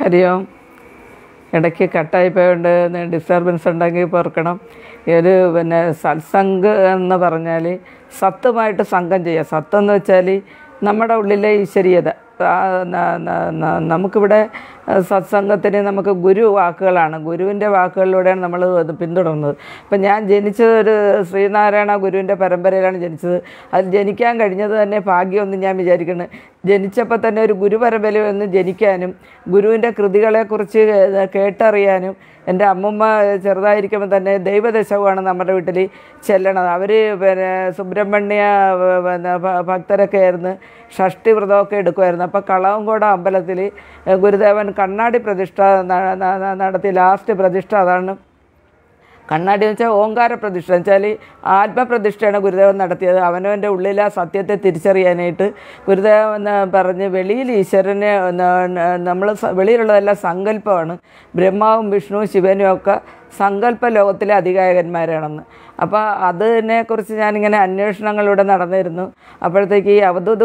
ഹരി ഓം ഇടയ്ക്ക് കട്ടായി പോയതുകൊണ്ട് ഡിസ്റ്റർബൻസ് ഉണ്ടെങ്കിൽ പൊറുക്കണം ഒരു പിന്നെ സത്സംഗ് എന്ന് പറഞ്ഞാൽ സത്തുമായിട്ട് സംഘം ചെയ്യുക സത്തെന്ന് വെച്ചാൽ നമ്മുടെ ഉള്ളിലെ ഈശ്വരീയത നമുക്കിവിടെ സത്സംഗത്തിന് നമുക്ക് ഗുരു വാക്കുകളാണ് ഗുരുവിൻ്റെ വാക്കുകളിലൂടെയാണ് നമ്മൾ അത് പിന്തുടർന്നത് ഇപ്പം ഞാൻ ജനിച്ചത് ഒരു ശ്രീനാരായണ ഗുരുവിൻ്റെ പരമ്പരയിലാണ് ജനിച്ചത് അത് ജനിക്കാൻ കഴിഞ്ഞത് തന്നെ ഭാഗ്യമൊന്നും ഞാൻ വിചാരിക്കുന്നത് ജനിച്ചപ്പോൾ തന്നെ ഒരു ഗുരു പരമ്പരയിൽ നിന്ന് ജനിക്കാനും ഗുരുവിൻ്റെ കൃതികളെക്കുറിച്ച് കേട്ടറിയാനും എൻ്റെ അമ്മമ്മ ചെറുതായിരിക്കുമ്പോൾ തന്നെ ദൈവദശവുമാണ് നമ്മുടെ വീട്ടിൽ ചെല്ലണത് അവർ പിന്നെ സുബ്രഹ്മണ്യ പിന്നെ ഭക്തരൊക്കെ ആയിരുന്നു ഷഷ്ടി വ്രതമൊക്കെ എടുക്കുമായിരുന്നു അപ്പോൾ കളവങ്കോട് അമ്പലത്തിൽ ഗുരുദേവൻ കണ്ണാടി പ്രതിഷ്ഠ നടത്തി ലാസ്റ്റ് പ്രതിഷ്ഠ അതാണ് കണ്ണാടി എന്ന് വെച്ചാൽ ഓങ്കാര പ്രതിഷ്ഠ എന്ന് വെച്ചാൽ ആത്മപ്രതിഷ്ഠയാണ് ഗുരുദേവൻ നടത്തിയത് അവനവൻ്റെ ഉള്ളിൽ ആ സത്യത്തെ തിരിച്ചറിയാനായിട്ട് ഗുരുദേവൻ പറഞ്ഞ് വെളിയിൽ ഈശ്വരനെ നമ്മൾ വെളിയിലുള്ളതെല്ലാം സങ്കല്പമാണ് ബ്രഹ്മാവും വിഷ്ണുവും ശിവനും ഒക്കെ സങ്കല്പ ലോകത്തിലെ അധികായകന്മാരാണെന്ന് അപ്പോൾ അതിനെക്കുറിച്ച് ഞാനിങ്ങനെ അന്വേഷണങ്ങളിലൂടെ നടന്നിരുന്നു അപ്പോഴത്തേക്ക് ഈ അവധൂത്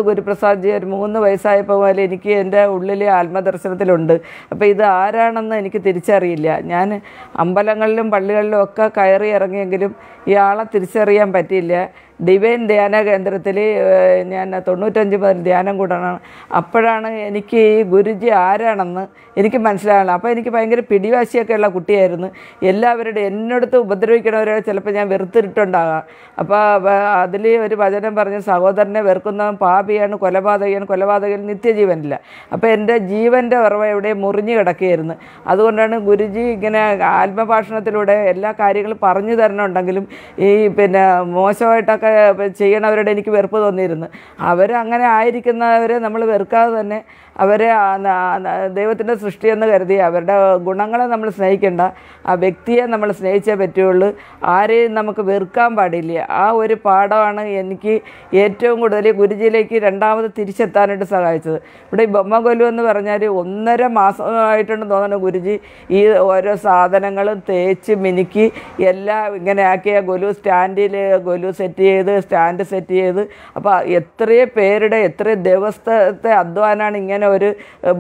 ജി ഒരു മൂന്ന് വയസ്സായപ്പോൾ പോലെ എനിക്ക് എൻ്റെ ഉള്ളിൽ ആത്മദർശനത്തിലുണ്ട് അപ്പോൾ ഇത് ആരാണെന്ന് എനിക്ക് തിരിച്ചറിയില്ല ഞാൻ അമ്പലങ്ങളിലും പള്ളികളിലും ഒക്കെ കയറി ഇറങ്ങിയെങ്കിലും ഇയാളെ തിരിച്ചറിയാൻ പറ്റിയില്ല ഡിവൈൻ ധ്യാന കേന്ദ്രത്തിൽ ഞാൻ തൊണ്ണൂറ്റഞ്ച് മുതൽ ധ്യാനം കൂടണം അപ്പോഴാണ് എനിക്ക് ഈ ഗുരുജി ആരാണെന്ന് എനിക്ക് മനസ്സിലാകണം അപ്പോൾ എനിക്ക് ഭയങ്കര പിടിവാശിയൊക്കെ ഉള്ള കുട്ടിയായിരുന്നു എല്ലാവരുടെ എന്നോടത്ത് ഉപദ്രവിക്കണവരെ ചിലപ്പോൾ ഞാൻ വെറുത്തിട്ടുണ്ടാകാം അപ്പോൾ അതിൽ ഒരു വചനം പറഞ്ഞ് സഹോദരനെ വെറുക്കുന്ന പാപിയാണ് കൊലപാതകയാണ് കൊലപാതകൻ നിത്യജീവനില്ല അപ്പോൾ എൻ്റെ ജീവൻ്റെ ഉറവ എവിടെ മുറിഞ്ഞു കിടക്കുകയായിരുന്നു അതുകൊണ്ടാണ് ഗുരുജി ഇങ്ങനെ ആത്മഭാഷണത്തിലൂടെ എല്ലാ കാര്യങ്ങളും പറഞ്ഞു തരണമുണ്ടെങ്കിലും ഈ പിന്നെ മോശമായിട്ടൊക്കെ ചെയ്യണവരോട് എനിക്ക് വെറുപ്പ് തോന്നിയിരുന്നു അവർ അങ്ങനെ ആയിരിക്കുന്നവരെ നമ്മൾ വെറുക്കാതെ തന്നെ അവരെ ദൈവത്തിൻ്റെ സൃഷ്ടിയെന്ന് കരുതി അവരുടെ ഗുണങ്ങളെ നമ്മൾ സ്നേഹിക്കേണ്ട ആ വ്യക്തിയെ നമ്മൾ സ്നേഹിച്ചേ പറ്റുള്ളൂ ആരെയും നമുക്ക് വെറുക്കാൻ പാടില്ല ആ ഒരു പാഠമാണ് എനിക്ക് ഏറ്റവും കൂടുതൽ ഗുരുജിയിലേക്ക് രണ്ടാമത് തിരിച്ചെത്താനായിട്ട് സഹായിച്ചത് ഇവിടെ ഈ ബൊമ്മകൊലു എന്ന് പറഞ്ഞാൽ ഒന്നര മാസമായിട്ടുണ്ട് തോന്നുന്നു ഗുരുജി ഈ ഓരോ സാധനങ്ങളും തേച്ച് മിനുക്കി എല്ലാം ഇങ്ങനെ ആക്കിയ ഗൊലു സ്റ്റാൻഡിൽ ഗൊലു സെറ്റ് ചെയ്ത് സ്റ്റാൻഡ് സെറ്റ് ചെയ്ത് അപ്പോൾ എത്രയോ പേരുടെ എത്രയോ ദിവസത്തെ അധ്വാനമാണ് ഇങ്ങനെ അങ്ങനെ ഒരു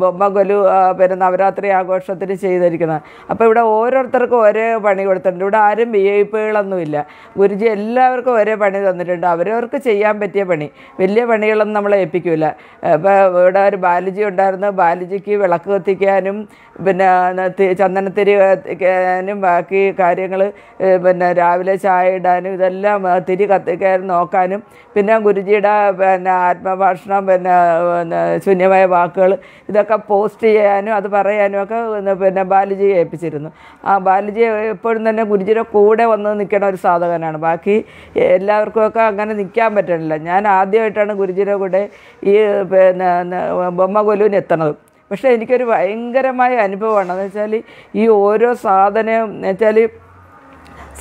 ബൊമ്മകൊലു പിന്നെ നവരാത്രി ആഘോഷത്തിന് ചെയ്തിരിക്കുന്നത് അപ്പോൾ ഇവിടെ ഓരോരുത്തർക്കും ഒരേ പണി കൊടുത്തിട്ടുണ്ട് ഇവിടെ ആരും വി ഐ പികളൊന്നുമില്ല ഗുരുജി എല്ലാവർക്കും ഒരേ പണി തന്നിട്ടുണ്ട് അവരവർക്ക് ചെയ്യാൻ പറ്റിയ പണി വലിയ പണികളൊന്നും നമ്മളെ ഏൽപ്പിക്കില്ല ഇപ്പോൾ ഇവിടെ ഒരു ബാലജി ഉണ്ടായിരുന്നു ബാലജിക്ക് വിളക്ക് കത്തിക്കാനും പിന്നെ ചന്ദനത്തിരി കത്തിക്കാനും ബാക്കി കാര്യങ്ങൾ പിന്നെ രാവിലെ ചായ ഇടാനും ഇതെല്ലാം തിരി കത്തിക്കാനും നോക്കാനും പിന്നെ ഗുരുജിയുടെ പിന്നെ ആത്മഭാഷണം പിന്നെ ശൂന്യമായ വാക്ക് വാക്കുകൾ ഇതൊക്കെ പോസ്റ്റ് ചെയ്യാനും അത് പറയാനും ഒക്കെ പിന്നെ ബാലുജിയെ ഏൽപ്പിച്ചിരുന്നു ആ ബാലുജിയെ എപ്പോഴും തന്നെ ഗുരുജിയുടെ കൂടെ വന്ന് നിൽക്കണ ഒരു സാധകനാണ് ബാക്കി എല്ലാവർക്കുമൊക്കെ അങ്ങനെ നിൽക്കാൻ പറ്റണില്ല ഞാൻ ആദ്യമായിട്ടാണ് ഗുരുജിയുടെ കൂടെ ഈ പിന്നെ ബൊമ്മ കൊലുവിന് എത്തണത് പക്ഷേ എനിക്കൊരു ഭയങ്കരമായ അനുഭവമാണ് എന്ന് വെച്ചാൽ ഈ ഓരോ സാധനവും എന്ന് വെച്ചാൽ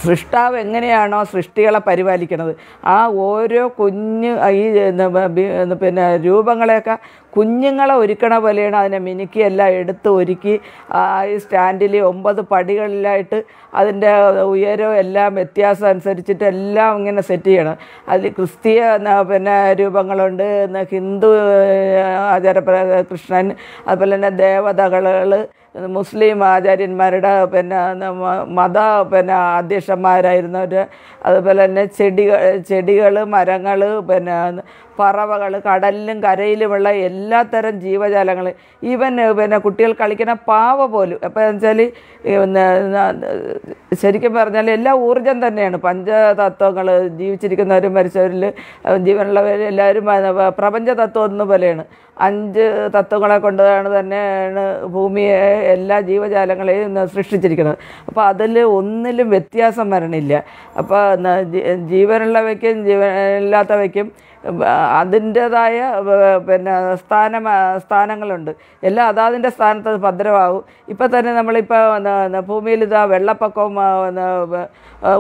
സൃഷ്ടാവ് എങ്ങനെയാണോ സൃഷ്ടികളെ പരിപാലിക്കുന്നത് ആ ഓരോ കുഞ്ഞ് ഈ പിന്നെ രൂപങ്ങളെയൊക്കെ കുഞ്ഞുങ്ങളെ ഒരുക്കണ പോലെയാണ് അതിനെ മിനുക്കിയെല്ലാം എല്ലാം എടുത്ത് ഒരുക്കി ഈ സ്റ്റാൻഡിൽ ഒമ്പത് പടികളിലായിട്ട് അതിൻ്റെ ഉയരവും എല്ലാം വ്യത്യാസം അനുസരിച്ചിട്ട് എല്ലാം ഇങ്ങനെ സെറ്റ് ചെയ്യണം അതിൽ ക്രിസ്തീയ പിന്നെ രൂപങ്ങളുണ്ട് ഹിന്ദു ആചാരപ്ര കൃഷ്ണൻ അതുപോലെ തന്നെ ദേവതകൾ മുസ്ലിം ആചാര്യന്മാരുടെ പിന്നെ മത പിന്നെ അധ്യക്ഷന്മാരായിരുന്നവർ അതുപോലെ തന്നെ ചെടികൾ ചെടികൾ മരങ്ങൾ പിന്നെ പറവകൾ കടലിലും കരയിലുമുള്ള എല്ലാ തരം ജീവജാലങ്ങൾ ഈവൻ പിന്നെ കുട്ടികൾ കളിക്കുന്ന പാവ പോലും അപ്പോൾ വെച്ചാൽ ശരിക്കും പറഞ്ഞാൽ എല്ലാ ഊർജം തന്നെയാണ് പഞ്ചതത്വങ്ങൾ ജീവിച്ചിരിക്കുന്നവരും മരിച്ചവരിൽ ജീവനുള്ളവർ എല്ലാവരും പ്രപഞ്ച തത്വം പോലെയാണ് അഞ്ച് തത്വങ്ങളെ കൊണ്ടാണ് തന്നെയാണ് ഭൂമിയെ എല്ലാ ജീവജാലങ്ങളെയും സൃഷ്ടിച്ചിരിക്കുന്നത് അപ്പോൾ അതിൽ ഒന്നിലും വ്യത്യാസം വരണില്ല അപ്പോൾ ജീവനുള്ളവയ്ക്കും ജീവനില്ലാത്തവയ്ക്കും അതിൻ്റേതായ പിന്നെ സ്ഥാനം സ്ഥാനങ്ങളുണ്ട് എല്ലാം അതാതിൻ്റെ സ്ഥാനത്ത് ഭദ്രമാവും ഇപ്പം തന്നെ നമ്മളിപ്പോൾ ഭൂമിയിൽ ഇതാ വെള്ളപ്പൊക്കവും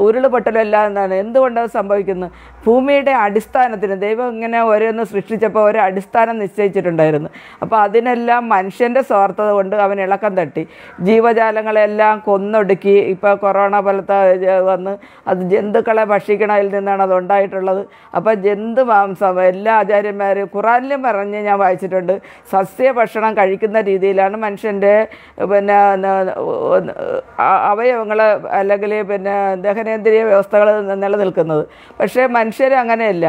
ഉരുളുപൊട്ടലും എല്ലാം എന്താണ് എന്തുകൊണ്ടത് സംഭവിക്കുന്നത് ഭൂമിയുടെ അടിസ്ഥാനത്തിന് ദൈവം ഇങ്ങനെ ഓരോന്ന് സൃഷ്ടിച്ചപ്പോൾ ഒരു അടിസ്ഥാനം നിശ്ചയിച്ചിട്ടുണ്ടായിരുന്നു അപ്പോൾ അതിനെല്ലാം മനുഷ്യൻ്റെ സ്വാർത്ഥത കൊണ്ട് അവൻ ഇളക്കം തട്ടി ജീവജാലങ്ങളെല്ലാം കൊന്നൊടുക്കി ഇപ്പോൾ കൊറോണ പോലത്തെ വന്ന് അത് ജന്തുക്കളെ ഭക്ഷിക്കണതിൽ നിന്നാണ് അത് ഉണ്ടായിട്ടുള്ളത് അപ്പോൾ ജന്തു മാം എല്ലാ ആചാര്യന്മാരും ഖുറാനിലും പറഞ്ഞ് ഞാൻ വായിച്ചിട്ടുണ്ട് സസ്യഭക്ഷണം കഴിക്കുന്ന രീതിയിലാണ് മനുഷ്യൻ്റെ പിന്നെ അവയവങ്ങൾ അല്ലെങ്കിൽ പിന്നെ ദഹനേന്ദ്രിയ വ്യവസ്ഥകൾ നിലനിൽക്കുന്നത് പക്ഷേ മനുഷ്യർ അങ്ങനെയല്ല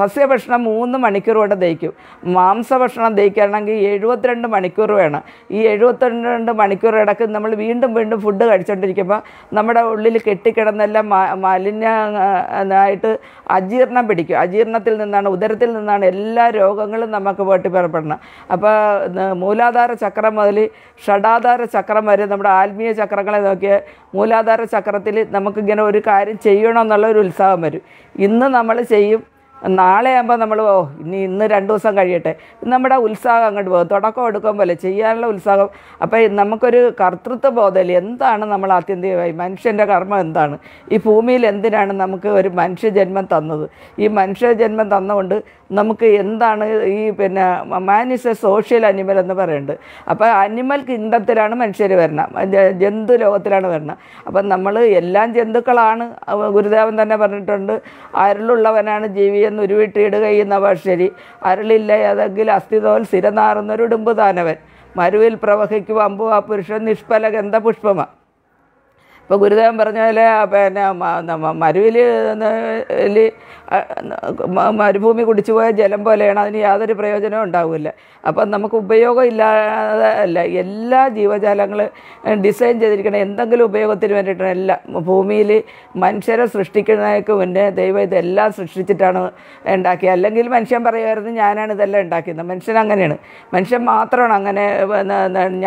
സസ്യഭക്ഷണം മൂന്ന് മണിക്കൂർ കൊണ്ട് ദഹിക്കും മാംസഭക്ഷണം ദഹിക്കുകയാണെങ്കിൽ എഴുപത്തിരണ്ട് മണിക്കൂർ വേണം ഈ എഴുപത്തിരണ്ട് മണിക്കൂർ ഇടയ്ക്ക് നമ്മൾ വീണ്ടും വീണ്ടും ഫുഡ് കഴിച്ചുകൊണ്ടിരിക്കുമ്പോൾ നമ്മുടെ ഉള്ളിൽ കെട്ടിക്കിടന്നെല്ലാം മാലിന്യമായിട്ട് അജീർണം പിടിക്കും അജീർണം ജീർണത്തിൽ നിന്നാണ് ഉദരത്തിൽ നിന്നാണ് എല്ലാ രോഗങ്ങളും നമുക്ക് വെട്ടിപ്പറപ്പെടണം അപ്പോൾ മൂലാധാര ചക്രം മുതൽ ഷഡാധാര ചക്രം വരെ നമ്മുടെ ആത്മീയ ചക്രങ്ങളെ നോക്കിയ മൂലാധാര ചക്രത്തിൽ നമുക്കിങ്ങനെ ഒരു കാര്യം ചെയ്യണമെന്നുള്ള ഒരു ഉത്സാഹം വരും ഇന്ന് നമ്മൾ ചെയ്യും നാളെ ആകുമ്പോൾ നമ്മൾ ഓ ഇനി ഇന്ന് രണ്ട് ദിവസം കഴിയട്ടെ നമ്മുടെ ഉത്സാഹം അങ്ങോട്ട് പോകും തുടക്കം എടുക്കാൻ പോലെ ചെയ്യാനുള്ള ഉത്സാഹം അപ്പോൾ നമുക്കൊരു കർത്തൃത്വ ബോധമല്ലേ എന്താണ് നമ്മൾ ആത്യന്തികമായി മനുഷ്യൻ്റെ കർമ്മം എന്താണ് ഈ ഭൂമിയിൽ എന്തിനാണ് നമുക്ക് ഒരു മനുഷ്യജന്മം തന്നത് ഈ മനുഷ്യജന്മം തന്നുകൊണ്ട് നമുക്ക് എന്താണ് ഈ പിന്നെ man is a social animal എന്ന് പറയുന്നുണ്ട് അപ്പോൾ അനിമൽ കിങ്ഡത്തിലാണ് മനുഷ്യർ വരണം ജന്തു ലോകത്തിലാണ് വരണം അപ്പം നമ്മൾ എല്ലാം ജന്തുക്കളാണ് ഗുരുദേവൻ തന്നെ പറഞ്ഞിട്ടുണ്ട് അരുളുള്ളവനാണ് ജീവിയെന്ന് ചെയ്യുന്ന ഭാഷരി അരുളില്ല ഏതെങ്കിൽ അസ്ഥിതോൽ സ്ഥിരനാറുന്നൊരു ഇടുമ്പ് മരുവിൽ മരുവിൽ അമ്പു അമ്പുവാ പുരുഷൻ നിഷ്ഫല ഗന്ധപുഷ്പമാണ് ഇപ്പോൾ ഗുരുദേവൻ പറഞ്ഞാൽ പിന്നെ മരുവിൽ മരുഭൂമി കുടിച്ചു പോയ ജലം പോലെയാണ് അതിന് യാതൊരു പ്രയോജനവും ഉണ്ടാവില്ല അപ്പം നമുക്ക് ഉപയോഗം ഇല്ലാതെ അല്ല എല്ലാ ജീവജാലങ്ങൾ ഡിസൈൻ ചെയ്തിരിക്കണം എന്തെങ്കിലും ഉപയോഗത്തിന് വേണ്ടിയിട്ടാണ് എല്ലാം ഭൂമിയിൽ മനുഷ്യരെ സൃഷ്ടിക്കുന്നതിനൊക്കെ മുന്നേ ദൈവം ഇതെല്ലാം സൃഷ്ടിച്ചിട്ടാണ് ഉണ്ടാക്കിയത് അല്ലെങ്കിൽ മനുഷ്യൻ പറയുമായിരുന്നു ഞാനാണ് ഇതെല്ലാം ഉണ്ടാക്കിയത് മനുഷ്യൻ അങ്ങനെയാണ് മനുഷ്യൻ മാത്രമാണ് അങ്ങനെ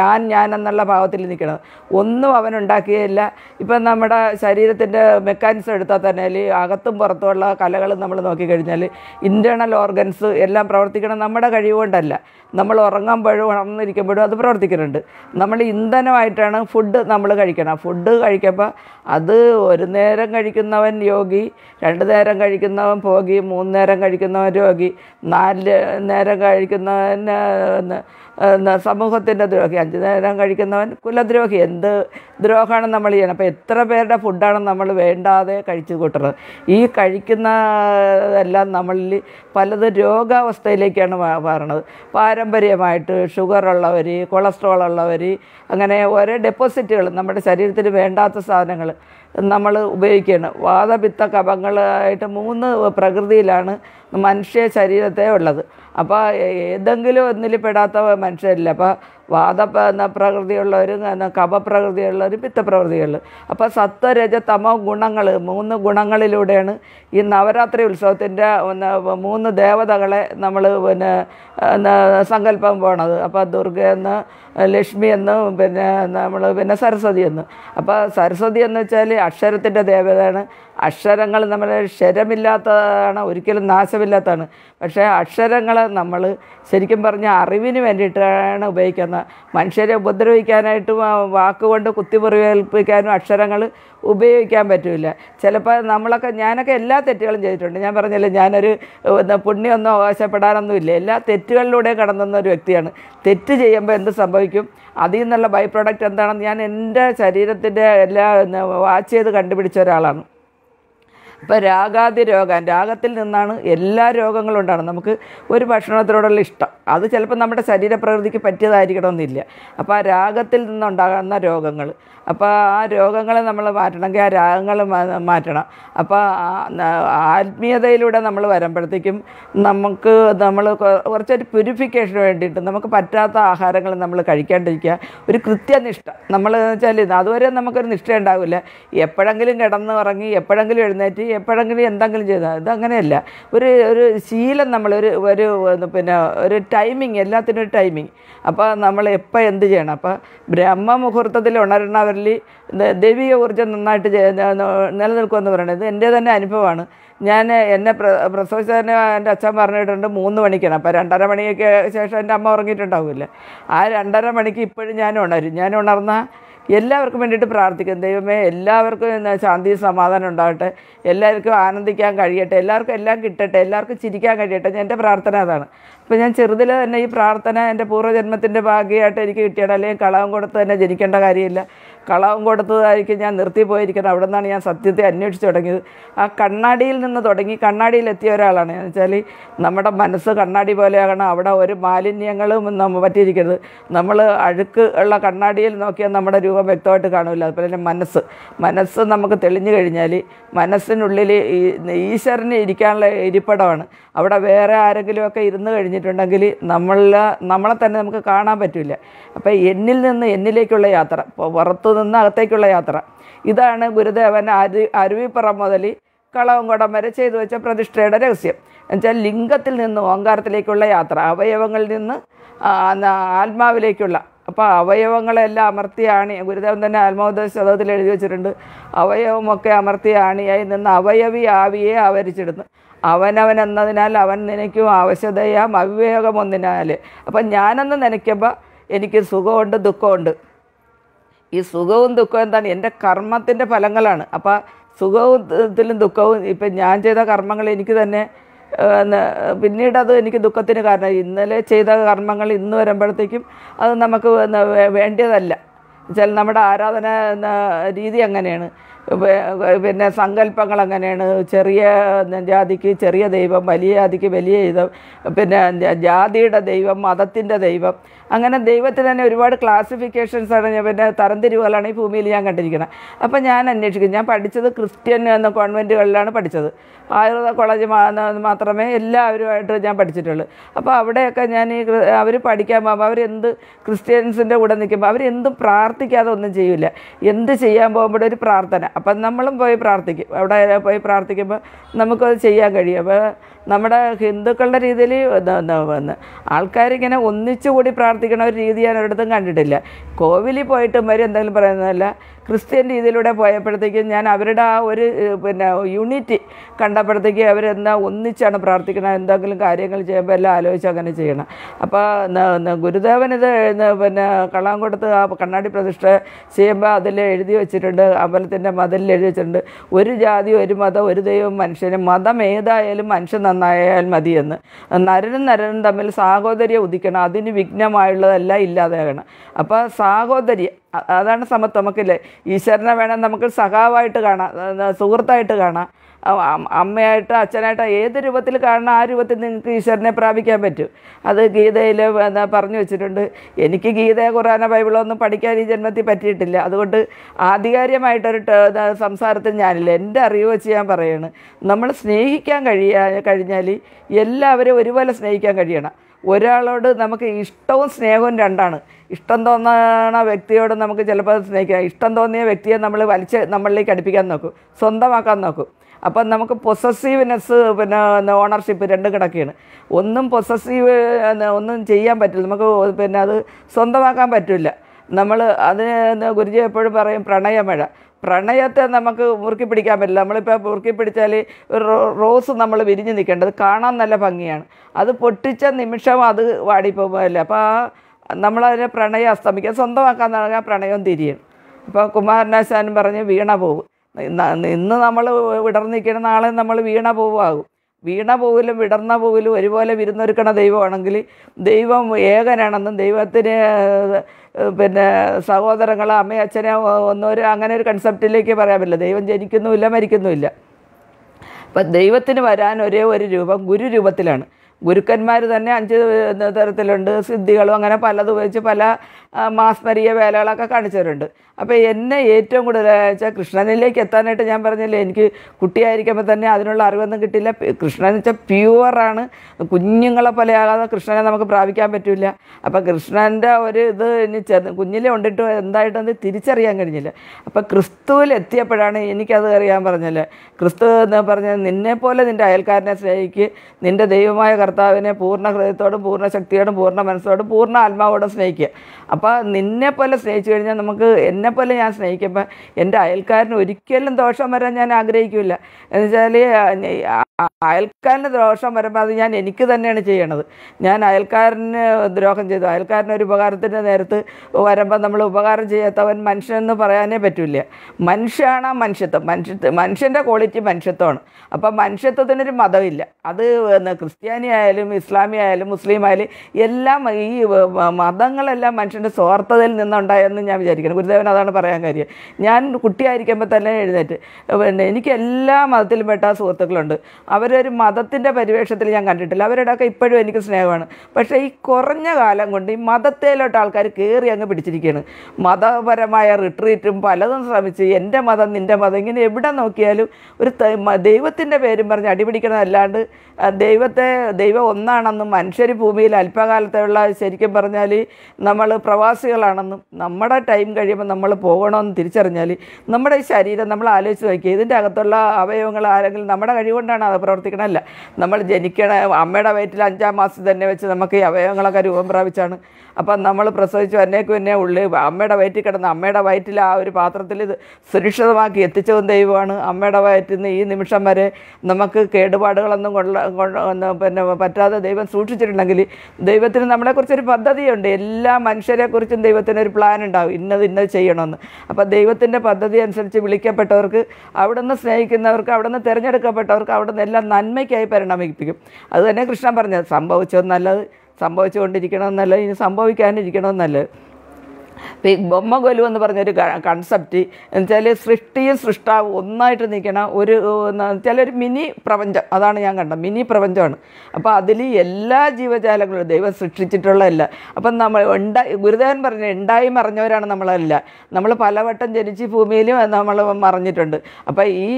ഞാൻ ഞാൻ എന്നുള്ള ഭാവത്തിൽ നിൽക്കുന്നത് ഒന്നും അവൻ ഉണ്ടാക്കിയല്ല ഇപ്പം നമ്മുടെ ശരീരത്തിൻ്റെ മെക്കാനിസം എടുത്താൽ തന്നെ അകത്തും പുറത്തുമുള്ള കലകൾ നമ്മൾ നോക്കിക്കഴിഞ്ഞാൽ ഇൻറ്റേർണൽ ഓർഗൻസ് എല്ലാം പ്രവർത്തിക്കണം നമ്മുടെ കഴിവുകൊണ്ടല്ല നമ്മൾ ഉറങ്ങുമ്പോഴും ഉണർന്നിരിക്കുമ്പോഴും അത് പ്രവർത്തിക്കുന്നുണ്ട് നമ്മൾ ഇന്ധനമായിട്ടാണ് ഫുഡ് നമ്മൾ കഴിക്കണം ഫുഡ് കഴിക്കുമ്പോൾ അത് ഒരു നേരം കഴിക്കുന്നവൻ യോഗി രണ്ട് നേരം കഴിക്കുന്നവൻ പോകി മൂന്ന് നേരം കഴിക്കുന്നവൻ രോഗി നാല് നേരം കഴിക്കുന്നവൻ സമൂഹത്തിൻ്റെ ദ്രോഹി അഞ്ച് നേരം കഴിക്കുന്നവൻ കുലദ്രോഹി എന്ത് ദ്രോഹമാണ് നമ്മൾ ചെയ്യണം അപ്പോൾ എത്ര പേരുടെ ഫുഡാണ് നമ്മൾ വേണ്ടാതെ കഴിച്ചു കൂട്ടുന്നത് ഈ കഴിക്കുന്നതെല്ലാം നമ്മളിൽ പലത് രോഗാവസ്ഥയിലേക്കാണ് മാറണത് പാരമ്പര്യമായിട്ട് ഷുഗർ ഉള്ളവർ കൊളസ്ട്രോൾ ഉള്ളവർ അങ്ങനെ ഓരോ ഡെപ്പോസിറ്റുകൾ നമ്മുടെ ശരീരത്തിൽ വേണ്ടാത്ത സാധനങ്ങൾ നമ്മൾ ഉപയോഗിക്കുകയാണ് വാദപിത്ത കപങ്ങളായിട്ട് മൂന്ന് പ്രകൃതിയിലാണ് മനുഷ്യ ശരീരത്തെ ഉള്ളത് അപ്പോൾ ഏതെങ്കിലും ഒന്നിൽ പെടാത്ത മനുഷ്യരില്ല അപ്പോൾ വാദ പ്രകൃതിയുള്ളവരും കപപ്രകൃതിയുള്ളവരും പിത്തപ്രകൃതിയുള്ളവർ അപ്പോൾ സത്വരജ ഗുണങ്ങൾ മൂന്ന് ഗുണങ്ങളിലൂടെയാണ് ഈ നവരാത്രി ഉത്സവത്തിൻ്റെ മൂന്ന് ദേവതകളെ നമ്മൾ പിന്നെ സങ്കല്പം പോണത് അപ്പോൾ ദുർഗയെന്ന് ലക്ഷ്മി എന്ന് പിന്നെ നമ്മൾ പിന്നെ സരസ്വതി എന്ന് അപ്പോൾ സരസ്വതി എന്ന് വെച്ചാൽ അക്ഷരത്തിൻ്റെ ദേവതയാണ് അക്ഷരങ്ങൾ നമ്മൾ ക്ഷരമില്ലാത്തതാണ് ഒരിക്കലും നാശമില്ലാത്തതാണ് പക്ഷേ അക്ഷരങ്ങളെ നമ്മൾ ശരിക്കും പറഞ്ഞാൽ അറിവിന് വേണ്ടിയിട്ടാണ് ഉപയോഗിക്കുന്നത് ഉപയോഗിക്കുന്ന മനുഷ്യരെ ആ വാക്കുകൊണ്ട് കുത്തിപുറവേൽപ്പിക്കാനും അക്ഷരങ്ങൾ ഉപയോഗിക്കാൻ പറ്റില്ല ചിലപ്പോൾ നമ്മളൊക്കെ ഞാനൊക്കെ എല്ലാ തെറ്റുകളും ചെയ്തിട്ടുണ്ട് ഞാൻ പറഞ്ഞില്ലേ ഞാനൊരു പുണ്യമൊന്നും അവകാശപ്പെടാനൊന്നും ഇല്ല എല്ലാ തെറ്റുകളിലൂടെ കടന്നുന്ന ഒരു വ്യക്തിയാണ് തെറ്റ് ചെയ്യുമ്പോൾ എന്ത് സംഭവിക്കും അതിൽ നിന്നുള്ള ബൈ പ്രൊഡക്റ്റ് എന്താണെന്ന് ഞാൻ എൻ്റെ ശരീരത്തിൻ്റെ എല്ലാ വാച്ച് ചെയ്ത് കണ്ടുപിടിച്ച ഒരാളാണ് അപ്പോൾ രാഗാതി രോഗം രാഗത്തിൽ നിന്നാണ് എല്ലാ രോഗങ്ങളും ഉണ്ടാകുന്നത് നമുക്ക് ഒരു ഭക്ഷണത്തിനോടുള്ള ഇഷ്ടം അത് ചിലപ്പോൾ നമ്മുടെ ശരീരപ്രകൃതിക്ക് പറ്റിയതായിരിക്കണമെന്നില്ല അപ്പോൾ ആ രാഗത്തിൽ നിന്നുണ്ടാകുന്ന രോഗങ്ങൾ അപ്പോൾ ആ രോഗങ്ങളെ നമ്മൾ മാറ്റണമെങ്കിൽ ആ രാഗങ്ങൾ മാറ്റണം അപ്പോൾ ആത്മീയതയിലൂടെ നമ്മൾ വരുമ്പോഴത്തേക്കും നമുക്ക് നമ്മൾ കുറച്ചൊരു പ്യൂരിഫിക്കേഷന് വേണ്ടിയിട്ട് നമുക്ക് പറ്റാത്ത ആഹാരങ്ങൾ നമ്മൾ കഴിക്കാണ്ടിരിക്കുക ഒരു കൃത്യനിഷ്ഠ നമ്മൾ വെച്ചാൽ അതുവരെ നമുക്കൊരു നിഷ്ഠ ഉണ്ടാവില്ല എപ്പോഴെങ്കിലും കിടന്ന് ഉറങ്ങി എപ്പോഴെങ്കിലും എഴുന്നേറ്റ് എപ്പോഴെങ്കിലും എന്തെങ്കിലും ചെയ്താൽ ഇതങ്ങനെയല്ല ഒരു ഒരു ശീലം നമ്മളൊരു ഒരു പിന്നെ ഒരു ടൈമിങ് എല്ലാത്തിനും ഒരു ടൈമിങ് അപ്പോൾ നമ്മൾ എപ്പോൾ എന്ത് ചെയ്യണം അപ്പോൾ ബ്രഹ്മ മുഹൂർത്തത്തിൽ ഉണരുന്നവർ അവരിൽ ദൈവിക ഊർജ്ജം നന്നായിട്ട് നിലനിൽക്കുമെന്ന് പറയുന്നത് എൻ്റെ തന്നെ അനുഭവമാണ് ഞാൻ എന്നെ പ്ര പ്രസവിച്ചതന്നെ എൻ്റെ അച്ഛൻ പറഞ്ഞിട്ടുണ്ട് മൂന്ന് മണിക്കാണ് അപ്പോൾ രണ്ടര മണിക്ക് ശേഷം എൻ്റെ അമ്മ ഉറങ്ങിയിട്ടുണ്ടാവില്ല ആ രണ്ടര മണിക്ക് ഇപ്പോഴും ഞാൻ ഉണരും ഞാൻ ഉണർന്നാൽ എല്ലാവർക്കും വേണ്ടിയിട്ട് പ്രാർത്ഥിക്കും ദൈവമേ എല്ലാവർക്കും ശാന്തി സമാധാനം ഉണ്ടാകട്ടെ എല്ലാവർക്കും ആനന്ദിക്കാൻ കഴിയട്ടെ എല്ലാവർക്കും എല്ലാം കിട്ടട്ടെ എല്ലാവർക്കും ചിരിക്കാൻ കഴിയട്ടെ എൻ്റെ പ്രാർത്ഥന അതാണ് അപ്പോൾ ഞാൻ ചെറുതിലെ തന്നെ ഈ പ്രാർത്ഥന എൻ്റെ പൂർവ്വജന്മത്തിൻ്റെ ഭാഗ്യമായിട്ട് എനിക്ക് കിട്ടിയാണ് അല്ലെങ്കിൽ കളവും കൊടുത്ത് തന്നെ ജനിക്കേണ്ട കാര്യമില്ല കളവും കൊടുത്തതായിരിക്കും ഞാൻ നിർത്തിപ്പോയിരിക്കുന്നത് അവിടെ നിന്നാണ് ഞാൻ സത്യത്തെ അന്വേഷിച്ച് തുടങ്ങിയത് ആ കണ്ണാടിയിൽ നിന്ന് തുടങ്ങി കണ്ണാടിയിലെത്തിയ ഒരാളാണ് എന്ന് വെച്ചാൽ നമ്മുടെ മനസ്സ് കണ്ണാടി പോലെയാകണം അവിടെ ഒരു മാലിന്യങ്ങളും പറ്റിയിരിക്കരുത് നമ്മൾ അഴുക്ക് ഉള്ള കണ്ണാടിയിൽ നോക്കിയാൽ നമ്മുടെ രൂപം വ്യക്തമായിട്ട് കാണില്ല അതുപോലെ തന്നെ മനസ്സ് മനസ്സ് നമുക്ക് തെളിഞ്ഞു കഴിഞ്ഞാൽ മനസ്സിനുള്ളിൽ ഈശ്വരനെ ഇരിക്കാനുള്ള ഇരിപ്പിടമാണ് അവിടെ വേറെ ആരെങ്കിലുമൊക്കെ ഇരുന്ന് കഴിഞ്ഞിട്ടുണ്ടെങ്കിൽ നമ്മളെ നമ്മളെ തന്നെ നമുക്ക് കാണാൻ പറ്റില്ല അപ്പോൾ എന്നിൽ നിന്ന് എന്നിലേക്കുള്ള യാത്ര പുറത്ത് നിന്ന് അകത്തേക്കുള്ള യാത്ര ഇതാണ് ഗുരുദേവൻ അരു അരുവിപ്പുറം മുതൽ കളവൻകുടം വരെ ചെയ്തു വെച്ച പ്രതിഷ്ഠയുടെ രഹസ്യം എന്നുവെച്ചാൽ ലിംഗത്തിൽ നിന്ന് ഓങ്കാരത്തിലേക്കുള്ള യാത്ര അവയവങ്ങളിൽ നിന്ന് ആത്മാവിലേക്കുള്ള അപ്പോൾ അവയവങ്ങളെല്ലാം അമർത്തി ആണി ഗുരുദേവൻ തന്നെ ആത്മാവദേശ ശതകത്തിൽ എഴുതി വെച്ചിട്ടുണ്ട് അവയവമൊക്കെ അമർത്തി ആണിയായി നിന്ന് അവയവി ആവിയെ ആവരിച്ചിടുന്നു അവനവൻ എന്നതിനാൽ അവൻ നിനയ്ക്കും ആവശ്യതയാം ഒന്നിനാൽ അപ്പം ഞാനെന്ന് നനയ്ക്കുമ്പോൾ എനിക്ക് സുഖമുണ്ട് ദുഃഖമുണ്ട് ഈ സുഖവും ദുഃഖവും എന്താണ് എൻ്റെ കർമ്മത്തിൻ്റെ ഫലങ്ങളാണ് അപ്പോൾ സുഖത്തിലും ദുഃഖവും ഇപ്പം ഞാൻ ചെയ്ത കർമ്മങ്ങൾ എനിക്ക് തന്നെ പിന്നീട് അത് എനിക്ക് ദുഃഖത്തിന് കാരണം ഇന്നലെ ചെയ്ത കർമ്മങ്ങൾ ഇന്ന് വരുമ്പോഴത്തേക്കും അത് നമുക്ക് വേണ്ടിയതല്ല ചില നമ്മുടെ ആരാധന രീതി അങ്ങനെയാണ് പിന്നെ സങ്കല്പങ്ങൾ അങ്ങനെയാണ് ചെറിയ ജാതിക്ക് ചെറിയ ദൈവം വലിയ ജാതിക്ക് വലിയ ദൈവം പിന്നെ ജാതിയുടെ ദൈവം മതത്തിൻ്റെ ദൈവം അങ്ങനെ ദൈവത്തിന് തന്നെ ഒരുപാട് ക്ലാസിഫിക്കേഷൻസാണ് ഞാൻ പിന്നെ തരംതിരിവുകളാണ് ഈ ഭൂമിയിൽ ഞാൻ കണ്ടിരിക്കുന്നത് അപ്പോൾ ഞാൻ അന്വേഷിക്കും ഞാൻ പഠിച്ചത് ക്രിസ്ത്യൻ എന്ന കോൺവെൻറ്റുകളിലാണ് പഠിച്ചത് ആയുർവേദ കോളേജ് മാത്രമേ എല്ലാവരുമായിട്ട് ഞാൻ പഠിച്ചിട്ടുള്ളൂ അപ്പോൾ അവിടെയൊക്കെ ഞാൻ ഈ അവർ പഠിക്കാൻ പോകുമ്പോൾ അവരെന്ത് ക്രിസ്ത്യൻസിൻ്റെ കൂടെ നിൽക്കുമ്പോൾ അവരെന്തും പ്രാർത്ഥിക്കാതെ ഒന്നും ചെയ്യില്ല എന്ത് ചെയ്യാൻ പോകുമ്പോഴും ഒരു പ്രാർത്ഥന അപ്പം നമ്മളും പോയി പ്രാർത്ഥിക്കും അവിടെ പോയി പ്രാർത്ഥിക്കുമ്പോൾ നമുക്കത് ചെയ്യാൻ കഴിയും അപ്പോൾ നമ്മുടെ ഹിന്ദുക്കളുടെ രീതിയിൽ ആൾക്കാരിങ്ങനെ ഒന്നിച്ചു കൂടി പ്രാർത്ഥിക്കണ ഒരു രീതി ഞാൻ ഒരിടത്തും കണ്ടിട്ടില്ല കോവിലിൽ പോയിട്ടും വരെ എന്തെങ്കിലും പറയുന്നതല്ല ക്രിസ്ത്യൻ രീതിയിലൂടെ പോയപ്പോഴത്തേക്കും ഞാൻ അവരുടെ ആ ഒരു പിന്നെ യൂണിറ്റി കണ്ടപ്പോഴത്തേക്കും അവരെന്താ ഒന്നിച്ചാണ് പ്രാർത്ഥിക്കണം എന്തെങ്കിലും കാര്യങ്ങൾ ചെയ്യുമ്പോൾ എല്ലാം ആലോചിച്ച് അങ്ങനെ ചെയ്യണം അപ്പോൾ ഗുരുദേവൻ ഇത് പിന്നെ കള്ളാങ്കുടത്ത് ആ കണ്ണാടി പ്രതിഷ്ഠ ചെയ്യുമ്പോൾ അതിൽ എഴുതി വെച്ചിട്ടുണ്ട് അമ്പലത്തിൻ്റെ മതിലിൽ എഴുതി വെച്ചിട്ടുണ്ട് ഒരു ജാതി ഒരു മതം ഒരു ദൈവം മനുഷ്യന് മതം ഏതായാലും മനുഷ്യൻ നന്നായാൽ മതിയെന്ന് നരനും നരനും തമ്മിൽ സാഹോദര്യം ഉദിക്കണം അതിന് വിഘ്നമായുള്ളതെല്ലാം ഇല്ലാതെയാകണം അപ്പോൾ സാഹോദര്യം അതാണ് സമത്വം നമുക്കില്ലേ ഈശ്വരനെ വേണം നമുക്ക് സഖാവായിട്ട് കാണാം സുഹൃത്തായിട്ട് കാണാം അമ്മയായിട്ട് അച്ഛനായിട്ട് ഏത് രൂപത്തിൽ കാണണം ആ രൂപത്തിൽ നിങ്ങൾക്ക് ഈശ്വരനെ പ്രാപിക്കാൻ പറ്റും അത് ഗീതയിൽ എന്താ പറഞ്ഞു വെച്ചിട്ടുണ്ട് എനിക്ക് ഗീത ഖുറാന ബൈബിളൊന്നും പഠിക്കാൻ ഈ ജന്മത്തിൽ പറ്റിയിട്ടില്ല അതുകൊണ്ട് ആധികാരികമായിട്ടൊരു സംസാരത്തിൽ ഞാനില്ല എൻ്റെ അറിവ് വെച്ച് ഞാൻ പറയാണ് നമ്മൾ സ്നേഹിക്കാൻ കഴിയാ കഴിഞ്ഞാൽ എല്ലാവരും ഒരുപോലെ സ്നേഹിക്കാൻ കഴിയണം ഒരാളോട് നമുക്ക് ഇഷ്ടവും സ്നേഹവും രണ്ടാണ് ഇഷ്ടം തോന്നണ വ്യക്തിയോട് നമുക്ക് ചിലപ്പോൾ സ്നേഹിക്കാം ഇഷ്ടം തോന്നിയ വ്യക്തിയെ നമ്മൾ വലിച്ച് നമ്മളിലേക്ക് അടുപ്പിക്കാൻ നോക്കും സ്വന്തമാക്കാൻ നോക്കും അപ്പം നമുക്ക് പൊസസീവ്നെസ് പിന്നെ ഓണർഷിപ്പ് രണ്ട് കിടക്കുകയാണ് ഒന്നും പൊസസീവ് ഒന്നും ചെയ്യാൻ പറ്റില്ല നമുക്ക് പിന്നെ അത് സ്വന്തമാക്കാൻ പറ്റില്ല നമ്മൾ അതിന് ഗുരുജി എപ്പോഴും പറയും പ്രണയമഴ പ്രണയത്തെ നമുക്ക് മുറുക്കി പിടിക്കാൻ പറ്റില്ല നമ്മളിപ്പോൾ മുറുക്കി പിടിച്ചാൽ ഒരു റോസ് നമ്മൾ വിരിഞ്ഞ് നിൽക്കേണ്ടത് കാണാൻ നല്ല ഭംഗിയാണ് അത് പൊട്ടിച്ച നിമിഷം അത് വാടിപ്പോകുമല്ലേ അപ്പോൾ ആ നമ്മളതിനെ പ്രണയം അസ്തമിക്കുക സ്വന്തമാക്കാൻ തുടങ്ങാൻ പ്രണയം തിരിയും ഇപ്പോൾ കുമാരനാശാനും പറഞ്ഞ് വീണ പോവും ഇന്ന് നമ്മൾ വിടർന്നിരിക്കണം നാളെ നമ്മൾ വീണ പോവാകും വീണ പോവിലും വിടർന്ന പോവിലും ഒരുപോലെ വിരുന്നൊരുക്കണ ദൈവമാണെങ്കിൽ ദൈവം ഏകനാണെന്നും ദൈവത്തിന് പിന്നെ സഹോദരങ്ങൾ അമ്മയും അച്ഛനെ ഒന്നൊരു അങ്ങനെ ഒരു കൺസെപ്റ്റിലേക്ക് പറയാൻ പറ്റില്ല ദൈവം ജനിക്കുന്നുമില്ല മരിക്കുന്നുമില്ല അപ്പം ദൈവത്തിന് വരാൻ ഒരേ ഒരു രൂപം ഗുരുരൂപത്തിലാണ് ഗുരുക്കന്മാർ തന്നെ അഞ്ച് തരത്തിലുണ്ട് സിദ്ധികളും അങ്ങനെ പലത് ഉപയോഗിച്ച് പല മാസ്മരിയ വേലകളൊക്കെ കാണിച്ചവരുണ്ട് അപ്പോൾ എന്നെ ഏറ്റവും കൂടുതൽ വെച്ചാൽ കൃഷ്ണനിലേക്ക് എത്താനായിട്ട് ഞാൻ പറഞ്ഞില്ലേ എനിക്ക് കുട്ടിയായിരിക്കുമ്പോൾ തന്നെ അതിനുള്ള അറിവൊന്നും കിട്ടില്ല കൃഷ്ണൻ എന്ന് വെച്ചാൽ പ്യുവറാണ് കുഞ്ഞുങ്ങളെ പോലെയാകാതെ കൃഷ്ണനെ നമുക്ക് പ്രാപിക്കാൻ പറ്റില്ല അപ്പോൾ കൃഷ്ണൻ്റെ ഒരു ഇത് ഇനി ചെന്ന് കുഞ്ഞിലെ ഉണ്ടിട്ട് എന്തായിട്ടെന്ന് തിരിച്ചറിയാൻ കഴിഞ്ഞില്ല അപ്പോൾ ക്രിസ്തുവിൽ എത്തിയപ്പോഴാണ് എനിക്കത് അറിയാൻ പറഞ്ഞല്ലേ ക്രിസ്തു എന്ന് പറഞ്ഞാൽ നിന്നെപ്പോലെ നിൻ്റെ അയൽക്കാരനെ സ്നേഹിക്ക് നിൻ്റെ ദൈവമായ കർത്താവിനെ പൂർണ്ണ ഹൃദയത്തോടും പൂർണ്ണ ശക്തിയോടും പൂർണ്ണ മനസ്സോടും പൂർണ്ണ ആത്മാവോടും സ്നേഹിക്കുക അപ്പോൾ നിന്നെ പോലെ സ്നേഹിച്ചു കഴിഞ്ഞാൽ നമുക്ക് എന്നെ പോലെ ഞാൻ സ്നേഹിക്കുമ്പോൾ എൻ്റെ അയൽക്കാരന് ഒരിക്കലും ദോഷം വരാൻ ഞാൻ ആഗ്രഹിക്കില്ല എന്ന് വെച്ചാൽ അയൽക്കാരന് ദ്രോഷം വരുമ്പോൾ അത് ഞാൻ എനിക്ക് തന്നെയാണ് ചെയ്യണത് ഞാൻ അയൽക്കാരന് ദ്രോഹം ചെയ്തു അയൽക്കാരനൊരു ഒരു ഉപകാരത്തിൻ്റെ നേരത്ത് വരുമ്പോൾ നമ്മൾ ഉപകാരം ചെയ്യാത്തവൻ മനുഷ്യനെന്ന് പറയാനേ പറ്റില്ല മനുഷ്യനാണ് ആ മനുഷ്യത്വം മനുഷ്യ മനുഷ്യൻ്റെ ക്വാളിറ്റി മനുഷ്യത്വമാണ് അപ്പം മനുഷ്യത്വത്തിനൊരു മതമില്ല അത് ക്രിസ്ത്യാനി ആയാലും ഇസ്ലാമി ആയാലും മുസ്ലിം ആയാലും എല്ലാം ഈ മതങ്ങളെല്ലാം മനുഷ്യൻ്റെ സ്വാർത്ഥതയിൽ നിന്നുണ്ടായെന്ന് ഞാൻ വിചാരിക്കുന്നു ഗുരുദേവൻ അതാണ് പറയാൻ കാര്യം ഞാൻ കുട്ടിയായിരിക്കുമ്പോൾ തന്നെ എഴുന്നേറ്റ് പിന്നെ എനിക്ക് എല്ലാ മതത്തിലും പെട്ട സുഹൃത്തുക്കളുണ്ട് അവരൊരു മതത്തിൻ്റെ പരിവേഷത്തിൽ ഞാൻ കണ്ടിട്ടില്ല അവരോടൊക്കെ ഇപ്പോഴും എനിക്ക് സ്നേഹമാണ് പക്ഷേ ഈ കുറഞ്ഞ കാലം കൊണ്ട് ഈ മതത്തിലോട്ട് ആൾക്കാർ കയറി അങ്ങ് പിടിച്ചിരിക്കുകയാണ് മതപരമായ റിട്രീറ്റും പലതും ശ്രമിച്ച് എൻ്റെ മതം നിൻ്റെ മതം ഇങ്ങനെ എവിടെ നോക്കിയാലും ഒരു ദൈവത്തിൻ്റെ പേരും പറഞ്ഞ് അടിപിടിക്കണതല്ലാണ്ട് ദൈവത്തെ ദൈവം ഒന്നാണെന്നും മനുഷ്യർ ഭൂമിയിൽ അല്പകാലത്തുള്ള ശരിക്കും പറഞ്ഞാൽ നമ്മൾ പ്രവാസികളാണെന്നും നമ്മുടെ ടൈം കഴിയുമ്പോൾ നമ്മൾ പോകണമെന്ന് തിരിച്ചറിഞ്ഞാൽ നമ്മുടെ ശരീരം നമ്മൾ ആലോചിച്ച് നോക്കിയാൽ ഇതിൻ്റെ അകത്തുള്ള അവയവങ്ങൾ ആരെങ്കിലും നമ്മുടെ കഴിവുകൊണ്ടാണ് അത് പ്രവർത്തിക്കണമല്ല നമ്മൾ ജനിക്കണ അമ്മയുടെ വയറ്റിൽ അഞ്ചാം മാസം തന്നെ വെച്ച് നമുക്ക് ഈ അവയവങ്ങളൊക്കെ രൂപം പ്രാപിച്ചാണ് അപ്പം നമ്മൾ പ്രസവിച്ചു എന്നേക്കും എന്നെ ഉള്ളിൽ അമ്മയുടെ വയറ്റിൽ കിടന്ന് അമ്മയുടെ വയറ്റിൽ ആ ഒരു പാത്രത്തിൽ ഇത് സുരക്ഷിതമാക്കി എത്തിച്ചതും ദൈവമാണ് അമ്മയുടെ വയറ്റിൽ നിന്ന് ഈ നിമിഷം വരെ നമുക്ക് കേടുപാടുകളൊന്നും കൊള്ള പിന്നെ പറ്റാതെ ദൈവം സൂക്ഷിച്ചിട്ടുണ്ടെങ്കിൽ ദൈവത്തിന് നമ്മളെക്കുറിച്ചൊരു പദ്ധതിയുണ്ട് എല്ലാ മനുഷ്യരെക്കുറിച്ചും ദൈവത്തിന് ഒരു പ്ലാൻ ഉണ്ടാവും ഇന്നത് ഇന്നത് ചെയ്യണമെന്ന് അപ്പോൾ ദൈവത്തിൻ്റെ പദ്ധതി അനുസരിച്ച് വിളിക്കപ്പെട്ടവർക്ക് അവിടുന്ന് സ്നേഹിക്കുന്നവർക്ക് അവിടുന്ന് തിരഞ്ഞെടുക്കപ്പെട്ടവർക്ക് അവിടുന്ന് അതെല്ലാം നന്മയ്ക്കായി പരിണമിപ്പിക്കും അതുതന്നെ കൃഷ്ണൻ പറഞ്ഞത് സംഭവിച്ചത് നല്ലത് സംഭവിച്ചുകൊണ്ടിരിക്കണമെന്നല്ല ഇനി സംഭവിക്കാനിരിക്കണമെന്നല്ല ബൊമ്മ കൊലു എന്ന് പറഞ്ഞൊരു കൺസെപ്റ്റ് എന്നുവെച്ചാൽ സൃഷ്ടിയും സൃഷ്ടാവും ഒന്നായിട്ട് നിൽക്കണ ഒരു ചിലൊരു മിനി പ്രപഞ്ചം അതാണ് ഞാൻ കണ്ടത് മിനി പ്രപഞ്ചമാണ് അപ്പോൾ അതിൽ എല്ലാ ജീവജാലങ്ങളും ദൈവം സൃഷ്ടിച്ചിട്ടുള്ളതല്ല അപ്പം നമ്മൾ ഉണ്ടായി ഗുരുദേവൻ പറഞ്ഞു ഉണ്ടായി മറിഞ്ഞവരാണ് നമ്മളല്ല നമ്മൾ പലവട്ടം ജനിച്ച് ഭൂമിയിലും നമ്മൾ മറിഞ്ഞിട്ടുണ്ട് അപ്പോൾ ഈ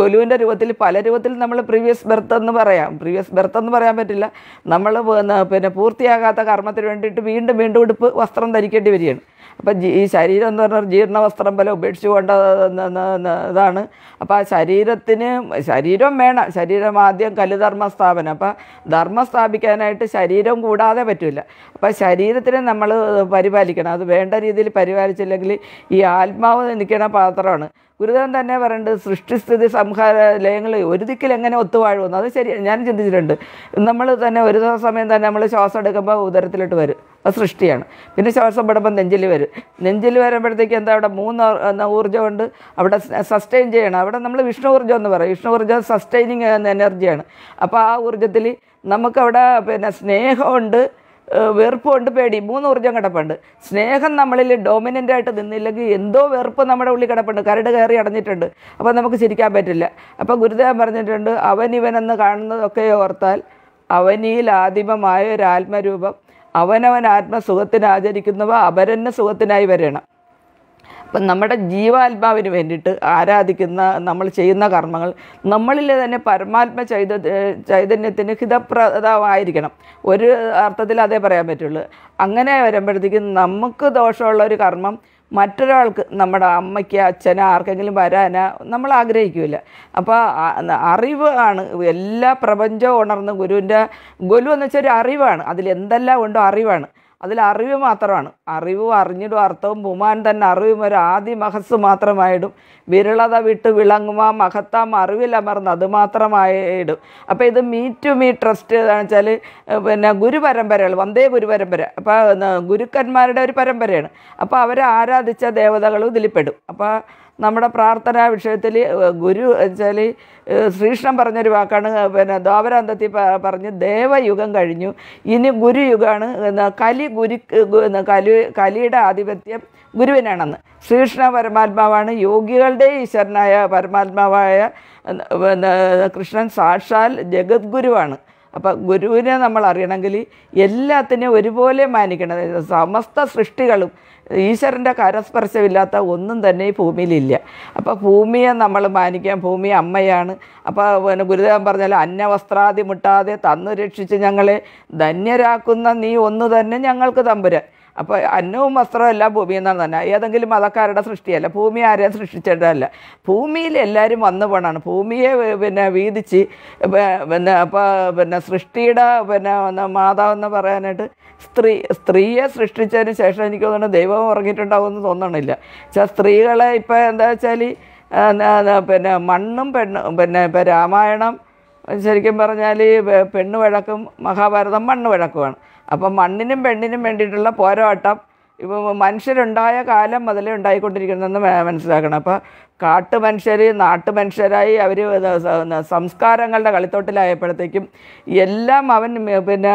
ഗൊലുവിൻ്റെ രൂപത്തിൽ പല രൂപത്തിൽ നമ്മൾ പ്രീവിയസ് ബർത്ത് എന്ന് പറയാം പ്രീവിയസ് ബർത്ത് എന്ന് പറയാൻ പറ്റില്ല നമ്മൾ പിന്നെ പൂർത്തിയാകാത്ത കർമ്മത്തിന് വേണ്ടിയിട്ട് വീണ്ടും വീണ്ടും ഉടുപ്പ് വസ്ത്രം ധരിക്കേണ്ടി വരികയാണ് അപ്പം ഈ ശരീരം എന്ന് പറഞ്ഞാൽ ജീർണവസ്ത്രം പോലെ ഉപേക്ഷിച്ചുകൊണ്ട് ഇതാണ് അപ്പോൾ ആ ശരീരത്തിന് ശരീരം വേണം ശരീരം ആദ്യം കലുധർമ്മ സ്ഥാപനം അപ്പോൾ ധർമ്മം സ്ഥാപിക്കാനായിട്ട് ശരീരം കൂടാതെ പറ്റില്ല അപ്പോൾ ശരീരത്തിനെ നമ്മൾ പരിപാലിക്കണം അത് വേണ്ട രീതിയിൽ പരിപാലിച്ചില്ലെങ്കിൽ ഈ ആത്മാവ് നിൽക്കുന്ന പാത്രമാണ് ഗുരുദേവൻ തന്നെ പറയുന്നുണ്ട് സൃഷ്ടിസ്ഥിതി സംഹാര ലയങ്ങൾ ഒരു ദിക്കിൽ എങ്ങനെ ഒത്തുവാഴുമെന്ന് അത് ശരി ഞാൻ ചിന്തിച്ചിട്ടുണ്ട് നമ്മൾ തന്നെ ഒരു സമയം തന്നെ നമ്മൾ ശ്വാസം എടുക്കുമ്പോൾ ഉദരത്തിലിട്ട് വരും അത് സൃഷ്ടിയാണ് പിന്നെ ശ്വാസം പെടുമ്പോൾ നെഞ്ചിൽ വരും നെഞ്ചിൽ വരുമ്പോഴത്തേക്ക് എന്താ അവിടെ മൂന്ന് ഊർജ്ജമുണ്ട് അവിടെ സസ്റ്റെയിൻ ചെയ്യണം അവിടെ നമ്മൾ വിഷ്ണു ഊർജ്ജം എന്ന് പറയും വിഷ്ണു ഊർജ്ജം സസ്റ്റെയിനിങ് എനർജിയാണ് അപ്പോൾ ആ ഊർജ്ജത്തിൽ നമുക്കവിടെ പിന്നെ സ്നേഹമുണ്ട് വെറുപ്പുണ്ട് പേടി മൂന്ന് ഊർജ്ജം കിടപ്പുണ്ട് സ്നേഹം നമ്മളിൽ ഡോമിനൻ്റ് ആയിട്ട് നിന്നില്ലെങ്കിൽ എന്തോ വെറുപ്പ് നമ്മുടെ ഉള്ളിൽ കിടപ്പുണ്ട് കരട് കയറി അടഞ്ഞിട്ടുണ്ട് അപ്പം നമുക്ക് ചിരിക്കാൻ പറ്റില്ല അപ്പം ഗുരുദേവൻ പറഞ്ഞിട്ടുണ്ട് അവൻ ഇവനെന്ന് കാണുന്നതൊക്കെ ഓർത്താൽ അവനിയിൽ ആദിമമായ ഒരു ആത്മരൂപം അവനവൻ ആത്മസുഖത്തിനാചരിക്കുന്നവ അപരന് സുഖത്തിനായി വരണം അപ്പം നമ്മുടെ ജീവാത്മാവിന് വേണ്ടിയിട്ട് ആരാധിക്കുന്ന നമ്മൾ ചെയ്യുന്ന കർമ്മങ്ങൾ നമ്മളിലെ തന്നെ പരമാത്മ ചൈത ചൈതന്യത്തിന് ഹിതപ്രദമായിരിക്കണം ഒരു അർത്ഥത്തിൽ അതേ പറയാൻ പറ്റുള്ളൂ അങ്ങനെ വരുമ്പോഴത്തേക്കും നമുക്ക് ദോഷമുള്ള ഒരു കർമ്മം മറ്റൊരാൾക്ക് നമ്മുടെ അമ്മയ്ക്ക് അച്ഛന് ആർക്കെങ്കിലും വരാനാ നമ്മൾ ആഗ്രഹിക്കില്ല അപ്പോൾ അറിവ് ആണ് എല്ലാ പ്രപഞ്ചവും ഉണർന്ന് ഗുരുവിൻ്റെ ഗുരു എന്ന് വെച്ചാൽ ഒരു അറിവാണ് അതിൽ എന്തെല്ലാം ഉണ്ടോ അറിവാണ് അതിൽ അറിവ് മാത്രമാണ് അറിവ് അറിഞ്ഞിടും അർത്ഥവും ഭൂമാൻ തന്നെ അറിവ് ഒരു ആദ്യ മഹസ് മാത്രമായിടും വിരളത വിട്ട് വിളങ്ങുക മഹത്താം അറിവിലമർന്ന് അത് മാത്രമായിടും അപ്പോൾ ഇത് മീ ടു മീ ട്രസ്റ്റ് എന്ന് വെച്ചാൽ പിന്നെ ഗുരുപരമ്പരകൾ വന്ദേ ഗുരുപരമ്പര അപ്പോൾ ഗുരുക്കന്മാരുടെ ഒരു പരമ്പരയാണ് അപ്പോൾ അവരെ ആരാധിച്ച ദേവതകളും ഇതിൽപ്പെടും അപ്പോൾ നമ്മുടെ പ്രാർത്ഥനാ വിഷയത്തിൽ ഗുരു വെച്ചാൽ ശ്രീകൃഷ്ണൻ പറഞ്ഞൊരു വാക്കാണ് പിന്നെ ദ്വാപരാന്തത്തിൽ പറഞ്ഞ് ദേവയുഗം കഴിഞ്ഞു ഇനി ഗുരുയുഗമാണ് കലി ഗുരു കലി കലിയുടെ ആധിപത്യം ഗുരുവിനാണെന്ന് ശ്രീകൃഷ്ണ പരമാത്മാവാണ് യോഗികളുടെ ഈശ്വരനായ പരമാത്മാവായ കൃഷ്ണൻ സാക്ഷാൽ ജഗദ്ഗുരുവാണ് അപ്പം ഗുരുവിനെ നമ്മൾ അറിയണമെങ്കിൽ എല്ലാത്തിനെയും ഒരുപോലെ മാനിക്കണം സമസ്ത സൃഷ്ടികളും ഈശ്വരൻ്റെ കരസ്പർശമില്ലാത്ത ഒന്നും തന്നെ ഈ ഭൂമിയിലില്ല അപ്പോൾ ഭൂമിയെ നമ്മൾ മാനിക്കാം ഭൂമി അമ്മയാണ് അപ്പോൾ പിന്നെ ഗുരുദേവൻ പറഞ്ഞാൽ അന്നവസ്ത്രാദി മുട്ടാതെ തന്നു രക്ഷിച്ച് ഞങ്ങളെ ധന്യരാക്കുന്ന നീ ഒന്ന് തന്നെ ഞങ്ങൾക്ക് തമ്പുരാൻ അപ്പോൾ അന്നവും വസ്ത്രവും എല്ലാം ഭൂമിയിൽ നിന്നാണ് തന്നെ ഏതെങ്കിലും മതക്കാരുടെ സൃഷ്ടിയല്ല ഭൂമി ആരെയും സൃഷ്ടിച്ചിട്ടല്ല ഭൂമിയിൽ എല്ലാവരും വന്നു പോണാണ് ഭൂമിയെ പിന്നെ വീതിച്ച് പിന്നെ അപ്പോൾ പിന്നെ സൃഷ്ടിയുടെ പിന്നെ മാതാവെന്ന് പറയാനായിട്ട് സ്ത്രീ സ്ത്രീയെ സൃഷ്ടിച്ചതിന് ശേഷം എനിക്ക് തോന്നുന്നത് ദൈവം ഉറങ്ങിയിട്ടുണ്ടാവുമെന്ന് തോന്നണില്ല പക്ഷേ സ്ത്രീകളെ ഇപ്പോൾ എന്താ വെച്ചാൽ പിന്നെ മണ്ണും പെണ്ണ് പിന്നെ ഇപ്പോൾ രാമായണം ശരിക്കും പറഞ്ഞാൽ പെണ്ണ് വഴക്കും മഹാഭാരതം മണ്ണ് വഴക്കുമാണ് അപ്പം മണ്ണിനും പെണ്ണിനും വേണ്ടിയിട്ടുള്ള പോരാട്ടം ഇപ്പോൾ മനുഷ്യരുണ്ടായ കാലം മുതലേ ഉണ്ടായിക്കൊണ്ടിരിക്കുന്നതെന്ന് മനസ്സിലാക്കണം അപ്പോൾ കാട്ടു നാട്ടു മനുഷ്യരായി അവർ സംസ്കാരങ്ങളുടെ കളിത്തോട്ടിലായപ്പോഴത്തേക്കും എല്ലാം അവൻ പിന്നെ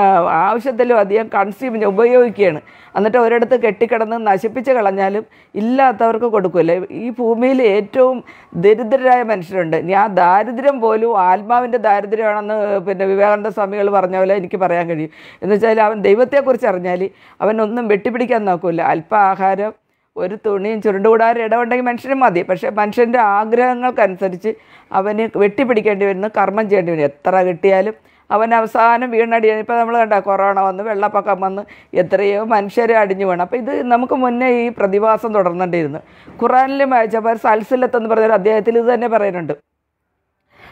ആവശ്യത്തിലും അധികം കൺസ്യൂം ഉപയോഗിക്കുകയാണ് എന്നിട്ട് ഒരിടത്ത് കെട്ടിക്കിടന്ന് നശിപ്പിച്ച് കളഞ്ഞാലും ഇല്ലാത്തവർക്ക് കൊടുക്കില്ല ഈ ഭൂമിയിൽ ഏറ്റവും ദരിദ്രരായ മനുഷ്യരുണ്ട് ഞാൻ ദാരിദ്ര്യം പോലും ആത്മാവിൻ്റെ ദാരിദ്ര്യമാണെന്ന് പിന്നെ വിവേകാനന്ദ സ്വാമികൾ പറഞ്ഞ പോലെ എനിക്ക് പറയാൻ കഴിയും എന്ന് വെച്ചാൽ അവൻ ദൈവത്തെക്കുറിച്ച് അറിഞ്ഞാൽ അവനൊന്നും വെട്ടിപ്പിടിക്കാൻ നോക്കില്ല ആഹാരം ഒരു തുണിയും ചുരുണ്ടുകൂടാതെ ഇടമുണ്ടെങ്കിൽ മനുഷ്യന് മതി പക്ഷേ മനുഷ്യൻ്റെ ആഗ്രഹങ്ങൾക്കനുസരിച്ച് അവന് വെട്ടിപ്പിടിക്കേണ്ടി വരുന്നു കർമ്മം ചെയ്യേണ്ടി വരുന്നു എത്ര കിട്ടിയാലും അവൻ അവസാനം വീണടിയാണ് ഇപ്പോൾ നമ്മൾ കണ്ട കൊറോണ വന്ന് വെള്ളപ്പൊക്കം വന്ന് എത്രയോ മനുഷ്യരെ അടിഞ്ഞു വേണം അപ്പോൾ ഇത് നമുക്ക് മുന്നേ ഈ പ്രതിഭാസം തുടർന്നുകൊണ്ടിരുന്നു ഖുറാനിലും വായിച്ചപ്പോൾ സൽസിലെത്തെന്ന് പറഞ്ഞൊരു അദ്ദേഹത്തിൽ ഇത് തന്നെ പറയുന്നുണ്ട്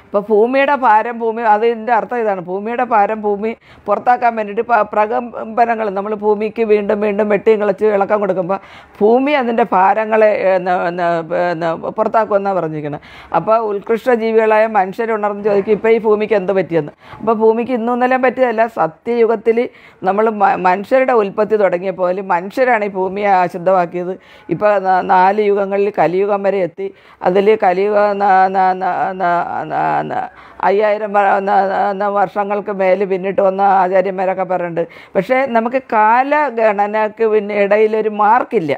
അപ്പോൾ ഭൂമിയുടെ ഭാരം ഭൂമി അതിൻ്റെ അർത്ഥം ഇതാണ് ഭൂമിയുടെ ഭാരം ഭൂമി പുറത്താക്കാൻ വേണ്ടിയിട്ട് പ്രകമ്പനങ്ങൾ നമ്മൾ ഭൂമിക്ക് വീണ്ടും വീണ്ടും വെട്ടിയും കിളച്ച് ഇളക്കം കൊടുക്കുമ്പോൾ ഭൂമി അതിൻ്റെ ഭാരങ്ങളെ പുറത്താക്കുമെന്നാണ് പറഞ്ഞിരിക്കുന്നത് അപ്പോൾ ഉത്കൃഷ്ട ജീവികളായ മനുഷ്യരുണർന്ന് ഉണർന്ന് ചോദിക്കും ഇപ്പോൾ ഈ ഭൂമിക്ക് എന്ത് പറ്റിയെന്ന് അപ്പോൾ ഭൂമിക്ക് ഇന്നും ഇന്നലെയും പറ്റിയതല്ല സത്യയുഗത്തിൽ നമ്മൾ മനുഷ്യരുടെ ഉൽപ്പത്തി തുടങ്ങിയപ്പോൾ മനുഷ്യരാണ് ഈ ഭൂമിയെ അശുദ്ധമാക്കിയത് ഇപ്പോൾ നാല് യുഗങ്ങളിൽ കലിയുഗം വരെ എത്തി അതിൽ കലിയുഗ അയ്യായിരം വർഷങ്ങൾക്ക് മേൽ പിന്നിട്ട് വന്ന ആചാര്യന്മാരൊക്കെ പറയുന്നുണ്ട് പക്ഷേ നമുക്ക് കാലഗണനക്ക് പിന്നെ ഇടയിലൊരു മാർക്കില്ല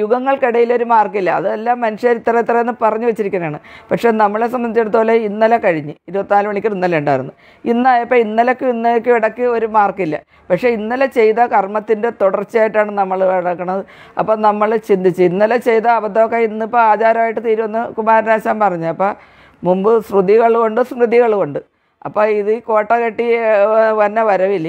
യുഗങ്ങൾക്കിടയിൽ ഒരു മാർക്കില്ല അതെല്ലാം മനുഷ്യർ ഇത്ര ഇത്ര എന്ന് പറഞ്ഞു വെച്ചിരിക്കുന്നതാണ് പക്ഷേ നമ്മളെ സംബന്ധിച്ചിടത്തോളം ഇന്നലെ കഴിഞ്ഞ് ഇരുപത്തിനാല് മണിക്കൂർ ഇന്നലെ ഉണ്ടായിരുന്നു ഇന്നായപ്പോൾ ഇന്നലേക്കും ഇന്നേക്കും ഇടയ്ക്ക് ഒരു മാർക്കില്ല പക്ഷേ ഇന്നലെ ചെയ്ത കർമ്മത്തിൻ്റെ തുടർച്ചയായിട്ടാണ് നമ്മൾ കിടക്കുന്നത് അപ്പം നമ്മൾ ചിന്തിച്ച് ഇന്നലെ ചെയ്ത അബദ്ധമൊക്കെ ഇന്നിപ്പോൾ ആചാരമായിട്ട് തീരുമെന്ന് കുമാരനാശാൻ പറഞ്ഞു അപ്പോൾ മുമ്പ് ശ്രുതികളുമുണ്ട് സ്മൃതികളുമുണ്ട് അപ്പോൾ ഇത് ഈ കോട്ട കെട്ടി വന്ന വരവിൽ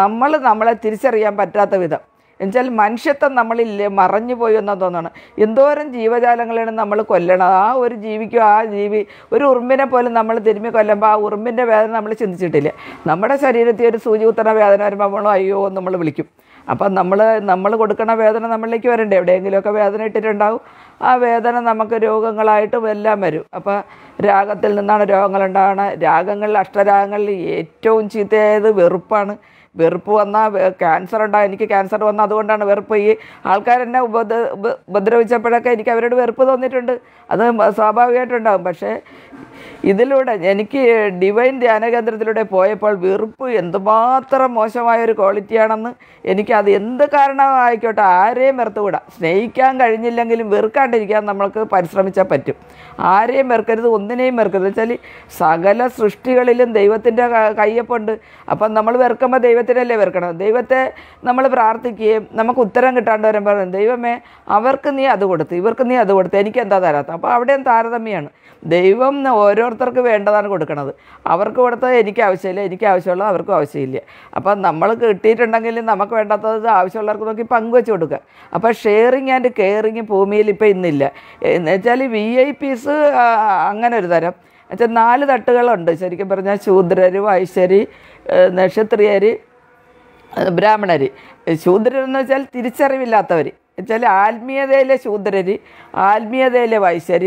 നമ്മൾ നമ്മളെ തിരിച്ചറിയാൻ പറ്റാത്ത വിധം എന്നുവെച്ചാൽ മനുഷ്യത്വം നമ്മളില്ല മറഞ്ഞു പോയി എന്ന് തോന്നണം എന്തോരം ജീവജാലങ്ങളാണ് നമ്മൾ കൊല്ലണത് ആ ഒരു ജീവിക്കും ആ ജീവി ഒരു ഉറുമ്പിനെ പോലും നമ്മൾ തിരുമ്മി കൊല്ലുമ്പോൾ ആ ഉറുമ്പിൻ്റെ വേദന നമ്മൾ ചിന്തിച്ചിട്ടില്ല നമ്മുടെ ശരീരത്തിൽ ഒരു സൂചി കുത്തണ വേദന വരുമ്പോൾ നമ്മൾ അയ്യോ എന്ന് നമ്മൾ വിളിക്കും അപ്പം നമ്മൾ നമ്മൾ കൊടുക്കണ വേദന നമ്മളിലേക്ക് വരണ്ടേ എവിടെയെങ്കിലുമൊക്കെ വേദന ഇട്ടിട്ടുണ്ടാവും ആ വേദന നമുക്ക് രോഗങ്ങളായിട്ടും എല്ലാം വരും അപ്പോൾ രാഗത്തിൽ നിന്നാണ് രോഗങ്ങളുണ്ടാകുന്നത് രാഗങ്ങളിൽ അഷ്ടരാഗങ്ങളിൽ ഏറ്റവും ചീത്തയായത് വെറുപ്പാണ് വെറുപ്പ് വന്നാൽ ക്യാൻസർ ഉണ്ടാകും എനിക്ക് ക്യാൻസർ വന്ന അതുകൊണ്ടാണ് വെറുപ്പ് ഈ ആൾക്കാരെന്നെ ഉപദ്ര ഉപദ്രവിച്ചപ്പോഴൊക്കെ എനിക്ക് അവരോട് വെറുപ്പ് തോന്നിയിട്ടുണ്ട് അത് സ്വാഭാവികമായിട്ടുണ്ടാകും പക്ഷേ ഇതിലൂടെ എനിക്ക് ഡിവൈൻ ധ്യാനകേന്ദ്രത്തിലൂടെ പോയപ്പോൾ വെറുപ്പ് എന്തുമാത്രം മോശമായൊരു ക്വാളിറ്റിയാണെന്ന് എനിക്കത് എന്ത് കാരണമായിക്കോട്ടെ ആരെയും വെറുത്തുകൂടാ സ്നേഹിക്കാൻ കഴിഞ്ഞില്ലെങ്കിലും വെറുക്കാണ്ടിരിക്കാൻ നമ്മൾക്ക് പരിശ്രമിച്ചാൽ പറ്റും ആരെയും വെറുക്കരുത് ഒന്നിനെയും വെറുക്കരുത് വെച്ചാൽ സകല സൃഷ്ടികളിലും ദൈവത്തിൻ്റെ കയ്യപ്പുണ്ട് അപ്പം നമ്മൾ വെറുക്കുമ്പോൾ ദൈവം ദൈവത്തിനല്ലേ വെറുക്കണം ദൈവത്തെ നമ്മൾ പ്രാർത്ഥിക്കുകയും നമുക്ക് ഉത്തരം കിട്ടാണ്ട് വരാൻ പറയുന്നത് ദൈവമേ അവർക്ക് നീ അത് കൊടുത്ത് ഇവർക്ക് നീ അത് കൊടുത്ത് എനിക്ക് എന്താ തരാത്ത അപ്പോൾ അവിടെയും താരതമ്യമാണ് ദൈവം ഓരോരുത്തർക്ക് വേണ്ടതാണ് കൊടുക്കണത് അവർക്ക് കൊടുത്തത് എനിക്ക് ആവശ്യമില്ല എനിക്ക് ആവശ്യമുള്ളത് അവർക്കും ആവശ്യമില്ല അപ്പോൾ നമ്മൾ കിട്ടിയിട്ടുണ്ടെങ്കിൽ നമുക്ക് വേണ്ടാത്തത് ആവശ്യമുള്ളവർക്ക് നോക്കി പങ്കുവെച്ച് കൊടുക്കുക അപ്പോൾ ഷെയറിങ് ആൻഡ് കെയറിങ് ഭൂമിയിൽ ഇപ്പോൾ ഇന്നില്ല എന്ന് വെച്ചാൽ വി ഐ പീസ് അങ്ങനെ ഒരു തരം എന്നുവെച്ചാൽ നാല് തട്ടുകളുണ്ട് ശരിക്കും പറഞ്ഞാൽ ശൂദ്രർ വൈശ്വരി നക്ഷത്രിയർ ബ്രാഹ്മണർ ശൂദ്രരെന്ന് വെച്ചാൽ തിരിച്ചറിവില്ലാത്തവർ വെച്ചാൽ ആത്മീയതയിലെ ശൂദ്രർ ആത്മീയതയിലെ വൈശ്യർ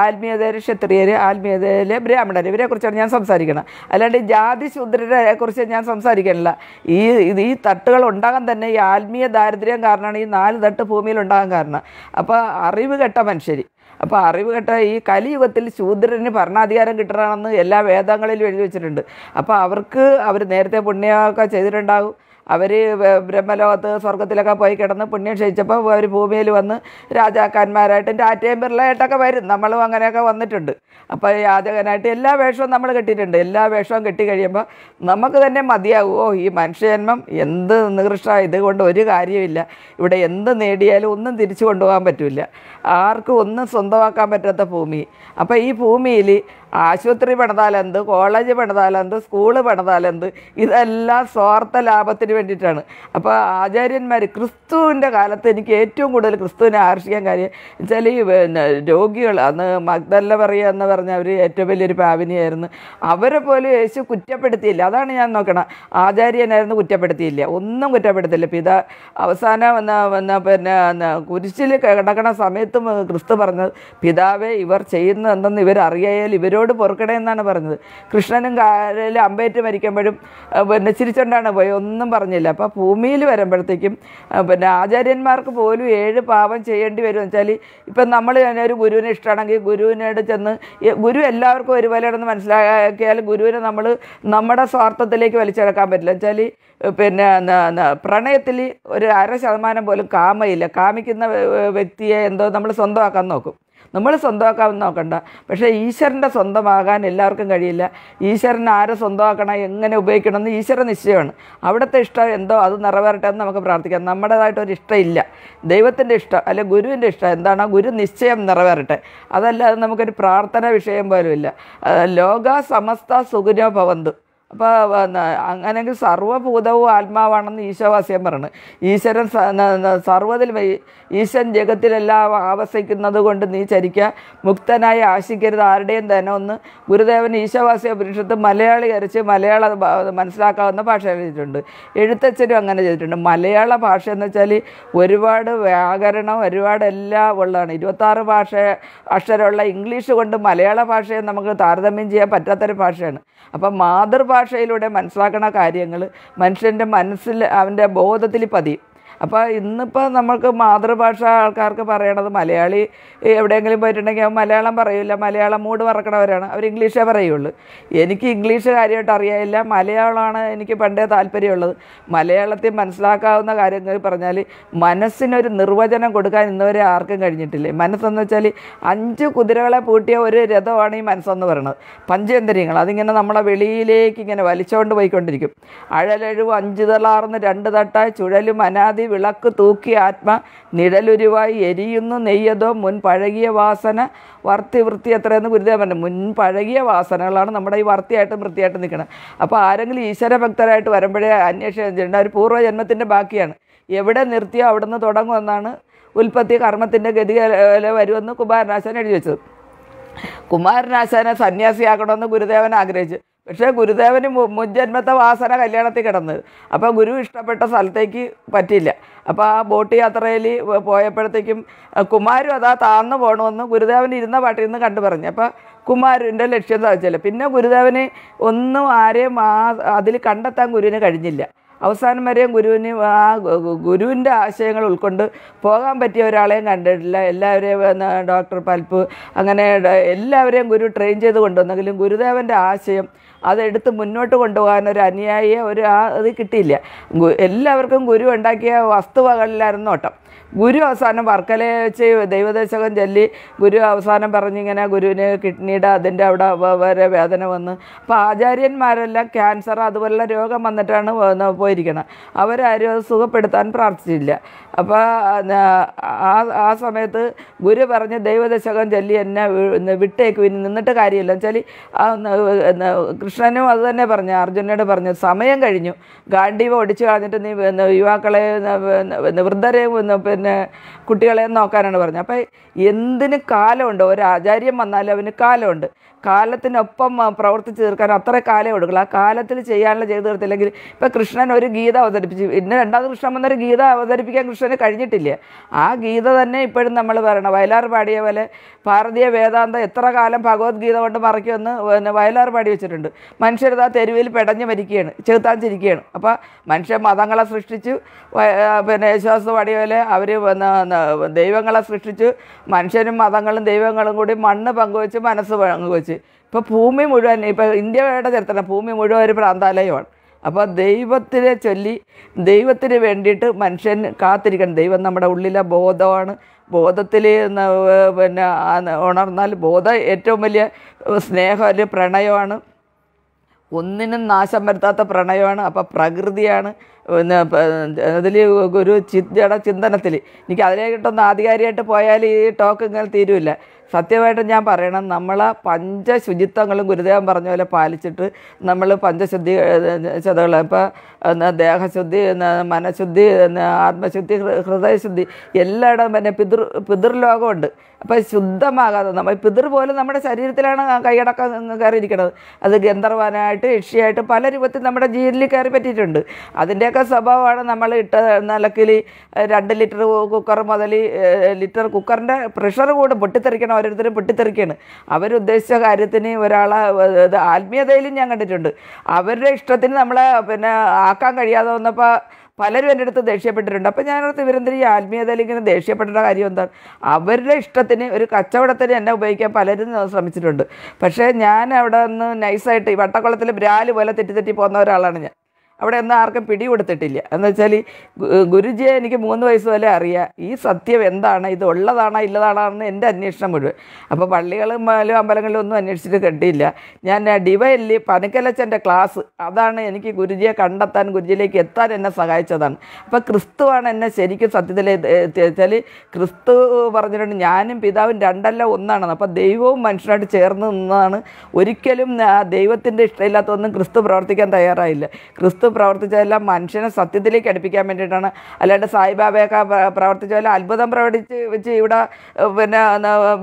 ആത്മീയതയിലെ ക്ഷത്രിയർ ആത്മീയതയിലെ ബ്രാഹ്മണർ ഇവരെക്കുറിച്ചാണ് ഞാൻ സംസാരിക്കണം അല്ലാണ്ട് ജാതി ശൂദ്രരെ കുറിച്ച് ഞാൻ സംസാരിക്കണില്ല ഈ ഇത് ഈ തട്ടുകൾ ഉണ്ടാകാൻ തന്നെ ഈ ആത്മീയ ദാരിദ്ര്യം കാരണമാണ് ഈ നാല് തട്ട് ഭൂമിയിൽ ഉണ്ടാകാൻ കാരണം അപ്പോൾ അറിവ് കെട്ട മനുഷ്യർ അപ്പോൾ അറിവ് കെട്ട ഈ കലിയുഗത്തിൽ ശൂദ്രന് ഭരണാധികാരം കിട്ടണമെന്ന് എല്ലാ വേദങ്ങളിലും എഴുതി വെച്ചിട്ടുണ്ട് അപ്പോൾ അവർക്ക് അവർ നേരത്തെ പുണ്യമൊക്കെ ചെയ്തിട്ടുണ്ടാകും അവർ ബ്രഹ്മലോകത്ത് സ്വർഗത്തിലൊക്കെ പോയി കിടന്ന് പുണ്യം ക്ഷയിച്ചപ്പോൾ അവർ ഭൂമിയിൽ വന്ന് രാജാക്കന്മാരായിട്ടും രാറ്റയും ബിർളയായിട്ടൊക്കെ വരും നമ്മളും അങ്ങനെയൊക്കെ വന്നിട്ടുണ്ട് അപ്പോൾ യാചകനായിട്ട് എല്ലാ വേഷവും നമ്മൾ കെട്ടിയിട്ടുണ്ട് എല്ലാ വേഷവും കെട്ടി കഴിയുമ്പോൾ നമുക്ക് തന്നെ മതിയാകുമോ ഈ മനുഷ്യജന്മം എന്ത് നികൃഷ്ട ഇതുകൊണ്ട് ഒരു കാര്യമില്ല ഇവിടെ എന്ത് നേടിയാലും ഒന്നും തിരിച്ചു കൊണ്ടുപോകാൻ പറ്റില്ല ആർക്കും ഒന്നും സ്വന്തമാക്കാൻ പറ്റാത്ത ഭൂമി അപ്പോൾ ഈ ഭൂമിയിൽ ആശുപത്രി പണിതാലെന്ത് കോളേജ് പണിതാലെന്ത് സ്കൂള് പണിതാലെന്ത് ഇതെല്ലാം സ്വാർത്ഥ ലാഭത്തിന് വേണ്ടിയിട്ടാണ് അപ്പോൾ ആചാര്യന്മാർ ക്രിസ്തുവിൻ്റെ കാലത്ത് എനിക്ക് ഏറ്റവും കൂടുതൽ ക്രിസ്തുവിനെ ആകർഷിക്കാൻ കാര്യം വെച്ചാൽ ഈ പിന്നെ രോഗികൾ അന്ന് മഗ്ദല്ല പറയുക എന്ന് പറഞ്ഞ അവർ ഏറ്റവും വലിയൊരു പാവിനിയായിരുന്നു അവരെ പോലും യേശു കുറ്റപ്പെടുത്തിയില്ല അതാണ് ഞാൻ നോക്കണം ആചാര്യനായിരുന്നു കുറ്റപ്പെടുത്തിയില്ല ഒന്നും കുറ്റപ്പെടുത്തില്ല പിതാ അവസാനം എന്നാ പിന്നെ കുരിശിൽ കിടക്കണ സമയത്തും ക്രിസ്തു പറഞ്ഞത് പിതാവെ ഇവർ ചെയ്യുന്നതെന്തെന്ന് ഇവരറിയായാൽ ഇവരോ കയ്യോട് പൊറുക്കണേ എന്നാണ് പറഞ്ഞത് കൃഷ്ണനും കാലിൽ അമ്പേറ്റ് മരിക്കുമ്പോഴും പിന്നെ ചിരിച്ചോണ്ടാണ് പോയി ഒന്നും പറഞ്ഞില്ല അപ്പോൾ ഭൂമിയിൽ വരുമ്പോഴത്തേക്കും പിന്നെ ആചാര്യന്മാർക്ക് പോലും ഏഴ് പാപം ചെയ്യേണ്ടി വരും വെച്ചാൽ ഇപ്പം നമ്മൾ തന്നെ ഒരു ഗുരുവിനെ ഇഷ്ടമാണെങ്കിൽ ഗുരുവിനോട് ചെന്ന് ഗുരു എല്ലാവർക്കും ഒരുപോലെയാണെന്ന് മനസ്സിലാക്കിയാൽ ഗുരുവിനെ നമ്മൾ നമ്മുടെ സ്വാർത്ഥത്തിലേക്ക് വലിച്ചെടുക്കാൻ പറ്റില്ല വെച്ചാൽ പിന്നെ പ്രണയത്തിൽ ഒരു അര ശതമാനം പോലും കാമയില്ല കാമിക്കുന്ന വ്യക്തിയെ എന്തോ നമ്മൾ സ്വന്തമാക്കാൻ നോക്കും നമ്മൾ സ്വന്തമാക്കാമെന്ന് നോക്കണ്ട പക്ഷേ ഈശ്വരൻ്റെ സ്വന്തമാകാൻ എല്ലാവർക്കും കഴിയില്ല ഈശ്വരൻ ആരെ സ്വന്തമാക്കണം എങ്ങനെ ഉപയോഗിക്കണമെന്ന് ഈശ്വര നിശ്ചയമാണ് അവിടുത്തെ ഇഷ്ടം എന്തോ അത് നിറവേറട്ടെ എന്ന് നമുക്ക് പ്രാർത്ഥിക്കാം നമ്മുടേതായിട്ടൊരു ഇഷ്ടമില്ല ദൈവത്തിൻ്റെ ഇഷ്ടം അല്ലെ ഗുരുവിൻ്റെ ഇഷ്ടം എന്താണ് ഗുരു നിശ്ചയം നിറവേറട്ടെ അതല്ലാതെ നമുക്കൊരു പ്രാർത്ഥന വിഷയം പോലും ഇല്ല ലോക സമസ്ത സുഗുനോ ഭവന്തു അപ്പോൾ അങ്ങനെയെങ്കിൽ സർവ്വഭൂതവും ആത്മാവാണെന്ന് ഈശോവാസ്യം പറഞ്ഞു ഈശ്വരൻ സർവ്വതിൽ ഈശ്വൻ ജഗത്തിലെല്ലാം ആവസിക്കുന്നത് കൊണ്ട് നീ ചരിക്കുക മുക്തനായി ആശിക്കരുത് ആരുടെയും തന്നെ ഒന്ന് ഗുരുദേവൻ ഈശോവാസ്യ പുരുഷത്ത് മലയാളി അരച്ച് മലയാള മനസ്സിലാക്കാവുന്ന ഭാഷ എഴുതിയിട്ടുണ്ട് എഴുത്തച്ഛനും അങ്ങനെ ചെയ്തിട്ടുണ്ട് മലയാള ഭാഷ എന്ന് വെച്ചാൽ ഒരുപാട് വ്യാകരണം ഒരുപാട് എല്ലാം ഉള്ളതാണ് ഇരുപത്താറ് ഭാഷ അക്ഷരമുള്ള ഇംഗ്ലീഷ് കൊണ്ട് മലയാള ഭാഷയെ നമുക്ക് താരതമ്യം ചെയ്യാൻ പറ്റാത്തൊരു ഭാഷയാണ് അപ്പം മാതൃഭാഷയിലൂടെ മനസ്സിലാക്കണ കാര്യങ്ങൾ മനുഷ്യൻ്റെ മനസ്സിൽ അവൻ്റെ ബോധത്തിൽ പതിയും അപ്പോൾ ഇന്നിപ്പോൾ നമ്മൾക്ക് മാതൃഭാഷ ആൾക്കാർക്ക് പറയണത് മലയാളി എവിടെയെങ്കിലും പോയിട്ടുണ്ടെങ്കിൽ അവൻ മലയാളം പറയില്ല മലയാളം മൂട് പറക്കണവരാണ് അവർ ഇംഗ്ലീഷേ പറയുള്ളൂ എനിക്ക് ഇംഗ്ലീഷ് കാര്യമായിട്ട് അറിയാമില്ല മലയാളമാണ് എനിക്ക് പണ്ടേ താല്പര്യമുള്ളത് മലയാളത്തിൽ മനസ്സിലാക്കാവുന്ന കാര്യങ്ങൾ പറഞ്ഞാൽ മനസ്സിനൊരു നിർവചനം കൊടുക്കാൻ ഇന്നുവരെ ആർക്കും കഴിഞ്ഞിട്ടില്ലേ മനസ്സെന്ന് വെച്ചാൽ അഞ്ച് കുതിരകളെ പൂട്ടിയ ഒരു രഥമാണ് ഈ മനസ്സെന്ന് പറയുന്നത് പഞ്ചേന്ദ്രിയങ്ങൾ അതിങ്ങനെ നമ്മളെ വെളിയിലേക്ക് ഇങ്ങനെ വലിച്ചുകൊണ്ട് പോയിക്കൊണ്ടിരിക്കും അഴലഴിവ് അഞ്ച് തളാർന്ന് രണ്ട് തട്ടായി ചുഴലും അനാദി വിളക്ക് തൂക്കിയ ആത്മ നിഴലുരുവായി എരിയുന്നു നെയ്യതോ മുൻ പഴകിയ വാസന വർത്തി വൃത്തി എത്രയെന്ന് ഗുരുദേവൻ മുൻ പഴകിയ വാസനകളാണ് നമ്മുടെ ഈ വർത്തിയായിട്ടും വൃത്തിയായിട്ടും നിൽക്കുന്നത് അപ്പോൾ ആരെങ്കിലും ഈശ്വരഭക്തരായിട്ട് ഭക്തരായിട്ട് വരുമ്പോഴേ അന്വേഷിച്ചിട്ടുണ്ട് അവർ പൂർവ്വജന്മത്തിൻ്റെ ബാക്കിയാണ് എവിടെ നിർത്തിയോ നിന്ന് തുടങ്ങുമെന്നാണ് ഉൽപ്പത്തി കർമ്മത്തിൻ്റെ ഗതി വരുമെന്ന് കുമാരനാശാൻ എഴുതി വെച്ചത് കുമാരനാശാനെ സന്യാസിയാക്കണമെന്ന് ഗുരുദേവൻ ആഗ്രഹിച്ചു പക്ഷേ ഗുരുദേവന് മുൻജന്മത്തെ വാസന കല്യാണത്തിൽ കിടന്നത് അപ്പോൾ ഗുരു ഇഷ്ടപ്പെട്ട സ്ഥലത്തേക്ക് പറ്റില്ല അപ്പോൾ ആ ബോട്ട് യാത്രയിൽ പോയപ്പോഴത്തേക്കും കുമാരും അതാ താന്ന് പോകണമെന്ന് ഗുരുദേവൻ ഇരുന്ന പാട്ടിൽ നിന്ന് കണ്ടു പറഞ്ഞു അപ്പോൾ കുമാരൻ്റെ ലക്ഷ്യം സാധിച്ചില്ല പിന്നെ ഗുരുദേവന് ഒന്നും ആരെയും ആ അതിൽ കണ്ടെത്താൻ ഗുരുവിന് കഴിഞ്ഞില്ല അവസാനം വരെയും ഗുരുവിന് ആ ഗുരുവിൻ്റെ ആശയങ്ങൾ ഉൾക്കൊണ്ട് പോകാൻ പറ്റിയ ഒരാളെയും കണ്ടിട്ടില്ല എല്ലാവരെയും ഡോക്ടർ പൽപ്പ് അങ്ങനെ എല്ലാവരെയും ഗുരു ട്രെയിൻ ചെയ്ത് കൊണ്ടുവന്നെങ്കിലും ഗുരുദേവൻ്റെ ആശയം അതെടുത്ത് മുന്നോട്ട് കൊണ്ടുപോകാൻ ഒരു അനുയായിയെ ഒരു ആ അത് കിട്ടിയില്ല എല്ലാവർക്കും ഗുരു ഉണ്ടാക്കിയ വസ്തുവകളിലായിരുന്നു ഓട്ടം ഗുരു അവസാനം വർക്കലയെ വെച്ച് ദൈവദേശകം ചൊല്ലി ഗുരു അവസാനം പറഞ്ഞിങ്ങനെ ഗുരുവിന് കിഡ്നിയുടെ അതിൻ്റെ അവിടെ വരെ വേദന വന്ന് അപ്പോൾ ആചാര്യന്മാരെല്ലാം ക്യാൻസർ അതുപോലുള്ള രോഗം വന്നിട്ടാണ് പോയിരിക്കുന്നത് അവരാരും അത് സുഖപ്പെടുത്താൻ പ്രാർത്ഥിച്ചില്ല അപ്പോൾ ആ ആ സമയത്ത് ഗുരു പറഞ്ഞ് ദൈവദശകം ചൊല്ലി എന്നെ വിട്ടേക്ക് പിന്നെ നിന്നിട്ട് കാര്യമില്ല വെച്ചാൽ കൃഷ്ണനും അത് തന്നെ പറഞ്ഞു അർജുനോട് പറഞ്ഞു സമയം കഴിഞ്ഞു ഗാന്ധീവ ഒടിച്ചു കളഞ്ഞിട്ട് നീ യുവാക്കളെ വൃദ്ധരെയും പിന്നെ കുട്ടികളെയും നോക്കാനാണ് പറഞ്ഞത് അപ്പോൾ എന്തിന് കാലമുണ്ട് ഒരു ആചാര്യം വന്നാലും അവന് കാലമുണ്ട് കാലത്തിനൊപ്പം പ്രവർത്തിച്ച് തീർക്കാൻ അത്ര കാലം എടുക്കുള്ളൂ ആ കാലത്തിൽ ചെയ്യാനുള്ള ചെയ്തു തീർത്തില്ലെങ്കിൽ ഇപ്പോൾ കൃഷ്ണൻ ഒരു ഗീത അവതരിപ്പിച്ചു പിന്നെ രണ്ടാമത് കൃഷ്ണൻ വന്നൊരു ഗീത അവതരിപ്പിക്കാൻ കൃഷ്ണന് കഴിഞ്ഞിട്ടില്ല ആ ഗീത തന്നെ ഇപ്പോഴും നമ്മൾ പറയണം വയലാർ പാടിയ പോലെ ഭാരതീയ വേദാന്തം എത്ര കാലം ഭഗവത്ഗീത കൊണ്ട് മറയ്ക്കുമെന്ന് പിന്നെ വയലാർ പാടി വെച്ചിട്ടുണ്ട് മനുഷ്യരത് ആ തെരുവിൽ പെടഞ്ഞ് മരിക്കുകയാണ് ചെറുത്താൻ ചിരിക്കുകയാണ് അപ്പോൾ മനുഷ്യൻ മതങ്ങളെ സൃഷ്ടിച്ചു പിന്നെ യേശുദാസ് പാടിയ പോലെ അവർ ദൈവങ്ങളെ സൃഷ്ടിച്ചു മനുഷ്യനും മതങ്ങളും ദൈവങ്ങളും കൂടി മണ്ണ് പങ്കുവെച്ച് മനസ്സ് പങ്കുവെച്ചു ഇപ്പോൾ ഭൂമി മുഴുവൻ ഇപ്പോൾ ഇന്ത്യയുടെ ചരിത്രം ഭൂമി മുഴുവൻ ഒരു പ്രാന്താലയമാണ് അപ്പോൾ ദൈവത്തിനെ ചൊല്ലി ദൈവത്തിന് വേണ്ടിയിട്ട് മനുഷ്യൻ കാത്തിരിക്കണം ദൈവം നമ്മുടെ ഉള്ളിലെ ബോധമാണ് ബോധത്തിൽ പിന്നെ ഉണർന്നാൽ ബോധം ഏറ്റവും വലിയ സ്നേഹം ഒരു പ്രണയമാണ് ഒന്നിനും നാശം വരുത്താത്ത പ്രണയമാണ് അപ്പോൾ പ്രകൃതിയാണ് പിന്നെ അതിൽ ഒരു ചിന്തയുടെ ചിന്തനത്തിൽ എനിക്ക് അതിലേക്കിട്ടൊന്ന് ആധികാരികമായിട്ട് പോയാൽ ഈ ടോക്ക് ഇങ്ങനെ തീരുമില്ല സത്യമായിട്ട് ഞാൻ പറയണം നമ്മൾ പഞ്ചശുചിത്വങ്ങളും ഗുരുദേവൻ പറഞ്ഞ പോലെ പാലിച്ചിട്ട് നമ്മൾ പഞ്ചശുദ്ധി ശതകൾ ഇപ്പോൾ ദേഹശുദ്ധി മനഃശുദ്ധി ആത്മശുദ്ധി ഹൃദയശുദ്ധി എല്ലായിടം പിന്നെ പിതൃ പിതൃലോകമുണ്ട് അപ്പോൾ ശുദ്ധമാകാതെ നമ്മൾ പിതൃ പോലെ നമ്മുടെ ശരീരത്തിലാണ് കൈയടക്കം കയറിയിരിക്കുന്നത് അത് ഗന്ധർവാനായിട്ട് യക്ഷിയായിട്ട് പല രൂപത്തിൽ നമ്മുടെ ജീവിതത്തിൽ കയറി പറ്റിയിട്ടുണ്ട് അതിൻ്റെയൊക്കെ സ്വഭാവമാണ് നമ്മൾ ഇട്ട നിലക്കിൽ രണ്ട് ലിറ്റർ കുക്കർ മുതൽ ലിറ്റർ കുക്കറിൻ്റെ പ്രഷർ കൂടെ പൊട്ടിത്തെറിക്കണം ഓരോരുത്തരും പൊട്ടിത്തെറിക്കാണ് അവരുദ്ദേശിച്ച കാര്യത്തിന് ഒരാളെ ആത്മീയതയിലും ഞാൻ കണ്ടിട്ടുണ്ട് അവരുടെ ഇഷ്ടത്തിന് നമ്മളെ പിന്നെ ആക്കാൻ കഴിയാതെ വന്നപ്പോൾ പലരും എൻ്റെ അടുത്ത് ദേഷ്യപ്പെട്ടിട്ടുണ്ട് അപ്പോൾ ഞാനടുത്ത് അടുത്ത് ഇവരെന്തിന് ഈ ആത്മീയതയിൽ ഇങ്ങനെ ദേഷ്യപ്പെടേണ്ട കാര്യം എന്താണ് അവരുടെ ഇഷ്ടത്തിന് ഒരു കച്ചവടത്തിന് എന്നെ ഉപയോഗിക്കാൻ പലരും ശ്രമിച്ചിട്ടുണ്ട് പക്ഷേ ഞാൻ അവിടെ നിന്ന് നൈസായിട്ട് ഈ വട്ടക്കുളത്തിൽ ബ്രാല് പോലെ തെറ്റി തെറ്റി പോകുന്ന ഒരാളാണ് ഞാൻ അവിടെ ഒന്നും ആർക്കും പിടികൊടുത്തിട്ടില്ല എന്ന് വെച്ചാൽ ഗുരുജിയെ എനിക്ക് മൂന്ന് വയസ്സ് വരെ അറിയാം ഈ സത്യം എന്താണ് ഇത് ഉള്ളതാണോ ഇല്ലതാണോ എന്ന് എൻ്റെ അന്വേഷണം മുഴുവൻ അപ്പോൾ പള്ളികളും മേലും അമ്പലങ്ങളിലും ഒന്നും അന്വേഷിച്ചിട്ട് കണ്ടില്ല ഞാൻ ഡിവൈലിൽ പനക്കലച്ചൻ്റെ ക്ലാസ് അതാണ് എനിക്ക് ഗുരുജിയെ കണ്ടെത്താൻ ഗുരുജിയിലേക്ക് എത്താൻ എന്നെ സഹായിച്ചതാണ് അപ്പോൾ ക്രിസ്തുവാണ് എന്നെ ശരിക്കും സത്യത്തിൽ വെച്ചാൽ ക്രിസ്തു പറഞ്ഞിട്ടുണ്ട് ഞാനും പിതാവും രണ്ടല്ല ഒന്നാണെന്ന് അപ്പോൾ ദൈവവും മനുഷ്യനായിട്ട് ചേർന്ന് നിന്നതാണ് ഒരിക്കലും ദൈവത്തിൻ്റെ ഇഷ്ടമില്ലാത്തതൊന്നും ക്രിസ്തു പ്രവർത്തിക്കാൻ തയ്യാറായില്ല ക്രിസ്തു പ്രവർത്തിച്ചതെല്ലാം മനുഷ്യനെ സത്യത്തിലേക്ക് അടുപ്പിക്കാൻ വേണ്ടിയിട്ടാണ് അല്ലാണ്ട് സായിബാബയൊക്കെ പ്രവർത്തിച്ചതെല്ലാം അത്ഭുതം പ്രവർത്തിച്ച് വെച്ച് ഇവിടെ പിന്നെ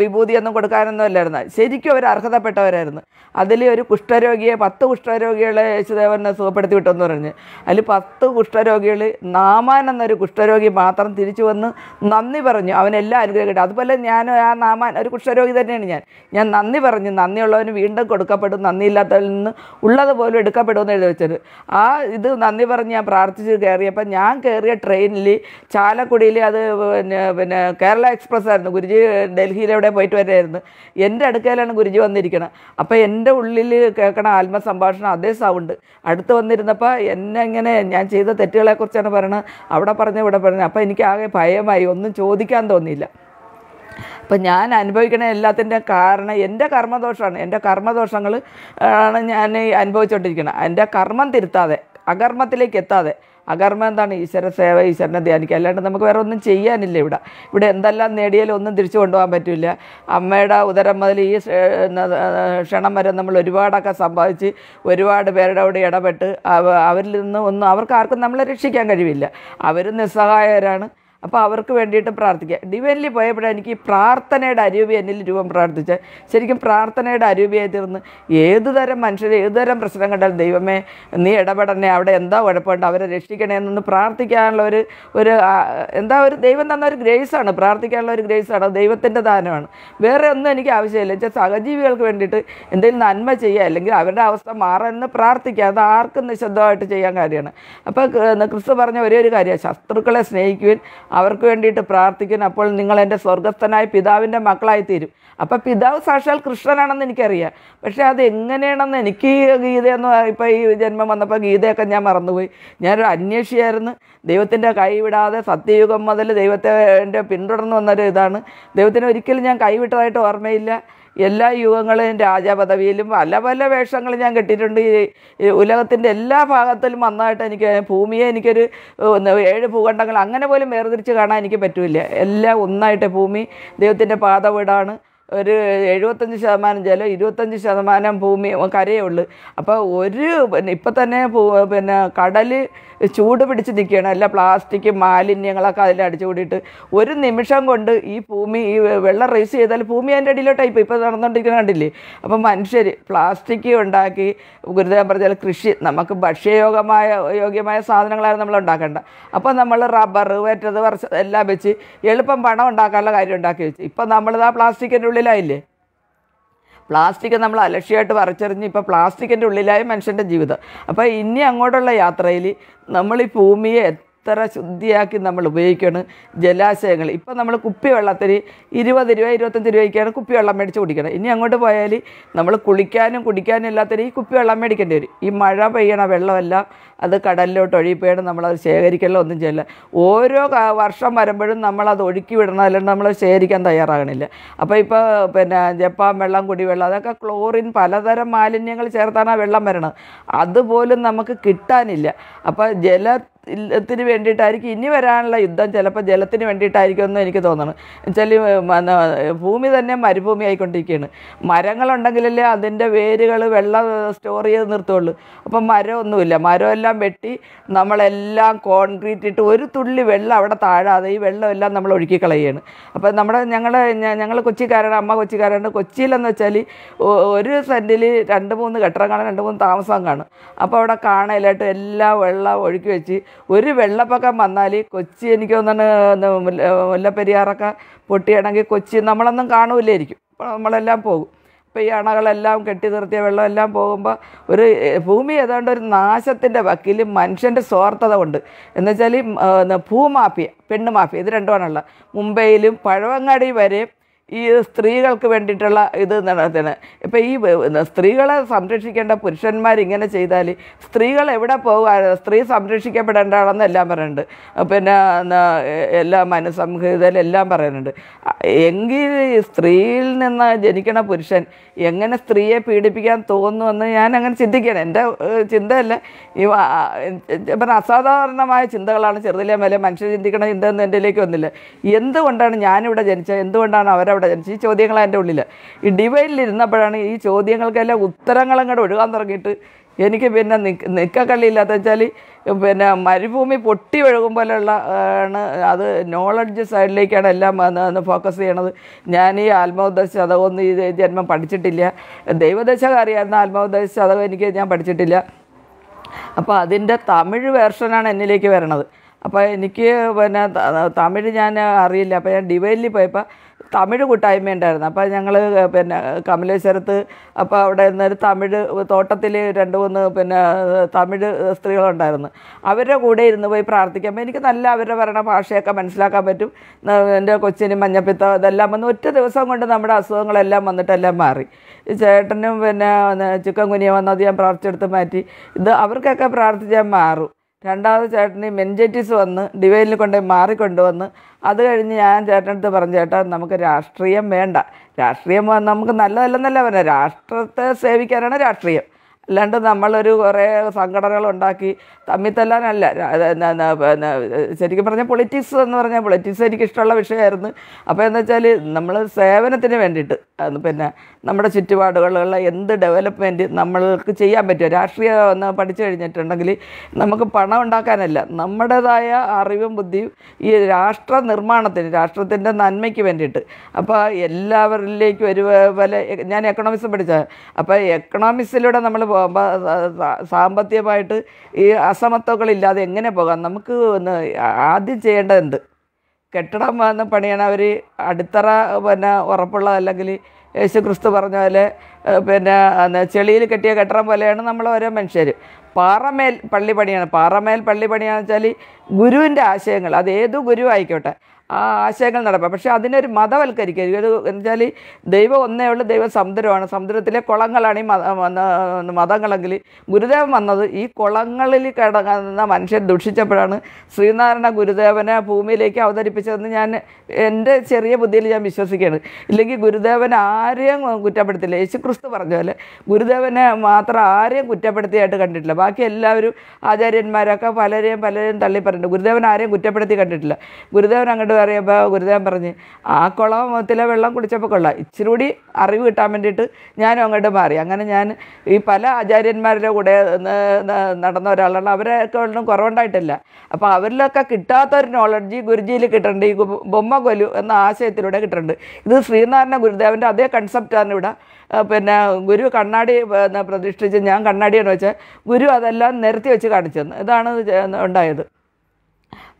വിഭൂതിയൊന്നും കൊടുക്കാനൊന്നും അല്ലായിരുന്നു ശരിക്കും അവർ അർഹതപ്പെട്ടവരായിരുന്നു അതിൽ ഒരു കുഷ്ഠരോഗിയെ പത്ത് കുഷ്ഠരോഗികളെ യേശുദേവനെ സുഖപ്പെടുത്തി വിട്ടെന്ന് പറഞ്ഞ് അതിൽ പത്ത് കുഷ്ഠരോഗികൾ നാമാൻ എന്നൊരു കുഷ്ഠരോഗി മാത്രം തിരിച്ചു വന്ന് നന്ദി പറഞ്ഞു അവനെല്ലാം അനുഗ്രഹം കിട്ടും അതുപോലെ ഞാൻ ആ നാമാൻ ഒരു കുഷ്ഠരോഗി തന്നെയാണ് ഞാൻ ഞാൻ നന്ദി പറഞ്ഞു നന്ദിയുള്ളവന് വീണ്ടും കൊടുക്കപ്പെടും നന്ദിയില്ലാത്തവരിൽ നിന്ന് ഉള്ളതുപോലും എടുക്കപ്പെടുമെന്ന് എഴുതി വെച്ചത് ആ ഇത് നന്ദി പറഞ്ഞ് ഞാൻ പ്രാർത്ഥിച്ച് കയറിയപ്പോൾ ഞാൻ കയറിയ ട്രെയിനിൽ ചാലക്കുടിയിൽ അത് പിന്നെ പിന്നെ കേരള എക്സ്പ്രസ് ആയിരുന്നു ഗുരുജി ഡൽഹിയിലെവിടെ പോയിട്ട് വരായിരുന്നു എൻ്റെ അടുക്കലാണ് ഗുരുജി വന്നിരിക്കണം അപ്പോൾ എൻ്റെ ഉള്ളിൽ കേൾക്കണ ആത്മസംഭാഷണം അതേ സൗണ്ട് അടുത്ത് വന്നിരുന്നപ്പോൾ എന്നെ ഇങ്ങനെ ഞാൻ ചെയ്ത തെറ്റുകളെക്കുറിച്ചാണ് പറയണത് അവിടെ പറഞ്ഞ ഇവിടെ പറഞ്ഞത് അപ്പോൾ എനിക്ക് ആകെ ഭയമായി ഒന്നും ചോദിക്കാൻ തോന്നിയില്ല അപ്പം ഞാൻ അനുഭവിക്കണ എല്ലാത്തിൻ്റെ കാരണം എൻ്റെ കർമ്മദോഷമാണ് എൻ്റെ കർമ്മദോഷങ്ങൾ ആണ് ഞാൻ അനുഭവിച്ചുകൊണ്ടിരിക്കുന്നത് എൻ്റെ കർമ്മം തിരുത്താതെ അകർമ്മത്തിലേക്ക് എത്താതെ അകർമ്മം എന്താണ് ഈശ്വര സേവ ഈശ്വരനെ ധ്യാനിക്കുക അല്ലാണ്ട് നമുക്ക് വേറെ ഒന്നും ചെയ്യാനില്ല ഇവിടെ ഇവിടെ എന്തെല്ലാം നേടിയാലും ഒന്നും തിരിച്ചു കൊണ്ടുപോകാൻ പറ്റില്ല അമ്മയുടെ ഉദരം മുതൽ ഈ ക്ഷണം വരെ നമ്മൾ ഒരുപാടൊക്കെ സമ്പാദിച്ച് ഒരുപാട് പേരുടെ അവിടെ ഇടപെട്ട് അവരിൽ നിന്ന് ഒന്നും അവർക്ക് ആർക്കും നമ്മളെ രക്ഷിക്കാൻ കഴിയില്ല അവരും നിസ്സഹായരാണ് അപ്പോൾ അവർക്ക് വേണ്ടിയിട്ട് പ്രാർത്ഥിക്കുക ഡിവൈനിൽ പോയപ്പോഴാണ് എനിക്ക് ഈ പ്രാർത്ഥനയുടെ അരൂപി എന്നിൽ രൂപം പ്രാർത്ഥിച്ച് ശരിക്കും പ്രാർത്ഥനയുടെ അരൂപിയായി തീർന്ന് ഏതുതരം തരം മനുഷ്യർ ഏതുതരം പ്രശ്നം കണ്ടാലും ദൈവമേ നീ ഇടപെടണേ അവിടെ എന്താ കുഴപ്പമുണ്ട് അവരെ രക്ഷിക്കണേ എന്നൊന്ന് പ്രാർത്ഥിക്കാനുള്ള ഒരു ഒരു എന്താ ഒരു ദൈവം തന്ന ഒരു ഗ്രേസാണ് പ്രാർത്ഥിക്കാനുള്ള ഒരു ഗ്രേസാണ് ദൈവത്തിൻ്റെ ദാനമാണ് വേറെ ഒന്നും എനിക്ക് ആവശ്യമില്ല വെച്ചാൽ സഹജീവികൾക്ക് വേണ്ടിയിട്ട് എന്തെങ്കിലും നന്മ ചെയ്യുക അല്ലെങ്കിൽ അവരുടെ അവസ്ഥ എന്ന് പ്രാർത്ഥിക്കുക അത് ആർക്കും നിശബ്ദമായിട്ട് ചെയ്യാൻ കാര്യമാണ് അപ്പോൾ ക്രിസ്തു പറഞ്ഞ ഒരേ ഒരു കാര്യമാണ് ശത്രുക്കളെ സ്നേഹിക്കുവാൻ അവർക്ക് വേണ്ടിയിട്ട് പ്രാർത്ഥിക്കുന്നു അപ്പോൾ നിങ്ങൾ എൻ്റെ സ്വർഗസ്ഥനായ പിതാവിൻ്റെ മക്കളായി തീരും അപ്പോൾ പിതാവ് സാക്ഷാൽ കൃഷ്ണനാണെന്ന് എനിക്കറിയാം പക്ഷേ അത് എങ്ങനെയാണെന്ന് എനിക്ക് ഗീതയെന്ന് ഇപ്പോൾ ഈ ജന്മം വന്നപ്പോൾ ഗീതയൊക്കെ ഞാൻ മറന്നുപോയി ഞാനൊരു അന്വേഷിയായിരുന്നു ദൈവത്തിൻ്റെ കൈവിടാതെ സത്യയുഗം മുതൽ ദൈവത്തെ എൻ്റെ പിന്തുടർന്നു വന്നൊരു ഇതാണ് ദൈവത്തിന് ഒരിക്കലും ഞാൻ കൈവിട്ടതായിട്ട് ഓർമ്മയില്ല എല്ലാ യുഗങ്ങളും രാജപദവിയിലും പല പല വേഷങ്ങൾ ഞാൻ കെട്ടിയിട്ടുണ്ട് ഈ ഉലകത്തിൻ്റെ എല്ലാ ഭാഗത്തിലും വന്നതായിട്ട് എനിക്ക് ഭൂമിയെ എനിക്കൊരു ഏഴ് ഭൂഖണ്ഡങ്ങൾ അങ്ങനെ പോലും വേർതിരിച്ച് കാണാൻ എനിക്ക് പറ്റില്ല എല്ലാം ഒന്നായിട്ട് ഭൂമി ദൈവത്തിൻ്റെ പാതവീടാണ് ഒരു എഴുപത്തഞ്ച് ശതമാനം ജലം ഇരുപത്തഞ്ച് ശതമാനം ഭൂമി കരയേ ഉള്ളൂ അപ്പോൾ ഒരു ഇപ്പം തന്നെ പിന്നെ കടൽ ചൂട് പിടിച്ച് നിൽക്കുകയാണ് എല്ലാ പ്ലാസ്റ്റിക് മാലിന്യങ്ങളൊക്കെ അതിൽ കൂടിയിട്ട് ഒരു നിമിഷം കൊണ്ട് ഈ ഭൂമി ഈ വെള്ളം റേസ് ചെയ്താൽ ഭൂമി അതിൻ്റെ അടിയിലോട്ടായി ഇപ്പോൾ ഇപ്പോൾ നടന്നുകൊണ്ടിരിക്കുന്ന കണ്ടില്ലേ അപ്പം മനുഷ്യർ പ്ലാസ്റ്റിക് ഉണ്ടാക്കി ഗുരുദേവൻ പറഞ്ഞാൽ കൃഷി നമുക്ക് ഭക്ഷ്യയോഗമായ യോഗ്യമായ സാധനങ്ങളാണ് നമ്മൾ ഉണ്ടാക്കേണ്ട അപ്പോൾ നമ്മൾ റബ്ബർ മറ്റത് വറച്ച് എല്ലാം വെച്ച് എളുപ്പം പണം ഉണ്ടാക്കാനുള്ള കാര്യം ഉണ്ടാക്കി വെച്ച് ഇപ്പം നമ്മളിത് ആ പ്ലാസ്റ്റിക്കിൻ്റെ ഉള്ളിലായില്ലേ പ്ലാസ്റ്റിക് നമ്മൾ അലക്ഷ്യമായിട്ട് വരച്ചെറിഞ്ഞ് ഇപ്പോൾ പ്ലാസ്റ്റിക്കിൻ്റെ ഉള്ളിലായി മനുഷ്യൻ്റെ ജീവിതം അപ്പോൾ ഇനി അങ്ങോട്ടുള്ള യാത്രയിൽ നമ്മൾ ഈ ഭൂമിയെ എത്ര ശുദ്ധിയാക്കി നമ്മൾ ഉപയോഗിക്കണം ജലാശയങ്ങൾ ഇപ്പം നമ്മൾ കുപ്പി വെള്ളത്തിന് ഇരുപത് രൂപ ഇരുപത്തഞ്ച് രൂപയ്ക്കാണ് കുപ്പി വെള്ളം മേടിച്ച് കുടിക്കണം ഇനി അങ്ങോട്ട് പോയാൽ നമ്മൾ കുളിക്കാനും കുടിക്കാനും ഇല്ലാത്തതിന് ഈ കുപ്പി വെള്ളം മേടിക്കേണ്ടി വരും ഈ മഴ പെയ്യണ വെള്ളമെല്ലാം അത് കടലിലോട്ട് ഒഴുകിപ്പോയിട്ട് നമ്മളത് ശേഖരിക്കലോ ഒന്നും ചെയ്യില്ല ഓരോ വർഷം വരുമ്പോഴും നമ്മളത് ഒഴുക്കി വിടണം അല്ലെങ്കിൽ നമ്മൾ ശേഖരിക്കാൻ തയ്യാറാകണില്ല അപ്പോൾ ഇപ്പോൾ പിന്നെ ജപ്പാൻ വെള്ളം കുടിവെള്ളം അതൊക്കെ ക്ലോറിൻ പലതരം മാലിന്യങ്ങൾ ചേർത്താണ് ആ വെള്ളം വരണത് അതുപോലും നമുക്ക് കിട്ടാനില്ല അപ്പോൾ ജല ത്തിന് വേണ്ടിയിട്ടായിരിക്കും ഇനി വരാനുള്ള യുദ്ധം ചിലപ്പോൾ ജലത്തിന് വേണ്ടിയിട്ടായിരിക്കുമെന്ന് എനിക്ക് തോന്നുന്നു വെച്ചാൽ ഭൂമി തന്നെ മരുഭൂമി ആയിക്കൊണ്ടിരിക്കുകയാണ് മരങ്ങളുണ്ടെങ്കിലല്ലേ അതിൻ്റെ വേരുകൾ വെള്ളം സ്റ്റോർ ചെയ്ത് നിർത്തുള്ളൂ അപ്പം മരമൊന്നുമില്ല മരമല്ല എല്ലാം വെട്ടി നമ്മളെല്ലാം കോൺക്രീറ്റ് ഇട്ട് ഒരു തുള്ളി വെള്ളം അവിടെ താഴാതെ ഈ വെള്ളമെല്ലാം നമ്മൾ ഒഴുക്കി കളയുകയാണ് അപ്പോൾ നമ്മുടെ ഞങ്ങൾ ഞങ്ങൾ കൊച്ചിക്കാരാണ് അമ്മ കൊച്ചിക്കാരാണ് കൊച്ചിയിലെന്ന് വെച്ചാൽ ഒരു സെൻറ്റിൽ രണ്ട് മൂന്ന് കെട്ടിടം കാണാൻ രണ്ട് മൂന്ന് താമസം കാണും അപ്പോൾ അവിടെ കാണലായിട്ട് എല്ലാ വെള്ളം ഒഴുക്കി വെച്ച് ഒരു വെള്ളപ്പൊക്കം വന്നാൽ കൊച്ചി എനിക്ക് തോന്നുന്ന മുല്ലപ്പെരിയാറൊക്കെ പൊട്ടിയാണെങ്കിൽ കൊച്ചി നമ്മളൊന്നും കാണൂലായിരിക്കും അപ്പോൾ നമ്മളെല്ലാം പോകും ഇപ്പോൾ ഈ അണകളെല്ലാം കെട്ടി നിർത്തിയ വെള്ളമെല്ലാം പോകുമ്പോൾ ഒരു ഭൂമി ഏതാണ്ട് ഒരു നാശത്തിൻ്റെ വക്കിൽ മനുഷ്യൻ്റെ സ്വാർത്ഥത ഉണ്ട് എന്നുവെച്ചാൽ വെച്ചാൽ ഭൂമാഫിയ പെണ്ണ് മാഫിയ ഇത് രണ്ടുമാണുള്ള മുംബൈയിലും പഴവങ്ങാടി വരെയും ഈ സ്ത്രീകൾക്ക് വേണ്ടിയിട്ടുള്ള ഇത് നടത്തുന്നത് ഇപ്പം ഈ സ്ത്രീകളെ സംരക്ഷിക്കേണ്ട പുരുഷന്മാർ ഇങ്ങനെ ചെയ്താൽ സ്ത്രീകൾ എവിടെ പോകുക സ്ത്രീ സംരക്ഷിക്കപ്പെടേണ്ടതാണെന്ന് എല്ലാം പറയുന്നുണ്ട് പിന്നെ എല്ലാ മനസ്സംഹിതയിലും എല്ലാം പറയുന്നുണ്ട് എങ്കിൽ സ്ത്രീയിൽ നിന്ന് ജനിക്കണ പുരുഷൻ എങ്ങനെ സ്ത്രീയെ പീഡിപ്പിക്കാൻ തോന്നുമെന്ന് ഞാൻ അങ്ങനെ ചിന്തിക്കണം എൻ്റെ ചിന്തയല്ല ഈ അസാധാരണമായ ചിന്തകളാണ് ചെറുതിലെ മേലെ മനുഷ്യർ ചിന്തിക്കണ ചിന്ത എൻ്റെ വന്നില്ല എന്തുകൊണ്ടാണ് ഞാനിവിടെ ജനിച്ചത് എന്തുകൊണ്ടാണ് അവരെ അവിടെ ജനിച്ചു ഈ ചോദ്യങ്ങൾ എൻ്റെ ഉള്ളിൽ ഈ ഡിവൈഡിലിരുന്നപ്പോഴാണ് ഈ ചോദ്യങ്ങൾക്കെല്ലാം ഉത്തരങ്ങളും കൂടെ ഒഴുകാൻ തുടങ്ങിയിട്ട് എനിക്ക് പിന്നെ നിക്ക നിക്കക്കള്ളിയില്ലാത്ത വെച്ചാൽ പിന്നെ മരുഭൂമി പൊട്ടി പോലെയുള്ള ആണ് അത് നോളജ് സൈഡിലേക്കാണ് എല്ലാം ഫോക്കസ് ചെയ്യണത് ഞാൻ ഈ ആത്മോദ്ദേശ ശതകമൊന്നും ഈ ജന്മം പഠിച്ചിട്ടില്ല കാര്യമായിരുന്ന ആത്മോദ്ദേശ ശതകം എനിക്ക് ഞാൻ പഠിച്ചിട്ടില്ല അപ്പോൾ അതിൻ്റെ തമിഴ് വേർഷനാണ് എന്നിലേക്ക് വരണത് അപ്പോൾ എനിക്ക് പിന്നെ തമിഴ് ഞാൻ അറിയില്ല അപ്പോൾ ഞാൻ ഡിവൈഡിൽ പോയപ്പോൾ തമിഴ് കൂട്ടായ്മ ഉണ്ടായിരുന്നു അപ്പോൾ ഞങ്ങൾ പിന്നെ കമലേശ്വരത്ത് അപ്പോൾ അവിടെ നിന്നൊരു തമിഴ് തോട്ടത്തിൽ രണ്ട് മൂന്ന് പിന്നെ തമിഴ് സ്ത്രീകളുണ്ടായിരുന്നു അവരുടെ കൂടെ ഇരുന്ന് പോയി പ്രാർത്ഥിക്കുമ്പോൾ എനിക്ക് നല്ല അവരുടെ പറയണ ഭാഷയൊക്കെ മനസ്സിലാക്കാൻ പറ്റും എൻ്റെ കൊച്ചിന് മഞ്ഞപ്പിത്ത ഇതെല്ലാം വന്ന് ഒറ്റ ദിവസം കൊണ്ട് നമ്മുടെ അസുഖങ്ങളെല്ലാം വന്നിട്ടെല്ലാം മാറി ചേട്ടനും പിന്നെ ചിക്കൻ കുനിയ വന്നത് ഞാൻ പ്രാർത്ഥിച്ചെടുത്ത് മാറ്റി ഇത് അവർക്കൊക്കെ പ്രാർത്ഥിച്ചാൽ മാറും രണ്ടാമത് ചേട്ടന് മെൻജറ്റിസ് വന്ന് ഡിവൈനിൽ കൊണ്ട് മാറിക്കൊണ്ടുവന്ന് അത് കഴിഞ്ഞ് ഞാൻ ചേട്ടനടുത്ത് പറഞ്ഞു ചേട്ടാ നമുക്ക് രാഷ്ട്രീയം വേണ്ട രാഷ്ട്രീയം നമുക്ക് നല്ലതല്ലെന്നല്ല പറഞ്ഞത് രാഷ്ട്രത്തെ സേവിക്കാനാണ് രാഷ്ട്രീയം അല്ലാണ്ട് നമ്മളൊരു കുറേ സംഘടനകൾ ഉണ്ടാക്കി തമ്മിൽ തല്ലാനല്ല ശരിക്കും പറഞ്ഞാൽ പൊളിറ്റിക്സ് എന്ന് പറഞ്ഞാൽ പൊളിറ്റിക്സ് എനിക്ക് ഇഷ്ടമുള്ള വിഷയമായിരുന്നു അപ്പോൾ എന്ന് വെച്ചാൽ നമ്മൾ സേവനത്തിന് വേണ്ടിയിട്ട് പിന്നെ നമ്മുടെ ചുറ്റുപാടുകളിലുള്ള എന്ത് ഡെവലപ്മെൻറ്റ് നമ്മൾക്ക് ചെയ്യാൻ പറ്റുമോ രാഷ്ട്രീയം ഒന്ന് പഠിച്ചു കഴിഞ്ഞിട്ടുണ്ടെങ്കിൽ നമുക്ക് പണം ഉണ്ടാക്കാനല്ല നമ്മുടേതായ അറിവും ബുദ്ധിയും ഈ രാഷ്ട്ര നിർമ്മാണത്തിന് രാഷ്ട്രത്തിൻ്റെ നന്മയ്ക്ക് വേണ്ടിയിട്ട് അപ്പോൾ എല്ലാവരിലേക്കും പോലെ ഞാൻ എക്കണോമിക്സ് പഠിച്ച അപ്പോൾ എക്കണോമിക്സിലൂടെ നമ്മൾ പോകുമ്പോൾ സാമ്പത്തികമായിട്ട് ഈ അസമത്വങ്ങളില്ലാതെ എങ്ങനെ പോകാം നമുക്ക് ഒന്ന് ആദ്യം എന്ത് കെട്ടിടം വന്ന് പണിയണവർ അവർ അടിത്തറ പിന്നെ ഉറപ്പുള്ളതല്ലെങ്കിൽ യേശു ക്രിസ്തു പറഞ്ഞ പോലെ പിന്നെ ചെളിയിൽ കെട്ടിയ കെട്ടിടം പോലെയാണ് നമ്മൾ ഓരോ മനുഷ്യർ പാറമേൽ പള്ളി പണിയാണ് പാറമേൽ പള്ളി പണിയാണെന്ന് വെച്ചാൽ ഗുരുവിൻ്റെ ആശയങ്ങൾ അത് ഏത് ഗുരു ആയിക്കോട്ടെ ആ ആശയങ്ങൾ നടപ്പാം പക്ഷേ അതിനൊരു മതവൽക്കരിക്കുക ഒരു എന്നുവെച്ചാൽ ദൈവം ഒന്നേ ഉള്ളൂ ദൈവം സമുദ്രമാണ് സമുദ്രത്തിലെ കുളങ്ങളാണ് ഈ മതങ്ങളെങ്കിൽ ഗുരുദേവൻ വന്നത് ഈ കുളങ്ങളിൽ കിടങ്ങുന്ന മനുഷ്യൻ ദുഷിച്ചപ്പോഴാണ് ശ്രീനാരായണ ഗുരുദേവനെ ഭൂമിയിലേക്ക് അവതരിപ്പിച്ചതെന്ന് ഞാൻ എൻ്റെ ചെറിയ ബുദ്ധിയിൽ ഞാൻ വിശ്വസിക്കുകയാണ് ഇല്ലെങ്കിൽ ഗുരുദേവൻ ആരെയും കുറ്റപ്പെടുത്തില്ല യേശുക്രിസ്തു പറഞ്ഞ പോലെ ഗുരുദേവനെ മാത്രം ആരെയും കുറ്റപ്പെടുത്തിയായിട്ട് കണ്ടിട്ടില്ല ബാക്കി എല്ലാവരും ആചാര്യന്മാരൊക്കെ പലരെയും പലരെയും തള്ളി പറഞ്ഞിട്ടുണ്ട് ഗുരുദേവൻ ആരെയും കുറ്റപ്പെടുത്തി കണ്ടിട്ടില്ല ഗുരുദേവൻ അങ്ങോട്ട് അറിയപ്പോൾ ഗുരുദേവൻ പറഞ്ഞ് ആ കുളത്തിലെ വെള്ളം കുടിച്ചപ്പോൾ കൊള്ളാം ഇച്ചിരി കൂടി അറിവ് കിട്ടാൻ വേണ്ടിയിട്ട് ഞാനും അങ്ങോട്ട് മാറി അങ്ങനെ ഞാൻ ഈ പല ആചാര്യന്മാരുടെ കൂടെ നടന്ന ഒരാളാണ് അവരൊക്കെ ഒന്നും കുറവുണ്ടായിട്ടില്ല അപ്പോൾ അവരിലൊക്കെ കിട്ടാത്ത ഒരു ഗുരുജിയിൽ കിട്ടുന്നുണ്ട് ഈ ബൊമ്മ കൊലു എന്ന ആശയത്തിലൂടെ കിട്ടുന്നുണ്ട് ഇത് ശ്രീനാരായണ ഗുരുദേവൻ്റെ അതേ കൺസെപ്റ്റാണ് ഇവിടെ പിന്നെ ഗുരു കണ്ണാടി പ്രതിഷ്ഠിച്ച് ഞാൻ കണ്ണാടിയെന്ന് വെച്ചാൽ ഗുരു അതെല്ലാം നിരത്തി വെച്ച് കാണിച്ചു തന്നു ഇതാണ് ഉണ്ടായത്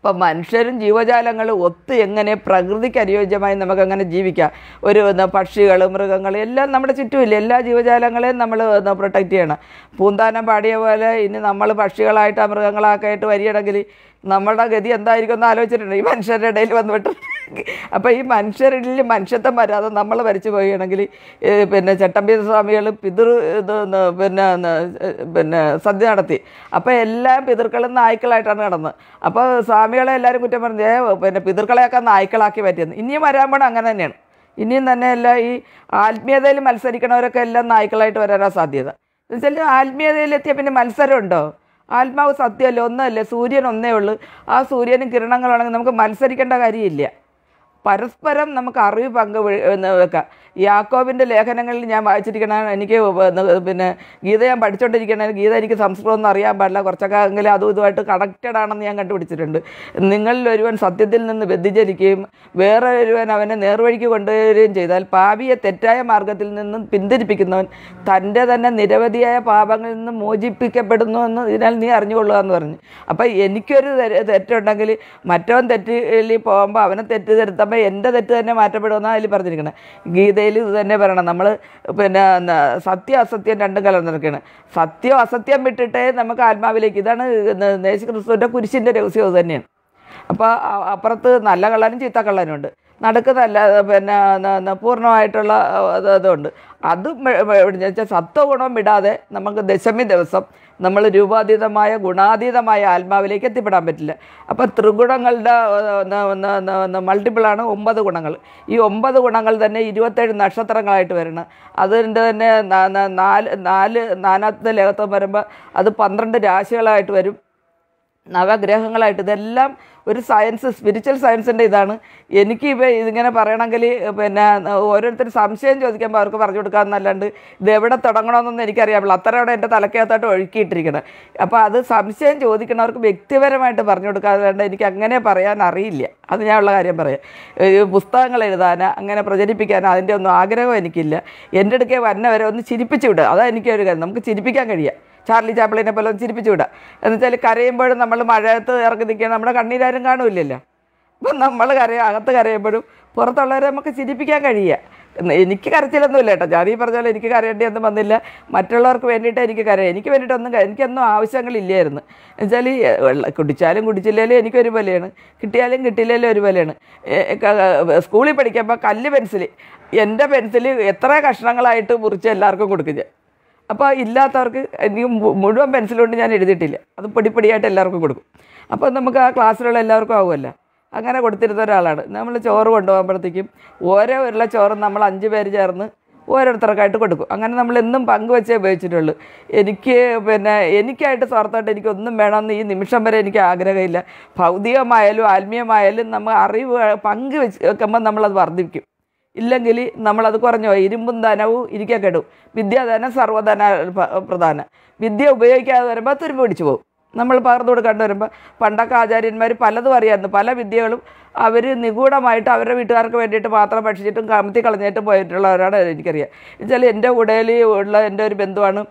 അപ്പം മനുഷ്യരും ജീവജാലങ്ങളും ഒത്ത് എങ്ങനെ പ്രകൃതിക്ക് അനുയോജ്യമായി നമുക്കങ്ങനെ ജീവിക്കാം ഒരു പക്ഷികൾ മൃഗങ്ങൾ എല്ലാം നമ്മുടെ ചുറ്റുമില്ല എല്ലാ ജീവജാലങ്ങളെയും നമ്മൾ പ്രൊട്ടക്റ്റ് ചെയ്യണം പൂന്താനം പാടിയ പോലെ ഇനി നമ്മൾ പക്ഷികളായിട്ട് മൃഗങ്ങളൊക്കെ ആയിട്ട് വരികയാണെങ്കിൽ നമ്മുടെ ഗതി എന്തായിരിക്കും എന്ന് ആലോചിച്ചിട്ടുണ്ട് ഈ മനുഷ്യരുടെ ഇടയിൽ വന്നിട്ട് അപ്പോൾ ഈ മനുഷ്യരിൽ മനുഷ്യത്വം വരാതെ നമ്മൾ വരച്ചു പോവുകയാണെങ്കിൽ പിന്നെ ചട്ടമ്പിയ സ്വാമികൾ പിതൃ ഇത് പിന്നെ പിന്നെ സദ്യ നടത്തി അപ്പോൾ എല്ലാ പിതൃക്കളും നായ്ക്കളായിട്ടാണ് കിടന്നത് അപ്പോൾ സ്വാമി സ്വാമികളെ എല്ലാവരും കുറ്റം പറഞ്ഞ് പിന്നെ പിതൃക്കളെയൊക്കെ നായ്ക്കളാക്കി പറ്റിയത് ഇനിയും വരാൻ പോണ അങ്ങനെ തന്നെയാണ് ഇനിയും തന്നെ എല്ലാ ഈ ആത്മീയതയിൽ മത്സരിക്കണവരൊക്കെ എല്ലാം നായ്ക്കളായിട്ട് വരാനാണ് സാധ്യത എന്നുവെച്ചാൽ ആത്മീയതയിലെത്തിയ പിന്നെ മത്സരമുണ്ടോ ആത്മാവ് സത്യമല്ലേ ഒന്നല്ലേ സൂര്യൻ ഒന്നേ ഉള്ളൂ ആ സൂര്യനും കിരണങ്ങളാണെങ്കിൽ നമുക്ക് മത്സരിക്കേണ്ട കാര്യമില്ല പരസ്പരം നമുക്ക് അറിവ് പങ്ക് വെക്കാം യാക്കോബിൻ്റെ ലേഖനങ്ങളിൽ ഞാൻ വായിച്ചിരിക്കണം എനിക്ക് പിന്നെ ഗീത ഞാൻ പഠിച്ചുകൊണ്ടിരിക്കണം ഗീത എനിക്ക് ഒന്നും അറിയാൻ പാടില്ല കുറച്ചൊക്കെ എങ്കിലും അതും ഇതുമായിട്ട് കണക്റ്റഡ് ആണെന്ന് ഞാൻ കണ്ടുപിടിച്ചിട്ടുണ്ട് നിങ്ങളിൽ ഒരുവൻ സത്യത്തിൽ നിന്ന് വ്യതിചരിക്കുകയും വേറെ ഒരുവൻ അവനെ നേർവഴിക്ക് കൊണ്ടുവരികയും ചെയ്താൽ പാപിയെ തെറ്റായ മാർഗത്തിൽ നിന്നും പിന്തിരിപ്പിക്കുന്നവൻ തൻ്റെ തന്നെ നിരവധിയായ പാപങ്ങളിൽ നിന്നും മോചിപ്പിക്കപ്പെടുന്നു എന്ന് ഇതിനാൽ നീ അറിഞ്ഞുകൊള്ളുക എന്ന് പറഞ്ഞു അപ്പം എനിക്കൊരു തെറ്റുണ്ടെങ്കിൽ മറ്റവൻ തെറ്റിൽ പോകുമ്പോൾ അവനെ തെറ്റ് തിരുത്തുമ്പോൾ പറയുമ്പോൾ എൻ്റെ തെറ്റ് തന്നെ മാറ്റപ്പെടുമെന്നാണ് അതിൽ പറഞ്ഞിരിക്കുന്നത് ഗീതയിൽ ഇത് തന്നെ പറയണം നമ്മൾ പിന്നെ സത്യം അസത്യം രണ്ടും കലർന്നിരിക്കുകയാണ് സത്യം അസത്യം വിട്ടിട്ടേ നമുക്ക് ആത്മാവിലേക്ക് ഇതാണ് യേശു ക്രിസ്തുവിൻ്റെ കുരിശിൻ്റെ രഹസ്യം തന്നെയാണ് അപ്പോൾ അപ്പുറത്ത് നല്ല കള്ളനും ചീത്ത ഉണ്ട് നടുക്ക് നല്ല പിന്നെ പൂർണ്ണമായിട്ടുള്ള ഇതുണ്ട് അതും വെച്ചാൽ സത്വഗുണം വിടാതെ നമുക്ക് ദശമി ദിവസം നമ്മൾ രൂപാതീതമായ ഗുണാതീതമായ ആത്മാവിലേക്ക് എത്തിപ്പെടാൻ പറ്റില്ല അപ്പോൾ ത്രിഗുണങ്ങളുടെ മൾട്ടിപ്പിളാണ് ഒമ്പത് ഗുണങ്ങൾ ഈ ഒമ്പത് ഗുണങ്ങൾ തന്നെ ഇരുപത്തേഴ് നക്ഷത്രങ്ങളായിട്ട് വരണം അതിൻ്റെ തന്നെ നാല് നാല് നാനാത്ത ലേഖത്വം വരുമ്പോൾ അത് പന്ത്രണ്ട് രാശികളായിട്ട് വരും നവഗ്രഹങ്ങളായിട്ട് ഇതെല്ലാം ഒരു സയൻസ് സ്പിരിച്വൽ സയൻസിൻ്റെ ഇതാണ് എനിക്ക് ഇപ്പോൾ ഇതിങ്ങനെ പറയണമെങ്കിൽ പിന്നെ ഓരോരുത്തർ സംശയം ചോദിക്കുമ്പോൾ അവർക്ക് പറഞ്ഞു കൊടുക്കാമെന്നല്ലാണ്ട് ഇത് എവിടെ തുടങ്ങണമെന്നൊന്നും എനിക്കറിയാമില്ല അത്രയോടെ എൻ്റെ തലക്കകത്തോട്ട് ഒഴുക്കിയിട്ടിരിക്കണം അപ്പോൾ അത് സംശയം ചോദിക്കുന്നവർക്ക് വ്യക്തിപരമായിട്ട് പറഞ്ഞു കൊടുക്കാതെ എനിക്ക് അങ്ങനെ പറയാൻ അറിയില്ല അത് ഞാൻ ഉള്ള കാര്യം പറയാം പുസ്തകങ്ങൾ എഴുതാനോ അങ്ങനെ പ്രചരിപ്പിക്കാനോ അതിൻ്റെ ഒന്നും ആഗ്രഹം എനിക്കില്ല എൻ്റെ അടുക്കേ വന്നവരെ ഒന്ന് ചിരിപ്പിച്ചു വിടുക അതാണ് എനിക്കൊരു കാര്യം നമുക്ക് ചിരിപ്പിക്കാൻ കഴിയുക ചാർലി ചാപ്പിളിനെ പോലെ ഒന്ന് ചിരിപ്പിച്ചു വിടാം എന്നുവെച്ചാൽ കരയുമ്പോഴും നമ്മൾ മഴയത്ത് ഇറങ്ങി നിൽക്കുക നമ്മുടെ കണ്ണീരാരും കാണുമില്ലല്ലോ അപ്പം നമ്മൾ കരയ അകത്ത് കരയുമ്പോഴും പുറത്തുള്ളവരെ നമുക്ക് ചിരിപ്പിക്കാൻ കഴിയുക എനിക്ക് കരച്ചിലൊന്നുമില്ല കേട്ടോ ഞാനീ പറഞ്ഞാലും എനിക്ക് കരയേണ്ടി ഒന്നും വന്നില്ല മറ്റുള്ളവർക്ക് വേണ്ടിയിട്ട് എനിക്ക് കരയാം എനിക്ക് വേണ്ടിയിട്ടൊന്നും എനിക്കൊന്നും ആവശ്യങ്ങളില്ലായിരുന്നു എന്നുവെച്ചാൽ കുടിച്ചാലും കുടിച്ചില്ലേലും എനിക്കൊരു കിട്ടിയാലും കിട്ടിയില്ലേലും ഒരു സ്കൂളിൽ പഠിക്കുമ്പോൾ കല്ല് പെൻസിൽ എൻ്റെ പെൻസിൽ എത്ര കഷ്ണങ്ങളായിട്ട് മുറിച്ച് എല്ലാവർക്കും കൊടുക്കുക അപ്പോൾ ഇല്ലാത്തവർക്ക് എനിക്ക് മുഴുവൻ കൊണ്ട് ഞാൻ എഴുതിയിട്ടില്ല അത് പടിപ്പടിയായിട്ട് എല്ലാവർക്കും കൊടുക്കും അപ്പോൾ നമുക്ക് ആ ക്ലാസ്സിലുള്ള എല്ലാവർക്കും ആവുമല്ലോ അങ്ങനെ കൊടുത്തിരുന്ന ഒരാളാണ് നമ്മൾ ചോറ് കൊണ്ടുപോകുമ്പോഴത്തേക്കും ഓരോ ഉരുള ചോറും നമ്മൾ അഞ്ച് പേര് ചേർന്ന് ഓരോരുത്തർക്കായിട്ട് കൊടുക്കും അങ്ങനെ നമ്മൾ എന്നും പങ്കുവെച്ചേ ഉപയോഗിച്ചിട്ടുള്ളൂ എനിക്ക് പിന്നെ എനിക്കായിട്ട് സ്വാർത്ഥമായിട്ട് എനിക്കൊന്നും വേണമെന്ന് ഈ നിമിഷം വരെ എനിക്ക് ആഗ്രഹമില്ല ഭൗതികമായാലും ആത്മീയമായാലും നമ്മൾ അറിവ് പങ്കുവെച്ച് വെക്കുമ്പോൾ നമ്മളത് വർദ്ധിപ്പിക്കും ഇല്ലെങ്കിൽ നമ്മളത് കുറഞ്ഞു പോയി ഇരുമ്പും ധനവും ഇരിക്കാൻ കെടും വിദ്യാധനം സർവ്വധന പ്രധാന വിദ്യ ഉപയോഗിക്കാതെ വരുമ്പോൾ തുരുമ്പ് പിടിച്ചു പോകും നമ്മൾ പകർന്നു കൊടുക്കാണ്ട് വരുമ്പോൾ പണ്ടൊക്കെ ആചാര്യന്മാർ പലതും അറിയാമെന്ന് പല വിദ്യകളും അവർ നിഗൂഢമായിട്ട് അവരുടെ വീട്ടുകാർക്ക് വേണ്ടിയിട്ട് മാത്രം ഭക്ഷിച്ചിട്ടും കമത്തി കളഞ്ഞിട്ട് പോയിട്ടുള്ളവരാണ് എനിക്കറിയാം എന്നുവെച്ചാൽ എൻ്റെ ഉടയിൽ ഉള്ള എൻ്റെ ഒരു ബന്ധുവാണ്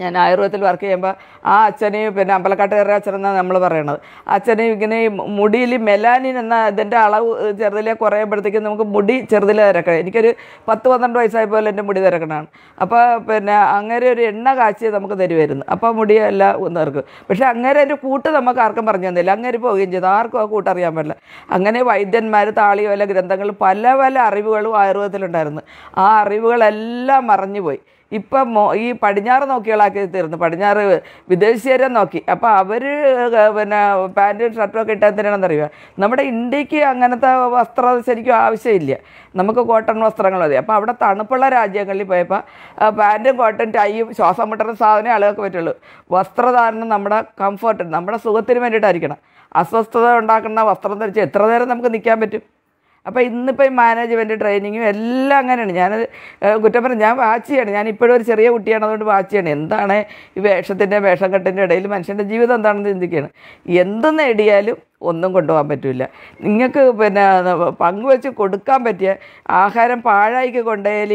ഞാൻ ആയുർവേദത്തിൽ വർക്ക് ചെയ്യുമ്പോൾ ആ അച്ഛനെയും പിന്നെ അമ്പലക്കാട്ടുകാരുടെ അച്ഛനെന്നാണ് നമ്മൾ പറയണത് അച്ഛനെയും ഇങ്ങനെ മുടിയിൽ മെലാനിൻ എന്ന ഇതിൻ്റെ അളവ് ചെറുതിലെ കുറയുമ്പോഴത്തേക്കും നമുക്ക് മുടി ചെറുതിലെ തിരക്കണം എനിക്കൊരു പത്ത് പന്ത്രണ്ട് വയസ്സായപ്പോൾ എൻ്റെ മുടി തിരക്കണമാണ് അപ്പോൾ പിന്നെ അങ്ങനെ ഒരു എണ്ണ കാച്ചി നമുക്ക് തരുമായിരുന്നു അപ്പോൾ മുടിയെല്ലാം എല്ലാം നിർക്കും പക്ഷേ അങ്ങനെ അതിൻ്റെ കൂട്ട് നമുക്ക് ആർക്കും പറഞ്ഞു തന്നില്ല അങ്ങനെ പോവുകയും ചെയ്തു ആർക്കും ആ കൂട്ട് അറിയാൻ പറ്റില്ല അങ്ങനെ വൈദ്യന്മാർ താളിയോല ഗ്രന്ഥങ്ങൾ പല പല അറിവുകളും ആയുർവേദത്തിലുണ്ടായിരുന്നു ആ അറിവുകളെല്ലാം മറഞ്ഞുപോയി ഇപ്പം ഈ പടിഞ്ഞാറ് നോക്കികളാക്കി തീർന്നു പടിഞ്ഞാറ് വിദേശീയരെ നോക്കി അപ്പോൾ അവർ പിന്നെ പാൻറ്റും ഷർട്ടും ഒക്കെ ഇട്ടാൽ അറിയുക നമ്മുടെ ഇന്ത്യക്ക് അങ്ങനത്തെ വസ്ത്രം ശരിക്കും ആവശ്യമില്ല നമുക്ക് കോട്ടൺ വസ്ത്രങ്ങൾ മതി അപ്പോൾ അവിടെ തണുപ്പുള്ള രാജ്യങ്ങളിൽ പോയപ്പോൾ പാൻറ്റും കോട്ടൺ ടൈയും ശ്വാസം മുട്ടുന്ന സാധനമേ ആളുകൾക്ക് പറ്റുള്ളൂ വസ്ത്രധാരണം നമ്മുടെ കംഫർട്ട് നമ്മുടെ സുഖത്തിന് വേണ്ടിയിട്ടായിരിക്കണം അസ്വസ്ഥത ഉണ്ടാക്കുന്ന വസ്ത്രം ധരിച്ച് എത്ര നേരം നമുക്ക് നിൽക്കാൻ പറ്റും അപ്പോൾ ഇന്നിപ്പോൾ ഈ മാനേജ്മെൻറ്റ് ട്രെയിനിങ്ങും എല്ലാം അങ്ങനെയാണ് ഞാൻ കുറ്റം പറഞ്ഞു ഞാൻ ചെയ്യണം ഞാൻ ഇപ്പോഴും ഒരു ചെറിയ കുട്ടിയാണ് അതുകൊണ്ട് ചെയ്യണം എന്താണ് ഈ വേഷത്തിൻ്റെ വേഷം കെട്ടിൻ്റെ ഇടയിൽ മനുഷ്യൻ്റെ ജീവിതം എന്താണെന്ന് ചിന്തിക്കുകയാണ് എന്ത് നേടിയാലും ഒന്നും കൊണ്ടുപോകാൻ പറ്റില്ല നിങ്ങൾക്ക് പിന്നെ പങ്കുവെച്ച് കൊടുക്കാൻ പറ്റിയ ആഹാരം പാഴായി കൊണ്ടുപോയാൽ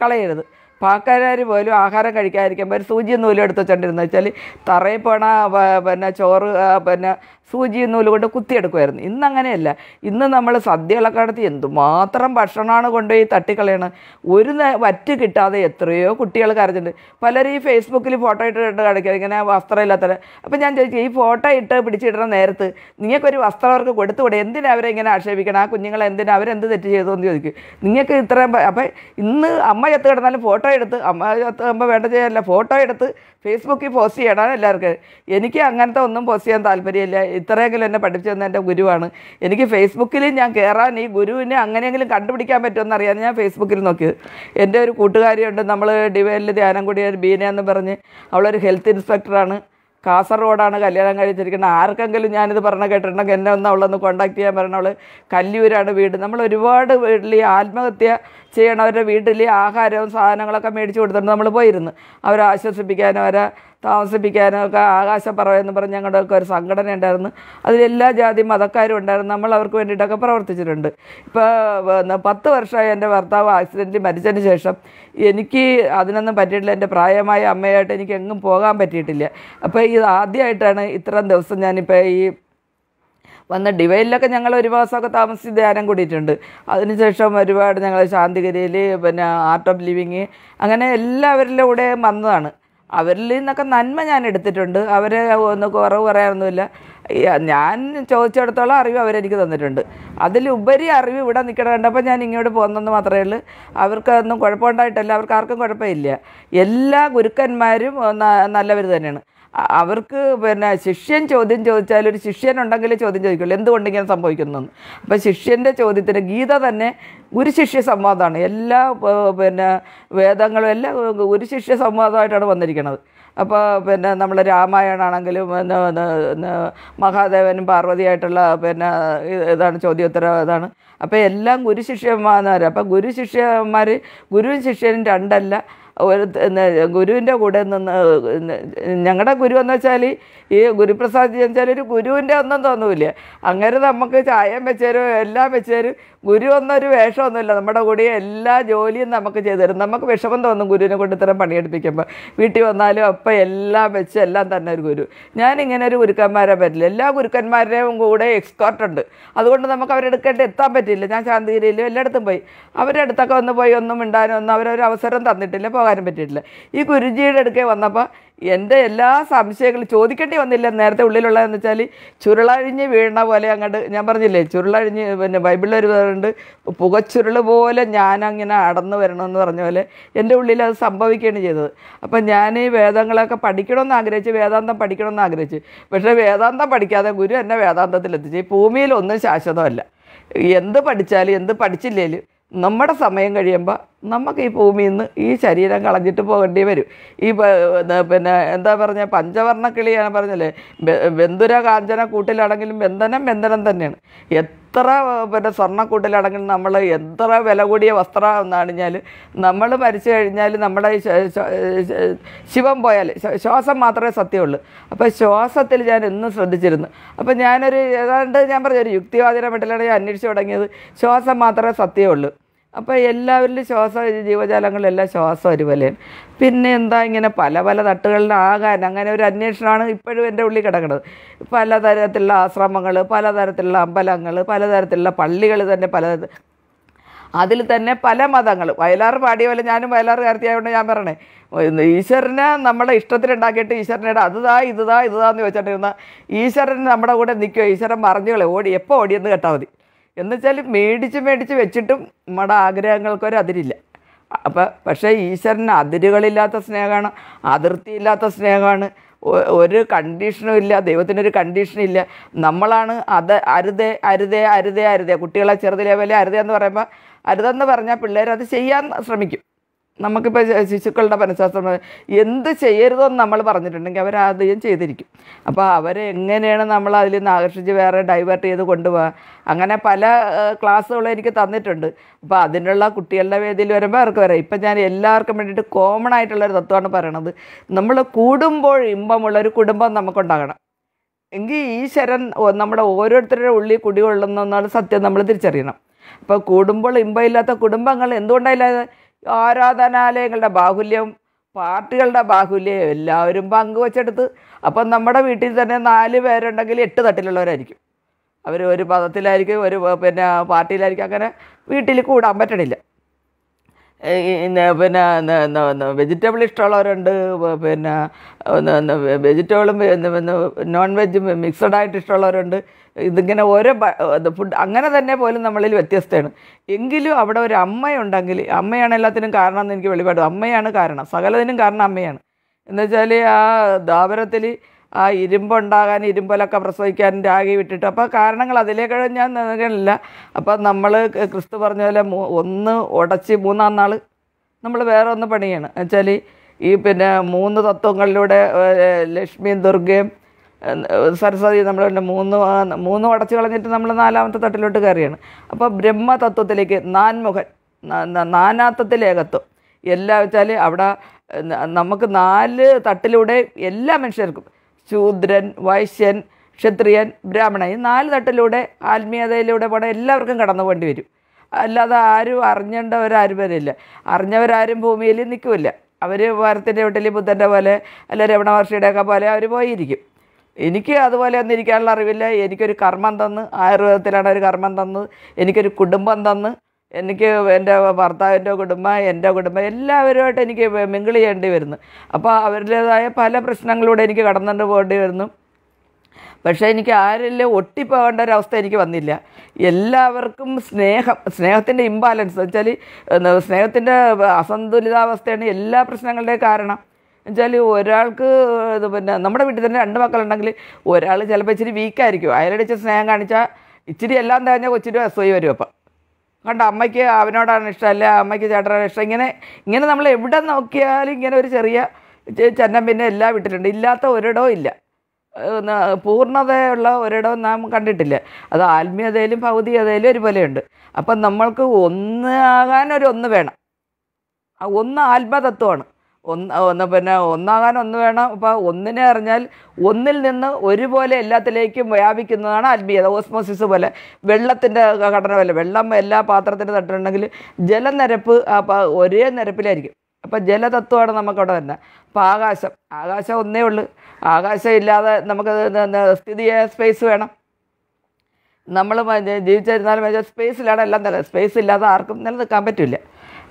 കളയരുത് പാക്കാരാർ പോലും ആഹാരം കഴിക്കാതിരിക്കുമ്പോൾ ഒരു സൂചിയും നൂലും എടുത്ത് വെച്ചോണ്ടിരുന്നു വെച്ചാൽ തറയിൽ പോണ പിന്നെ ചോറ് പിന്നെ സൂചിയും നൂലുകൊണ്ട് കുത്തിയെടുക്കുമായിരുന്നു ഇന്ന് അങ്ങനെയല്ല ഇന്ന് നമ്മൾ സദ്യകളൊക്കെ നടത്തി എന്തുമാത്രം ഭക്ഷണമാണ് കൊണ്ടുപോയി തട്ടിക്കളയണം ഒരു വറ്റ് കിട്ടാതെ എത്രയോ കുട്ടികൾ കരഞ്ഞിട്ടുണ്ട് പലരും ഈ ഫേസ്ബുക്കിൽ ഫോട്ടോ ഇട്ടിട്ട് ഇട്ട് ഇങ്ങനെ വസ്ത്രം അപ്പം ഞാൻ ചോദിച്ചു ഈ ഫോട്ടോ ഇട്ട് പിടിച്ചിടുന്ന നേരത്ത് നിങ്ങൾക്കൊരു വസ്ത്രം അവർക്ക് കൊടുത്തുകൂടെ എന്തിനാ അവരെ ഇങ്ങനെ ആക്ഷേപിക്കണം ആ കുഞ്ഞുങ്ങളെ എന്തിനാ അവരെന്ത് തെറ്റ് ചെയ്തു എന്ന് ചോദിക്കും നിങ്ങൾക്ക് ഇത്രയും അപ്പം ഇന്ന് അമ്മ ചത്ത് കിടന്നാലും ഫോട്ടോ എടുത്ത് അമ്മ ചത്ത് വേണ്ട ചെയ്യല്ല ഫോട്ടോ എടുത്ത് ഫേസ്ബുക്കിൽ പോസ്റ്റ് ചെയ്യണം എല്ലാവർക്കും എനിക്ക് അങ്ങനത്തെ ഒന്നും പോസ്റ്റ് ചെയ്യാൻ താല്പര്യമില്ല ഇത്രയെങ്കിലും എന്നെ പഠിപ്പിച്ചു തന്ന എൻ്റെ ഗുരുവാണ് എനിക്ക് ഫേസ്ബുക്കിൽ ഞാൻ കയറാൻ ഈ ഗുരുവിനെ അങ്ങനെയെങ്കിലും കണ്ടുപിടിക്കാൻ പറ്റുമെന്ന് അറിയാൻ ഞാൻ ഫേസ്ബുക്കിൽ നോക്കിയത് എൻ്റെ ഒരു കൂട്ടുകാരിയുണ്ട് നമ്മൾ ഡിവൈനിൽ ധ്യാനം കൂടിയ ബീന എന്ന് പറഞ്ഞ് അവളൊരു ഹെൽത്ത് ഇൻസ്പെക്ടറാണ് കാസർഗോഡാണ് കല്യാണം കഴിച്ചിരിക്കുന്നത് ആർക്കെങ്കിലും ഞാനിത് പറഞ്ഞ കേട്ടിട്ടുണ്ടെങ്കിൽ എന്നെ ഒന്ന് അവളൊന്ന് കോണ്ടാക്ട് ചെയ്യാൻ പറയണം അവൾ കല്ലൂരാണ് വീട് നമ്മൾ ഒരുപാട് വീട്ടിൽ ആത്മഹത്യ ചെയ്യണവരുടെ വീട്ടിൽ ആഹാരവും സാധനങ്ങളൊക്കെ മേടിച്ച് കൊടുത്തിട്ട് നമ്മൾ പോയിരുന്നു അവരെ ആശ്വസിപ്പിക്കാനും അവരെ താമസിപ്പിക്കാനൊക്കെ ആകാശപ്പറവ എന്ന് പറഞ്ഞ് ഞങ്ങളുടെയൊക്കെ ഒരു സംഘടന ഉണ്ടായിരുന്നു അതിലെല്ലാ ജാതി മതക്കാരും ഉണ്ടായിരുന്നു നമ്മൾ അവർക്ക് വേണ്ടിയിട്ടൊക്കെ പ്രവർത്തിച്ചിട്ടുണ്ട് ഇപ്പോൾ പത്ത് വർഷമായി എൻ്റെ ഭർത്താവ് ആക്സിഡൻറ്റിൽ മരിച്ചതിന് ശേഷം എനിക്ക് അതിനൊന്നും പറ്റിയിട്ടില്ല എൻ്റെ പ്രായമായ അമ്മയായിട്ട് എനിക്ക് എങ്ങും പോകാൻ പറ്റിയിട്ടില്ല അപ്പോൾ ഇത് ആദ്യമായിട്ടാണ് ഇത്രയും ദിവസം ഞാനിപ്പോൾ ഈ വന്ന ഡിവൈനിലൊക്കെ ഞങ്ങൾ ഒരു മാസമൊക്കെ താമസിച്ച് ധ്യാനം കൂടിയിട്ടുണ്ട് അതിനുശേഷം ഒരുപാട് ഞങ്ങൾ ശാന്തിഗിരിയിൽ പിന്നെ ആർട്ട് ഓഫ് ലിവിങ് അങ്ങനെ എല്ലാവരിലൂടെയും വന്നതാണ് അവരിൽ നിന്നൊക്കെ നന്മ ഞാൻ എടുത്തിട്ടുണ്ട് അവരെ ഒന്ന് കുറവ് പറയാനൊന്നുമില്ല ഞാൻ ചോദിച്ചിടത്തോളം അറിവ് അവരെനിക്ക് തന്നിട്ടുണ്ട് അതിലുപരി അറിവ് ഇവിടെ നിൽക്കണ കണ്ടപ്പോൾ ഞാൻ ഇങ്ങോട്ട് പോകുന്നതെന്ന് മാത്രമേ ഉള്ളൂ അവർക്കൊന്നും കുഴപ്പമുണ്ടായിട്ടല്ല അവർക്ക് ആർക്കും കുഴപ്പമില്ല എല്ലാ ഗുരുക്കന്മാരും നല്ലവർ തന്നെയാണ് അവർക്ക് പിന്നെ ശിഷ്യൻ ചോദ്യം ചോദിച്ചാൽ ഒരു ശിഷ്യൻ ഉണ്ടെങ്കിലേ ചോദ്യം ചോദിക്കുള്ളൂ എന്തുകൊണ്ട് ഇങ്ങനെ സംഭവിക്കുന്നു അപ്പം ശിഷ്യൻ്റെ ചോദ്യത്തിന് ഗീത തന്നെ ഗുരുശിഷ്യ സംവാദമാണ് എല്ലാ പിന്നെ വേദങ്ങളും എല്ലാം ശിഷ്യ സംവാദമായിട്ടാണ് വന്നിരിക്കുന്നത് അപ്പോൾ പിന്നെ നമ്മൾ രാമായണാണെങ്കിലും പിന്നെ മഹാദേവനും പാർവതിയായിട്ടുള്ള പിന്നെ ഇതാണ് ചോദ്യോത്തര ഇതാണ് അപ്പോൾ എല്ലാം ഗുരുശിഷ്യന്മാർ അപ്പോൾ ശിഷ്യന്മാർ ഗുരുവും ശിഷ്യനും രണ്ടല്ല ഒരു ഗുരുവിൻ്റെ കൂടെ നിന്ന് ഞങ്ങളുടെ ഗുരു എന്ന് വെച്ചാൽ ഈ ഗുരുപ്രസാദ് എന്ന് വെച്ചാൽ ഒരു ഗുരുവിൻ്റെ ഒന്നും തോന്നൂല്ല അങ്ങനെ നമുക്ക് ചായം വെച്ചുതരും എല്ലാം വെച്ചുതരും ഗുരു എന്നൊരു വേഷമൊന്നുമില്ല നമ്മുടെ കൂടെ എല്ലാ ജോലിയും നമുക്ക് ചെയ്തു തരും നമുക്ക് വിഷമം തോന്നും ഗുരുവിനെ കൊണ്ട് ഇത്തരം പണിയെടുപ്പിക്കുമ്പോൾ വീട്ടിൽ വന്നാലും അപ്പം എല്ലാം വെച്ച് എല്ലാം തന്നെ ഒരു ഗുരു ഞാനിങ്ങനെ ഒരു ഗുരുക്കന്മാരെ പറ്റില്ല എല്ലാ ഗുരുക്കന്മാരുടെയും കൂടെ എക്സ്കോർട്ടുണ്ട് അതുകൊണ്ട് നമുക്ക് അവരെടുക്കേണ്ടി എത്താൻ പറ്റില്ല ഞാൻ ശാന്തിഗിരിയിലും എല്ലായിടത്തും പോയി അവരുടെ അടുത്തൊക്കെ ഒന്ന് പോയി ഒന്നും മിണ്ടാനൊന്നും അവരൊരു അവസരം തന്നിട്ടില്ല പോകാൻ ആരും പറ്റിയിട്ടില്ല ഈ ഗുരുജിയുടെ അടുക്കെ വന്നപ്പോൾ എൻ്റെ എല്ലാ സംശയങ്ങളും ചോദിക്കേണ്ടി വന്നില്ല നേരത്തെ ഉള്ളിലുള്ളതെന്ന് വെച്ചാൽ ചുരുളഴിഞ്ഞ് വീണ പോലെ അങ്ങോട്ട് ഞാൻ പറഞ്ഞില്ലേ ചുരുളഴിഞ്ഞ് പിന്നെ ബൈബിളിൽ ഒരു പേരുണ്ട് പുകച്ചുരുൾ പോലെ ഞാനങ്ങനെ അടന്നു വരണമെന്ന് പറഞ്ഞ പോലെ എൻ്റെ ഉള്ളിൽ അത് സംഭവിക്കുകയാണ് ചെയ്തത് അപ്പം ഞാൻ ഈ വേദങ്ങളൊക്കെ പഠിക്കണമെന്ന് ആഗ്രഹിച്ച് വേദാന്തം പഠിക്കണമെന്ന് ആഗ്രഹിച്ച് പക്ഷേ വേദാന്തം പഠിക്കാതെ ഗുരു എന്നെ വേദാന്തത്തിലെത്തിച്ചു ഈ ഭൂമിയിൽ ഒന്നും ശാശ്വതമല്ല എന്ത് പഠിച്ചാലും എന്ത് പഠിച്ചില്ലേലും നമ്മുടെ സമയം കഴിയുമ്പോൾ നമുക്ക് ഈ ഭൂമിയിൽ നിന്ന് ഈ ശരീരം കളഞ്ഞിട്ട് പോകേണ്ടി വരും ഈ പിന്നെ എന്താ പറഞ്ഞ പഞ്ചവർണ്ണ കിളിയാണ് പറഞ്ഞല്ലേ ബന്ധുര കാഞ്ചന കൂട്ടിലാണെങ്കിലും ബന്ധനം ബന്ധനം തന്നെയാണ് എത്ര പിന്നെ സ്വർണ്ണക്കൂട്ടിലാണെങ്കിലും നമ്മൾ എത്ര വില കൂടിയ വസ്ത്രം എന്നാണിഞ്ഞാൽ നമ്മൾ മരിച്ചു കഴിഞ്ഞാൽ നമ്മുടെ ശിവം പോയാൽ ശ്വാസം മാത്രമേ സത്യമുള്ളൂ അപ്പോൾ ശ്വാസത്തിൽ ഞാൻ എന്നും ശ്രദ്ധിച്ചിരുന്നു അപ്പോൾ ഞാനൊരു ഏതാണ്ട് ഞാൻ പറഞ്ഞ ഒരു യുക്തിവാദിയുടെ വീട്ടിലാണ് ഞാൻ അന്വേഷിച്ച് തുടങ്ങിയത് ശ്വാസം മാത്രമേ സത്യമുള്ളൂ അപ്പോൾ എല്ലാവരിലും ശ്വാസം ജീവജാലങ്ങളിലെല്ലാം ശ്വാസം ഒരുപോലെയാണ് പിന്നെ എന്താ ഇങ്ങനെ പല പല തട്ടുകളിലാകാൻ അങ്ങനെ ഒരു അന്വേഷണമാണ് ഇപ്പോഴും എൻ്റെ ഉള്ളിൽ കിടക്കുന്നത് പലതരത്തിലുള്ള ആശ്രമങ്ങൾ പലതരത്തിലുള്ള അമ്പലങ്ങൾ പലതരത്തിലുള്ള പള്ളികൾ തന്നെ പല അതിൽ തന്നെ പല മതങ്ങൾ വയലാർ പാടിയ പോലെ ഞാനും വയലാറുകാരത്തിയായതുകൊണ്ട് ഞാൻ പറയണേ ഈശ്വരനെ നമ്മളെ ഇഷ്ടത്തിലുണ്ടാക്കിയിട്ട് ഈശ്വരനോട് അതുതാ ഇതുതാ ഇതുതാന്ന് ചോദിച്ചിട്ടിരുന്ന ഈശ്വരൻ നമ്മുടെ കൂടെ നിൽക്കുക ഈശ്വരൻ മറിഞ്ഞുകളെ ഓടി എപ്പോൾ ഓടിയെന്ന് കേട്ടാൽ മതി എന്നുവെച്ചാൽ മേടിച്ച് മേടിച്ച് വെച്ചിട്ടും നമ്മുടെ ആഗ്രഹങ്ങൾക്ക് ഒരു അതിരില്ല അപ്പം പക്ഷേ ഈശ്വരന് അതിരുകളില്ലാത്ത സ്നേഹമാണ് അതിർത്തിയില്ലാത്ത സ്നേഹമാണ് ഒരു കണ്ടീഷനും ഇല്ല ദൈവത്തിനൊരു ഇല്ല നമ്മളാണ് അത് അരുതേ അരുതേ അരുതേ അരുതേ കുട്ടികളെ ചെറുതിലെ പോലെ അരുതേ എന്ന് പറയുമ്പോൾ അരുതെന്ന് പറഞ്ഞാൽ പിള്ളേർ അത് ചെയ്യാൻ ശ്രമിക്കും നമുക്കിപ്പോൾ ശിശുക്കളുടെ മനഃശാസ്ത്രം എന്ത് ചെയ്യരുതെന്ന് നമ്മൾ പറഞ്ഞിട്ടുണ്ടെങ്കിൽ അവരാദ്യം ചെയ്തിരിക്കും അപ്പോൾ അവരെ എങ്ങനെയാണ് നമ്മൾ അതിൽ നിന്ന് ആകർഷിച്ച് വേറെ ഡൈവേർട്ട് ചെയ്ത് കൊണ്ടുപോകുക അങ്ങനെ പല ക്ലാസ്സുകളും എനിക്ക് തന്നിട്ടുണ്ട് അപ്പോൾ അതിനുള്ള കുട്ടികളുടെ വേദിയിൽ വരുമ്പോൾ അവർക്ക് വരാം ഇപ്പം ഞാൻ എല്ലാവർക്കും വേണ്ടിയിട്ട് കോമൺ ആയിട്ടുള്ളൊരു തത്വമാണ് പറയണത് നമ്മൾ കൂടുമ്പോൾ ഇമ്പമുള്ളൊരു കുടുംബം നമുക്കുണ്ടാകണം എങ്കിൽ ഈശ്വരൻ നമ്മുടെ ഓരോരുത്തരുടെ ഉള്ളിൽ കുടികൊള്ളുന്ന സത്യം നമ്മൾ തിരിച്ചറിയണം അപ്പോൾ കൂടുമ്പോൾ ഇമ്പമില്ലാത്ത കുടുംബങ്ങൾ എന്തുകൊണ്ടായില്ലാതെ ആരാധനാലയങ്ങളുടെ ബാഹുല്യം പാർട്ടികളുടെ ബാഹുല്യം എല്ലാവരും പങ്കുവച്ചെടുത്ത് അപ്പം നമ്മുടെ വീട്ടിൽ തന്നെ നാല് പേരുണ്ടെങ്കിൽ എട്ട് തട്ടിലുള്ളവരായിരിക്കും അവർ ഒരു പദത്തിലായിരിക്കും ഒരു പിന്നെ പാർട്ടിയിലായിരിക്കും അങ്ങനെ വീട്ടിൽ കൂടാൻ പറ്റണില്ല പിന്നെ വെജിറ്റബിൾ ഇഷ്ടമുള്ളവരുണ്ട് പിന്നെ വെജിറ്റബിളും നോൺ വെജും മിക്സഡായിട്ട് ഇഷ്ടമുള്ളവരുണ്ട് ഇതിങ്ങനെ ഓരോ ഫുഡ് അങ്ങനെ തന്നെ പോലും നമ്മളിൽ വ്യത്യസ്തമാണ് എങ്കിലും അവിടെ ഒരു അമ്മയുണ്ടെങ്കിൽ അമ്മയാണ് എല്ലാത്തിനും കാരണം എന്ന് എനിക്ക് വെളിപാട് അമ്മയാണ് കാരണം സകലതിനും കാരണം അമ്മയാണ് എന്നുവെച്ചാൽ ആ ദാപരത്തിൽ ആ ഇരുമ്പുണ്ടാകാൻ ഇരുമ്പലൊക്കെ പ്രസവിക്കാൻ രാഗി വിട്ടിട്ട് അപ്പോൾ കാരണങ്ങൾ അതിലേക്കൊക്കെ ഞാൻ നൽകണില്ല അപ്പം നമ്മൾ ക്രിസ്തു പറഞ്ഞ പോലെ ഒന്ന് ഉടച്ച് മൂന്നാം നാൾ നമ്മൾ വേറെ ഒന്ന് പണിയാണ് എന്നുവെച്ചാൽ ഈ പിന്നെ മൂന്ന് തത്വങ്ങളിലൂടെ ലക്ഷ്മിയും ദുർഗയും സരസ്വതി നമ്മൾ മൂന്ന് മൂന്ന് അടച്ചു കളഞ്ഞിട്ട് നമ്മൾ നാലാമത്തെ തട്ടിലോട്ട് കയറിയാണ് അപ്പോൾ ബ്രഹ്മതത്വത്തിലേക്ക് നാൻമുഖൻ നാനാത്വത്തിലേകത്വം എല്ലാ വെച്ചാൽ അവിടെ നമുക്ക് നാല് തട്ടിലൂടെ എല്ലാ മനുഷ്യർക്കും ശൂദ്രൻ വൈശ്യൻ ക്ഷത്രിയൻ ബ്രാഹ്മണൻ ഈ നാല് തട്ടിലൂടെ ആത്മീയതയിലൂടെ പോണ എല്ലാവർക്കും കടന്നു പോകേണ്ടി വരും അല്ലാതെ ആരും അറിഞ്ഞേണ്ടവരാരും വരില്ല അറിഞ്ഞവരാരും ഭൂമിയിൽ നിൽക്കില്ല അവർ ഭാരത്തിൻ്റെ വീട്ടിൽ ബുദ്ധൻ്റെ പോലെ അല്ലെ രമണ മഹർഷിയുടെയൊക്കെ പോലെ അവർ പോയിരിക്കും എനിക്ക് അതുപോലെ ഒന്നും ഇരിക്കാനുള്ള അറിവില്ല എനിക്കൊരു കർമ്മം തന്ന് ആയുർവേദത്തിലാണ് ഒരു കർമ്മം തന്ന് എനിക്കൊരു കുടുംബം തന്ന് എനിക്ക് എൻ്റെ ഭർത്താവിൻ്റെ കുടുംബം എൻ്റെ കുടുംബം എല്ലാവരുമായിട്ട് എനിക്ക് മിങ്കിൾ ചെയ്യേണ്ടി വരുന്നു അപ്പോൾ അവരുടേതായ പല പ്രശ്നങ്ങളിലൂടെ എനിക്ക് കടന്നുകൊണ്ട് പോകേണ്ടി വരുന്നു പക്ഷേ എനിക്ക് ആരെല്ലാം ഒട്ടിപ്പോകേണ്ട ഒരവസ്ഥ എനിക്ക് വന്നില്ല എല്ലാവർക്കും സ്നേഹം സ്നേഹത്തിൻ്റെ ഇംബാലൻസ് വെച്ചാൽ സ്നേഹത്തിൻ്റെ അസന്തുലിതാവസ്ഥയാണ് എല്ലാ പ്രശ്നങ്ങളുടെയും കാരണം എന്നുവെച്ചാൽ ഒരാൾക്ക് ഇത് പിന്നെ നമ്മുടെ വീട്ടിൽ തന്നെ രണ്ട് മക്കളുണ്ടെങ്കിൽ ഒരാൾ ചിലപ്പോൾ ഇച്ചിരി വീക്കായിരിക്കും അയാളുടെ സ്നേഹം കാണിച്ചാൽ ഇച്ചിരി എല്ലാം തന്നെ കൊച്ചിരി അസൂയ വരും അപ്പം കണ്ട അമ്മയ്ക്ക് അവനോടാണ് ഇഷ്ടം അല്ല അമ്മയ്ക്ക് ചേട്ടനാണ് ഇഷ്ടം ഇങ്ങനെ ഇങ്ങനെ നമ്മൾ എവിടെ നോക്കിയാലും ഇങ്ങനെ ഒരു ചെറിയ ചെന്നം പിന്നെ എല്ലാ വീട്ടിലുണ്ട് ഇല്ലാത്ത ഒരിടവും ഇല്ല പൂർണ്ണതയുള്ള ഒരിടവും നാം കണ്ടിട്ടില്ല അത് ആത്മീയതയിലും ഭൗതികതയിലും ഒരുപോലെയുണ്ട് അപ്പം നമ്മൾക്ക് ഒന്നാകാൻ ഒരു ഒന്ന് വേണം ഒന്ന് ആത്മതത്വമാണ് ഒന്ന് ഒന്ന് പിന്നെ ഒന്നാകാൻ ഒന്ന് വേണം അപ്പോൾ ഒന്നിനെ അറിഞ്ഞാൽ ഒന്നിൽ നിന്ന് ഒരുപോലെ എല്ലാത്തിലേക്കും വ്യാപിക്കുന്നതാണ് ആത്മീയത ഓസ്മോസിസ് പോലെ വെള്ളത്തിൻ്റെ ഘടന പോലെ വെള്ളം എല്ലാ പാത്രത്തിൻ്റെ തട്ടുണ്ടെങ്കിൽ ജലനിരപ്പ് ഒരേ നിരപ്പിലായിരിക്കും അപ്പോൾ ജലതത്വമാണ് നമുക്കവിടെ വരുന്നത് അപ്പോൾ ആകാശം ആകാശം ഒന്നേ ഉള്ളൂ ആകാശം ഇല്ലാതെ നമുക്ക് സ്ഥിതി സ്പേസ് വേണം നമ്മൾ ജീവിച്ചിരുന്നാലും സ്പേസിലാണ് എല്ലാം തന്നെ സ്പേസ് ഇല്ലാതെ ആർക്കും നിലനിൽക്കാൻ പറ്റില്ല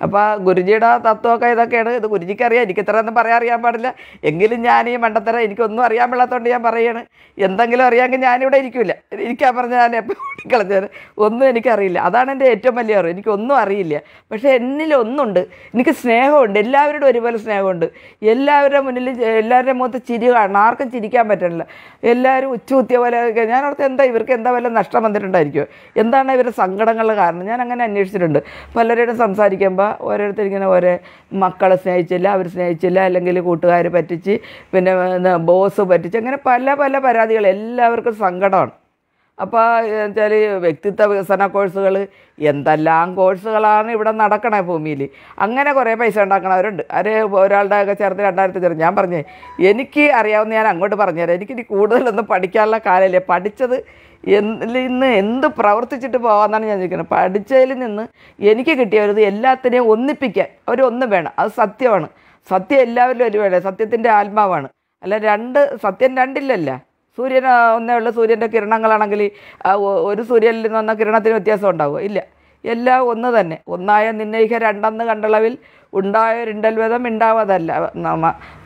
അപ്പോൾ ഗുരുജിയുടെ തത്വമൊക്കെ ഇതൊക്കെയാണ് ഇത് ഗുരുജിക്ക് അറിയാം എനിക്ക് ഒന്നും പറയാൻ അറിയാൻ പാടില്ല എങ്കിലും ഞാൻ ഈ മണ്ടത്തരം എനിക്കൊന്നും അറിയാൻ പാടാത്തതുകൊണ്ട് ഞാൻ പറയുകയാണ് എന്തെങ്കിലും അറിയാമെങ്കിൽ ഞാനിവിടെ ഇരിക്കില്ല ഇരിക്കാൻ പറഞ്ഞാൽ ഞാൻ എപ്പോൾ കളഞ്ഞാൽ ഒന്നും എനിക്കറിയില്ല അതാണ് എൻ്റെ ഏറ്റവും വലിയ അറിവ് എനിക്കൊന്നും അറിയില്ല പക്ഷേ എന്നിലൊന്നുണ്ട് എനിക്ക് സ്നേഹമുണ്ട് എല്ലാവരോടും ഒരുപോലെ സ്നേഹമുണ്ട് എല്ലാവരുടെ മുന്നിൽ എല്ലാവരുടെ മുഖത്ത് ചിരി കാണണം ആർക്കും ചിരിക്കാൻ പറ്റണില്ല എല്ലാവരും ഉച്ചകുത്തിയ പോലെ ഞാൻ അവിടുത്തെ എന്താ ഇവർക്ക് എന്താ വല്ല നഷ്ടം വന്നിട്ടുണ്ടായിരിക്കുമോ എന്താണ് ഇവരുടെ സങ്കടങ്ങളുടെ കാരണം ഞാൻ അങ്ങനെ അന്വേഷിച്ചിട്ടുണ്ട് പലരോടും സംസാരിക്കുമ്പോൾ ഇങ്ങനെ ഓരോ മക്കളെ സ്നേഹിച്ചില്ല അവർ സ്നേഹിച്ചില്ല അല്ലെങ്കിൽ കൂട്ടുകാർ പറ്റിച്ച് പിന്നെ ബോസ് പറ്റിച്ച് അങ്ങനെ പല പല പരാതികൾ എല്ലാവർക്കും സങ്കടമാണ് അപ്പോൾ വെച്ചാൽ വ്യക്തിത്വ വികസന കോഴ്സുകൾ എന്തെല്ലാം കോഴ്സുകളാണ് ഇവിടെ നടക്കണേ ഭൂമിയിൽ അങ്ങനെ കുറേ പൈസ ഉണ്ടാക്കണവരുണ്ട് അവർ ഒരാളുടെ ഒക്കെ ചേർത്ത് രണ്ടായിരത്തി ചേർന്ന് ഞാൻ പറഞ്ഞേ എനിക്ക് അറിയാവുന്ന ഞാൻ അങ്ങോട്ട് പറഞ്ഞുതരാം എനിക്കിനി കൂടുതലൊന്നും പഠിക്കാനുള്ള കാലമില്ലേ പഠിച്ചത് ഇന്ന് എന്ത് പ്രവർത്തിച്ചിട്ട് പോകാമെന്നാണ് ഞാൻ ചോദിക്കുന്നത് പഠിച്ചതിൽ നിന്ന് എനിക്ക് ഒരു എല്ലാത്തിനെയും ഒന്നിപ്പിക്കാൻ അവരൊന്നും വേണം അത് സത്യമാണ് സത്യം എല്ലാവരിലും ഒരു വേണം സത്യത്തിൻ്റെ ആത്മാവാണ് അല്ല രണ്ട് സത്യം രണ്ടില്ലല്ല സൂര്യൻ ഒന്നേ ഉള്ള സൂര്യൻ്റെ കിരണങ്ങളാണെങ്കിൽ ഒരു സൂര്യനിൽ നിന്ന് വന്ന കിരണത്തിന് വ്യത്യാസം ഉണ്ടാവുമോ ഇല്ല എല്ലാം ഒന്ന് തന്നെ ഒന്നായ നിന്നയിഹ രണ്ടെന്ന് കണ്ടളവിൽ ഉണ്ടായൊരിണ്ടൽവേദം ഉണ്ടാവതല്ല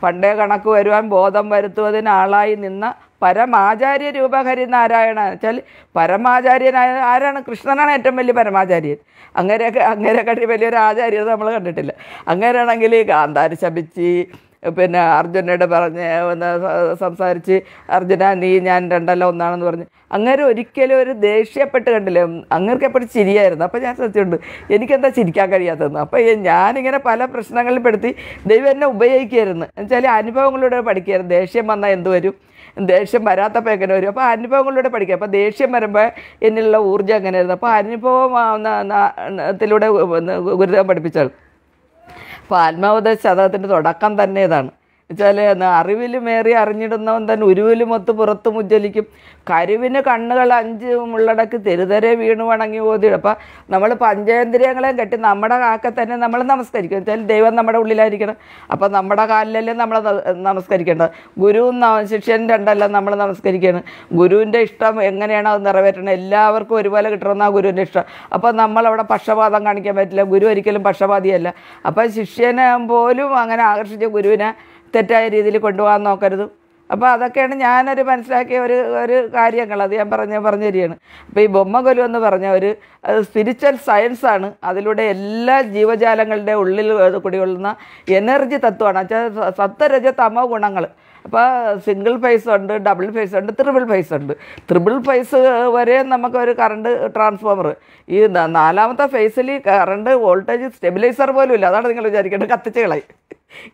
പണ്ടേ കണക്ക് വരുവാൻ ബോധം വരുത്തുവതിനാളായി നിന്ന പരമാചാര്യ രൂപഹരിനാരായണ വെച്ചാൽ പരമാചാര്യനായ ആരാണ് കൃഷ്ണനാണ് ഏറ്റവും വലിയ പരമാചാര്യൻ അങ്ങനെയൊക്കെ അങ്ങനെ കണ്ടി വലിയൊരു ആചാര്യത നമ്മൾ കണ്ടിട്ടില്ല അങ്ങനെയാണെങ്കിൽ ഗാന്ധാരി ശപിച്ച് പിന്നെ അർജുനോട് പറഞ്ഞ് സംസാരിച്ച് അർജുന നീ ഞാൻ രണ്ടല്ല ഒന്നാണെന്ന് പറഞ്ഞ് അങ്ങനെ ഒരിക്കലും ഒരു ദേഷ്യപ്പെട്ട് കണ്ടില്ല അങ്ങനെ എപ്പോഴും ചിരിയായിരുന്നു അപ്പോൾ ഞാൻ ശ്രദ്ധിച്ചിട്ടുണ്ട് എനിക്കെന്താ ചിരിക്കാൻ കഴിയാത്തതെന്ന് അപ്പോൾ ഞാനിങ്ങനെ പല പ്രശ്നങ്ങളിൽ പെടുത്തി ദൈവം എന്നെ ഉപയോഗിക്കുമായിരുന്നു എന്നുവെച്ചാൽ അനുഭവങ്ങളിലൂടെ പഠിക്കുകയായിരുന്നു ദേഷ്യം വന്നാൽ എന്തുവരും ദേഷ്യം വരാത്തപ്പോൾ എങ്ങനെ വരും അപ്പോൾ അനുഭവങ്ങളിലൂടെ പഠിക്കുക അപ്പോൾ ദേഷ്യം വരുമ്പോൾ എന്നുള്ള ഊർജ്ജം ആയിരുന്നു അപ്പോൾ അനുഭവത്തിലൂടെ ഗുരുതരം പഠിപ്പിച്ചാൽ അപ്പോൾ ആത്മാവത ശതകത്തിൻ്റെ തുടക്കം തന്നെ ഇതാണ് വെച്ചാൽ അറിവിൽ മേറി അറിഞ്ഞിടുന്നവൻ തന്നെ ഉരുവിലും ഒത്ത് പുറത്തും ഉജ്ജ്വലിക്കും കരുവിന് കണ്ണുകൾ അഞ്ച് ഉള്ളടക്ക് തെരുതരെ വീണു വണങ്ങി ഓതിയിടും അപ്പം നമ്മൾ പഞ്ചേന്ദ്രിയങ്ങളെയും കെട്ടി നമ്മുടെ കാക്ക തന്നെ നമ്മൾ നമസ്കരിക്കും വെച്ചാൽ ദൈവം നമ്മുടെ ഉള്ളിലായിരിക്കണം അപ്പം നമ്മുടെ കാലിലല്ലേ നമ്മൾ നമസ്കരിക്കേണ്ടത് ഗുരുവും ശിഷ്യൻ രണ്ടല്ല നമ്മൾ നമസ്കരിക്കുകയാണ് ഗുരുവിൻ്റെ ഇഷ്ടം എങ്ങനെയാണോ അത് നിറവേറ്റണം എല്ലാവർക്കും ഒരുപോലെ കിട്ടണമെന്നാണ് ഗുരുവിൻ്റെ ഇഷ്ടം അപ്പോൾ നമ്മളവിടെ പക്ഷപാതം കാണിക്കാൻ പറ്റില്ല ഗുരു ഒരിക്കലും പക്ഷപാതിയല്ല അപ്പം ശിഷ്യനെ പോലും അങ്ങനെ ആകർഷിച്ച ഗുരുവിനെ തെറ്റായ രീതിയിൽ കൊണ്ടുപോകാൻ നോക്കരുത് അപ്പോൾ അതൊക്കെയാണ് ഞാനൊരു മനസ്സിലാക്കിയ ഒരു ഒരു കാര്യങ്ങൾ അത് ഞാൻ പറഞ്ഞ പറഞ്ഞു തരികയാണ് അപ്പോൾ ഈ ബൊമ്മകൊലു എന്ന് പറഞ്ഞ ഒരു സ്പിരിച്വൽ സയൻസാണ് അതിലൂടെ എല്ലാ ജീവജാലങ്ങളുടെ ഉള്ളിൽ കുടികൊള്ളുന്ന എനർജി തത്വമാണ് വെച്ചാൽ സത്വരജ തമോ ഗുണങ്ങൾ അപ്പോൾ സിംഗിൾ ഫേസ് ഉണ്ട് ഡബിൾ ഫേസ് ഉണ്ട് ത്രിബിൾ ഫേസ് ഉണ്ട് ത്രിബിൾ ഫേസ് വരെ നമുക്കൊരു കറണ്ട് ട്രാൻസ്ഫോമർ ഈ നാലാമത്തെ ഫേസിൽ കറണ്ട് വോൾട്ടേജ് സ്റ്റെബിലൈസർ പോലും ഇല്ല അതാണ് നിങ്ങൾ വിചാരിക്കേണ്ടത് കത്തിച്ച് കളയും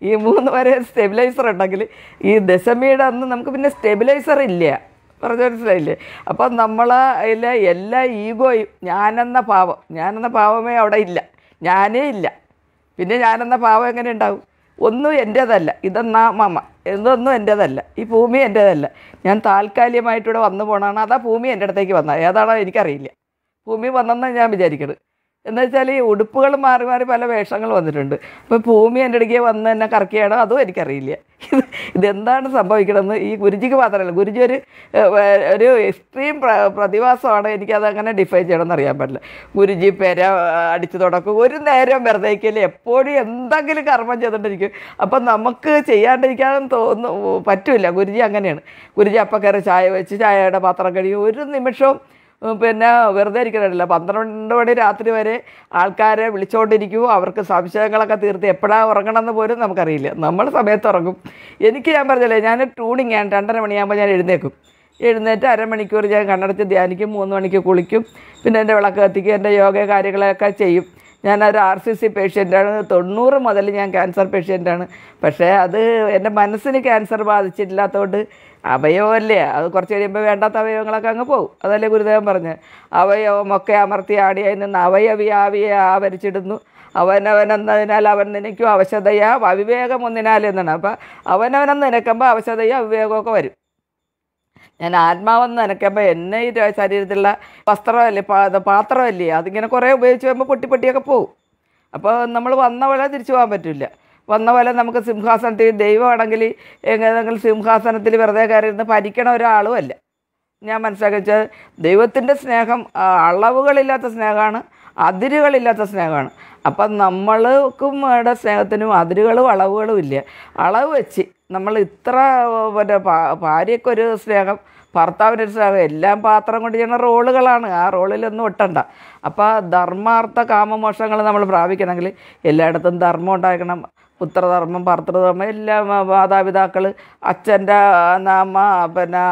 ഈ മൂന്ന് വരെ സ്റ്റെബിലൈസർ ഉണ്ടെങ്കിൽ ഈ ദശമിയുടെ അന്ന് നമുക്ക് പിന്നെ സ്റ്റെബിലൈസർ ഇല്ല പറഞ്ഞു മനസ്സിലായില്ലേ അപ്പം നമ്മളെ എല്ലാ ഈഗോയും ഞാനെന്ന പാവം ഞാനെന്ന പാവമേ അവിടെ ഇല്ല ഞാനേ ഇല്ല പിന്നെ ഞാനെന്ന പാവം എങ്ങനെ ഉണ്ടാവും ഒന്നും എൻ്റെതല്ല ഇതെന്നാ മാമ ഇതൊന്നും എൻ്റേതല്ല ഈ ഭൂമി എൻ്റേതല്ല ഞാൻ താൽക്കാലികമായിട്ടിവിടെ വന്നു പോകണമെന്ന് അതാ ഭൂമി എൻ്റെ അടുത്തേക്ക് വന്നത് ഏതാണോ എനിക്കറിയില്ല ഭൂമി വന്നെന്നാണ് ഞാൻ വിചാരിക്കുന്നത് എന്ന് വെച്ചാൽ ഈ ഉടുപ്പുകൾ മാറി മാറി പല വേഷങ്ങൾ വന്നിട്ടുണ്ട് അപ്പോൾ ഭൂമി എൻ്റെ അടുക്കെ വന്ന് എന്നെ കറക്കിയാണോ അതും എനിക്കറിയില്ല ഇത് ഇതെന്താണ് സംഭവിക്കണമെന്ന് ഈ ഗുരുജിക്ക് മാത്രമല്ല ഗുരുജി ഒരു ഒരു എക്സ്ട്രീം പ്രതിഭാസമാണ് എനിക്കത് അങ്ങനെ ഡിഫൈൻ ചെയ്യണമെന്ന് അറിയാൻ പറ്റില്ല ഗുരുജി പെര അടിച്ചു തുടക്കും ഒരു നേരം വെറുതെ എപ്പോഴും എന്തെങ്കിലും കർമ്മം ചെയ്തുകൊണ്ടിരിക്കും അപ്പം നമുക്ക് ചെയ്യാണ്ടിരിക്കാൻ തോന്നുന്നു പറ്റില്ല ഗുരുജി അങ്ങനെയാണ് ഗുരുജി അപ്പം കയറി ചായ വെച്ച് ചായയുടെ പാത്രം കഴിയും ഒരു നിമിഷവും പിന്നെ വെറുതെ ഇരിക്കാനില്ല പന്ത്രണ്ട് മണി രാത്രി വരെ ആൾക്കാരെ വിളിച്ചുകൊണ്ടിരിക്കുമോ അവർക്ക് സംശയങ്ങളൊക്കെ തീർത്ത് എപ്പോഴാണ് ഉറങ്ങണം എന്ന് പോലും നമുക്കറിയില്ല നമ്മൾ സമയത്ത് ഉറങ്ങും എനിക്ക് ഞാൻ പറഞ്ഞല്ലേ ഞാൻ ട്യൂണിങ് ഞാൻ രണ്ടര മണിയാകുമ്പോൾ ഞാൻ എഴുന്നേക്കും എഴുന്നേറ്റ് അരമണിക്കൂർ ഞാൻ കണ്ണടച്ച് ധ്യാനിക്കും മൂന്ന് മണിക്ക് കുളിക്കും പിന്നെ എൻ്റെ വിളക്ക് കത്തിക്കും എൻ്റെ യോഗ കാര്യങ്ങളൊക്കെ ചെയ്യും ഞാനൊരു ആർ സി സി പേഷ്യൻ്റാണ് തൊണ്ണൂറ് മുതൽ ഞാൻ ക്യാൻസർ പേഷ്യൻ്റാണ് പക്ഷേ അത് എൻ്റെ മനസ്സിന് ക്യാൻസർ ബാധിച്ചിട്ടില്ലാത്തതുകൊണ്ട് അവയവമല്ലേ അത് കുറച്ച് കഴിയുമ്പോൾ വേണ്ടാത്ത അവയവങ്ങളൊക്കെ അങ്ങ് പോകും അതല്ലേ ഗുരുദേവൻ പറഞ്ഞ് അവയവമൊക്കെ അമർത്തി ആടിയായി നിന്ന് അവയവി ആവരിച്ചിടുന്നു അവനവനെന്നതിനാൽ അവൻ നിനയ്ക്കും അവശതയാ അവിവേകം ഒന്നിനാൽ എന്നാണ് അപ്പം അവനവനെന്ന് നിനക്കുമ്പോൾ അവശതയോ അവിവേകമൊക്കെ വരും ഞാൻ ആത്മാവെന്ന് നനയ്ക്കുമ്പോൾ എന്നെ ഈ ശരീരത്തിലുള്ള വസ്ത്രമല്ലേ പാ പാത്രമല്ലേ അതിങ്ങനെ കുറേ ഉപയോഗിച്ച് കഴിയുമ്പോൾ പൊട്ടി പൊട്ടിയൊക്കെ പോകും അപ്പോൾ നമ്മൾ വന്ന പോലെ തിരിച്ചു പോകാൻ പറ്റില്ല വന്ന പോലെ നമുക്ക് സിംഹാസനത്തിൽ ദൈവമാണെങ്കിൽ എങ്ങനെ സിംഹാസനത്തിൽ വെറുതെ കയറിയിരുന്ന് ഭരിക്കണ ഒരാളും അല്ല ഞാൻ മനസ്സിലാക്കിച്ചത് ദൈവത്തിൻ്റെ സ്നേഹം അളവുകളില്ലാത്ത സ്നേഹമാണ് അതിരുകളില്ലാത്ത സ്നേഹമാണ് അപ്പം നമ്മൾക്കും ഇവിടെ സ്നേഹത്തിനും അതിരുകളും അളവുകളും ഇല്ല അളവ് വെച്ച് നമ്മൾ ഇത്ര പിന്നെ ഭാര്യക്കൊരു സ്നേഹം ഭർത്താവിൻ്റെ സ്നേഹം എല്ലാം പാത്രം കൊണ്ട് ചെയ്യുന്ന റോളുകളാണ് ആ റോളിലൊന്നും ഒട്ടണ്ട അപ്പോൾ ധർമാർത്ഥ കാമമോഷങ്ങൾ നമ്മൾ പ്രാപിക്കണമെങ്കിൽ എല്ലായിടത്തും ധർമ്മം ഉണ്ടാക്കണം പുത്രധർമ്മം ഭർത്തൃധർമ്മം എല്ലാ മാതാപിതാക്കൾ അച്ഛൻ്റെ അമ്മ പിന്നെ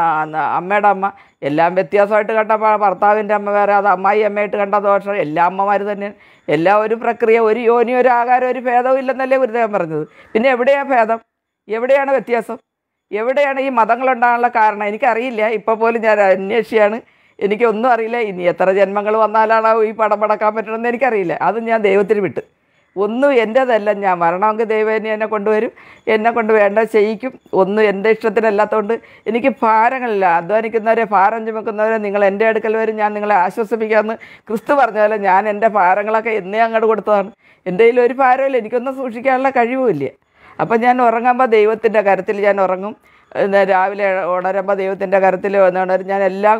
അമ്മയുടെ അമ്മ എല്ലാം വ്യത്യാസമായിട്ട് കണ്ട ഭർത്താവിൻ്റെ അമ്മ വേറെ അത് അമ്മായി അമ്മയായിട്ട് കണ്ട ദോഷം എല്ലാ അമ്മമാർ തന്നെ എല്ലാ ഒരു പ്രക്രിയ ഒരു യോനി ഒരു ആകാരം ഒരു ഭേദവും ഇല്ലെന്നല്ലേ ഗുരുദേവൻ പറഞ്ഞത് പിന്നെ എവിടെയാണ് ഭേദം എവിടെയാണ് വ്യത്യാസം എവിടെയാണ് ഈ മതങ്ങളുണ്ടാകാനുള്ള കാരണം എനിക്കറിയില്ല ഇപ്പോൾ പോലും ഞാൻ അന്വേഷിയാണ് എനിക്കൊന്നും അറിയില്ല ഇനി എത്ര ജന്മങ്ങൾ വന്നാലാണ് ഈ പടം പടക്കാൻ പറ്റണമെന്ന് എനിക്കറിയില്ല അത് ഞാൻ ദൈവത്തിന് വിട്ട് ഒന്നും എൻ്റെതല്ല ഞാൻ മരണമെങ്കിൽ ദൈവം എന്നെ എന്നെ കൊണ്ടുവരും എന്നെ കൊണ്ട് വേണ്ട ചെയ്യിക്കും ഒന്നും എൻ്റെ ഇഷ്ടത്തിനല്ലാത്തതുകൊണ്ട് എനിക്ക് ഭാരങ്ങളില്ല അധ്വാനിക്കുന്നവരെ ഭാരം ചുമക്കുന്നവരെ നിങ്ങൾ എൻ്റെ അടുക്കൽ വരും ഞാൻ നിങ്ങളെ ആശ്വസിപ്പിക്കാമെന്ന് ക്രിസ്തു പറഞ്ഞ പോലെ ഞാൻ എൻ്റെ ഭാരങ്ങളൊക്കെ എന്നേ അങ്ങോട്ട് കൊടുത്തതാണ് എൻ്റെ കയ്യിൽ ഒരു ഭാരമില്ല എനിക്കൊന്നും സൂക്ഷിക്കാനുള്ള കഴിവുമില്ല അപ്പം ഞാൻ ഉറങ്ങുമ്പോൾ ദൈവത്തിൻ്റെ കരത്തിൽ ഞാൻ ഉറങ്ങും രാവിലെ ഉണരുമ്പോൾ ദൈവത്തിൻ്റെ കരത്തിൽ ഉണരും ഞാൻ എല്ലാ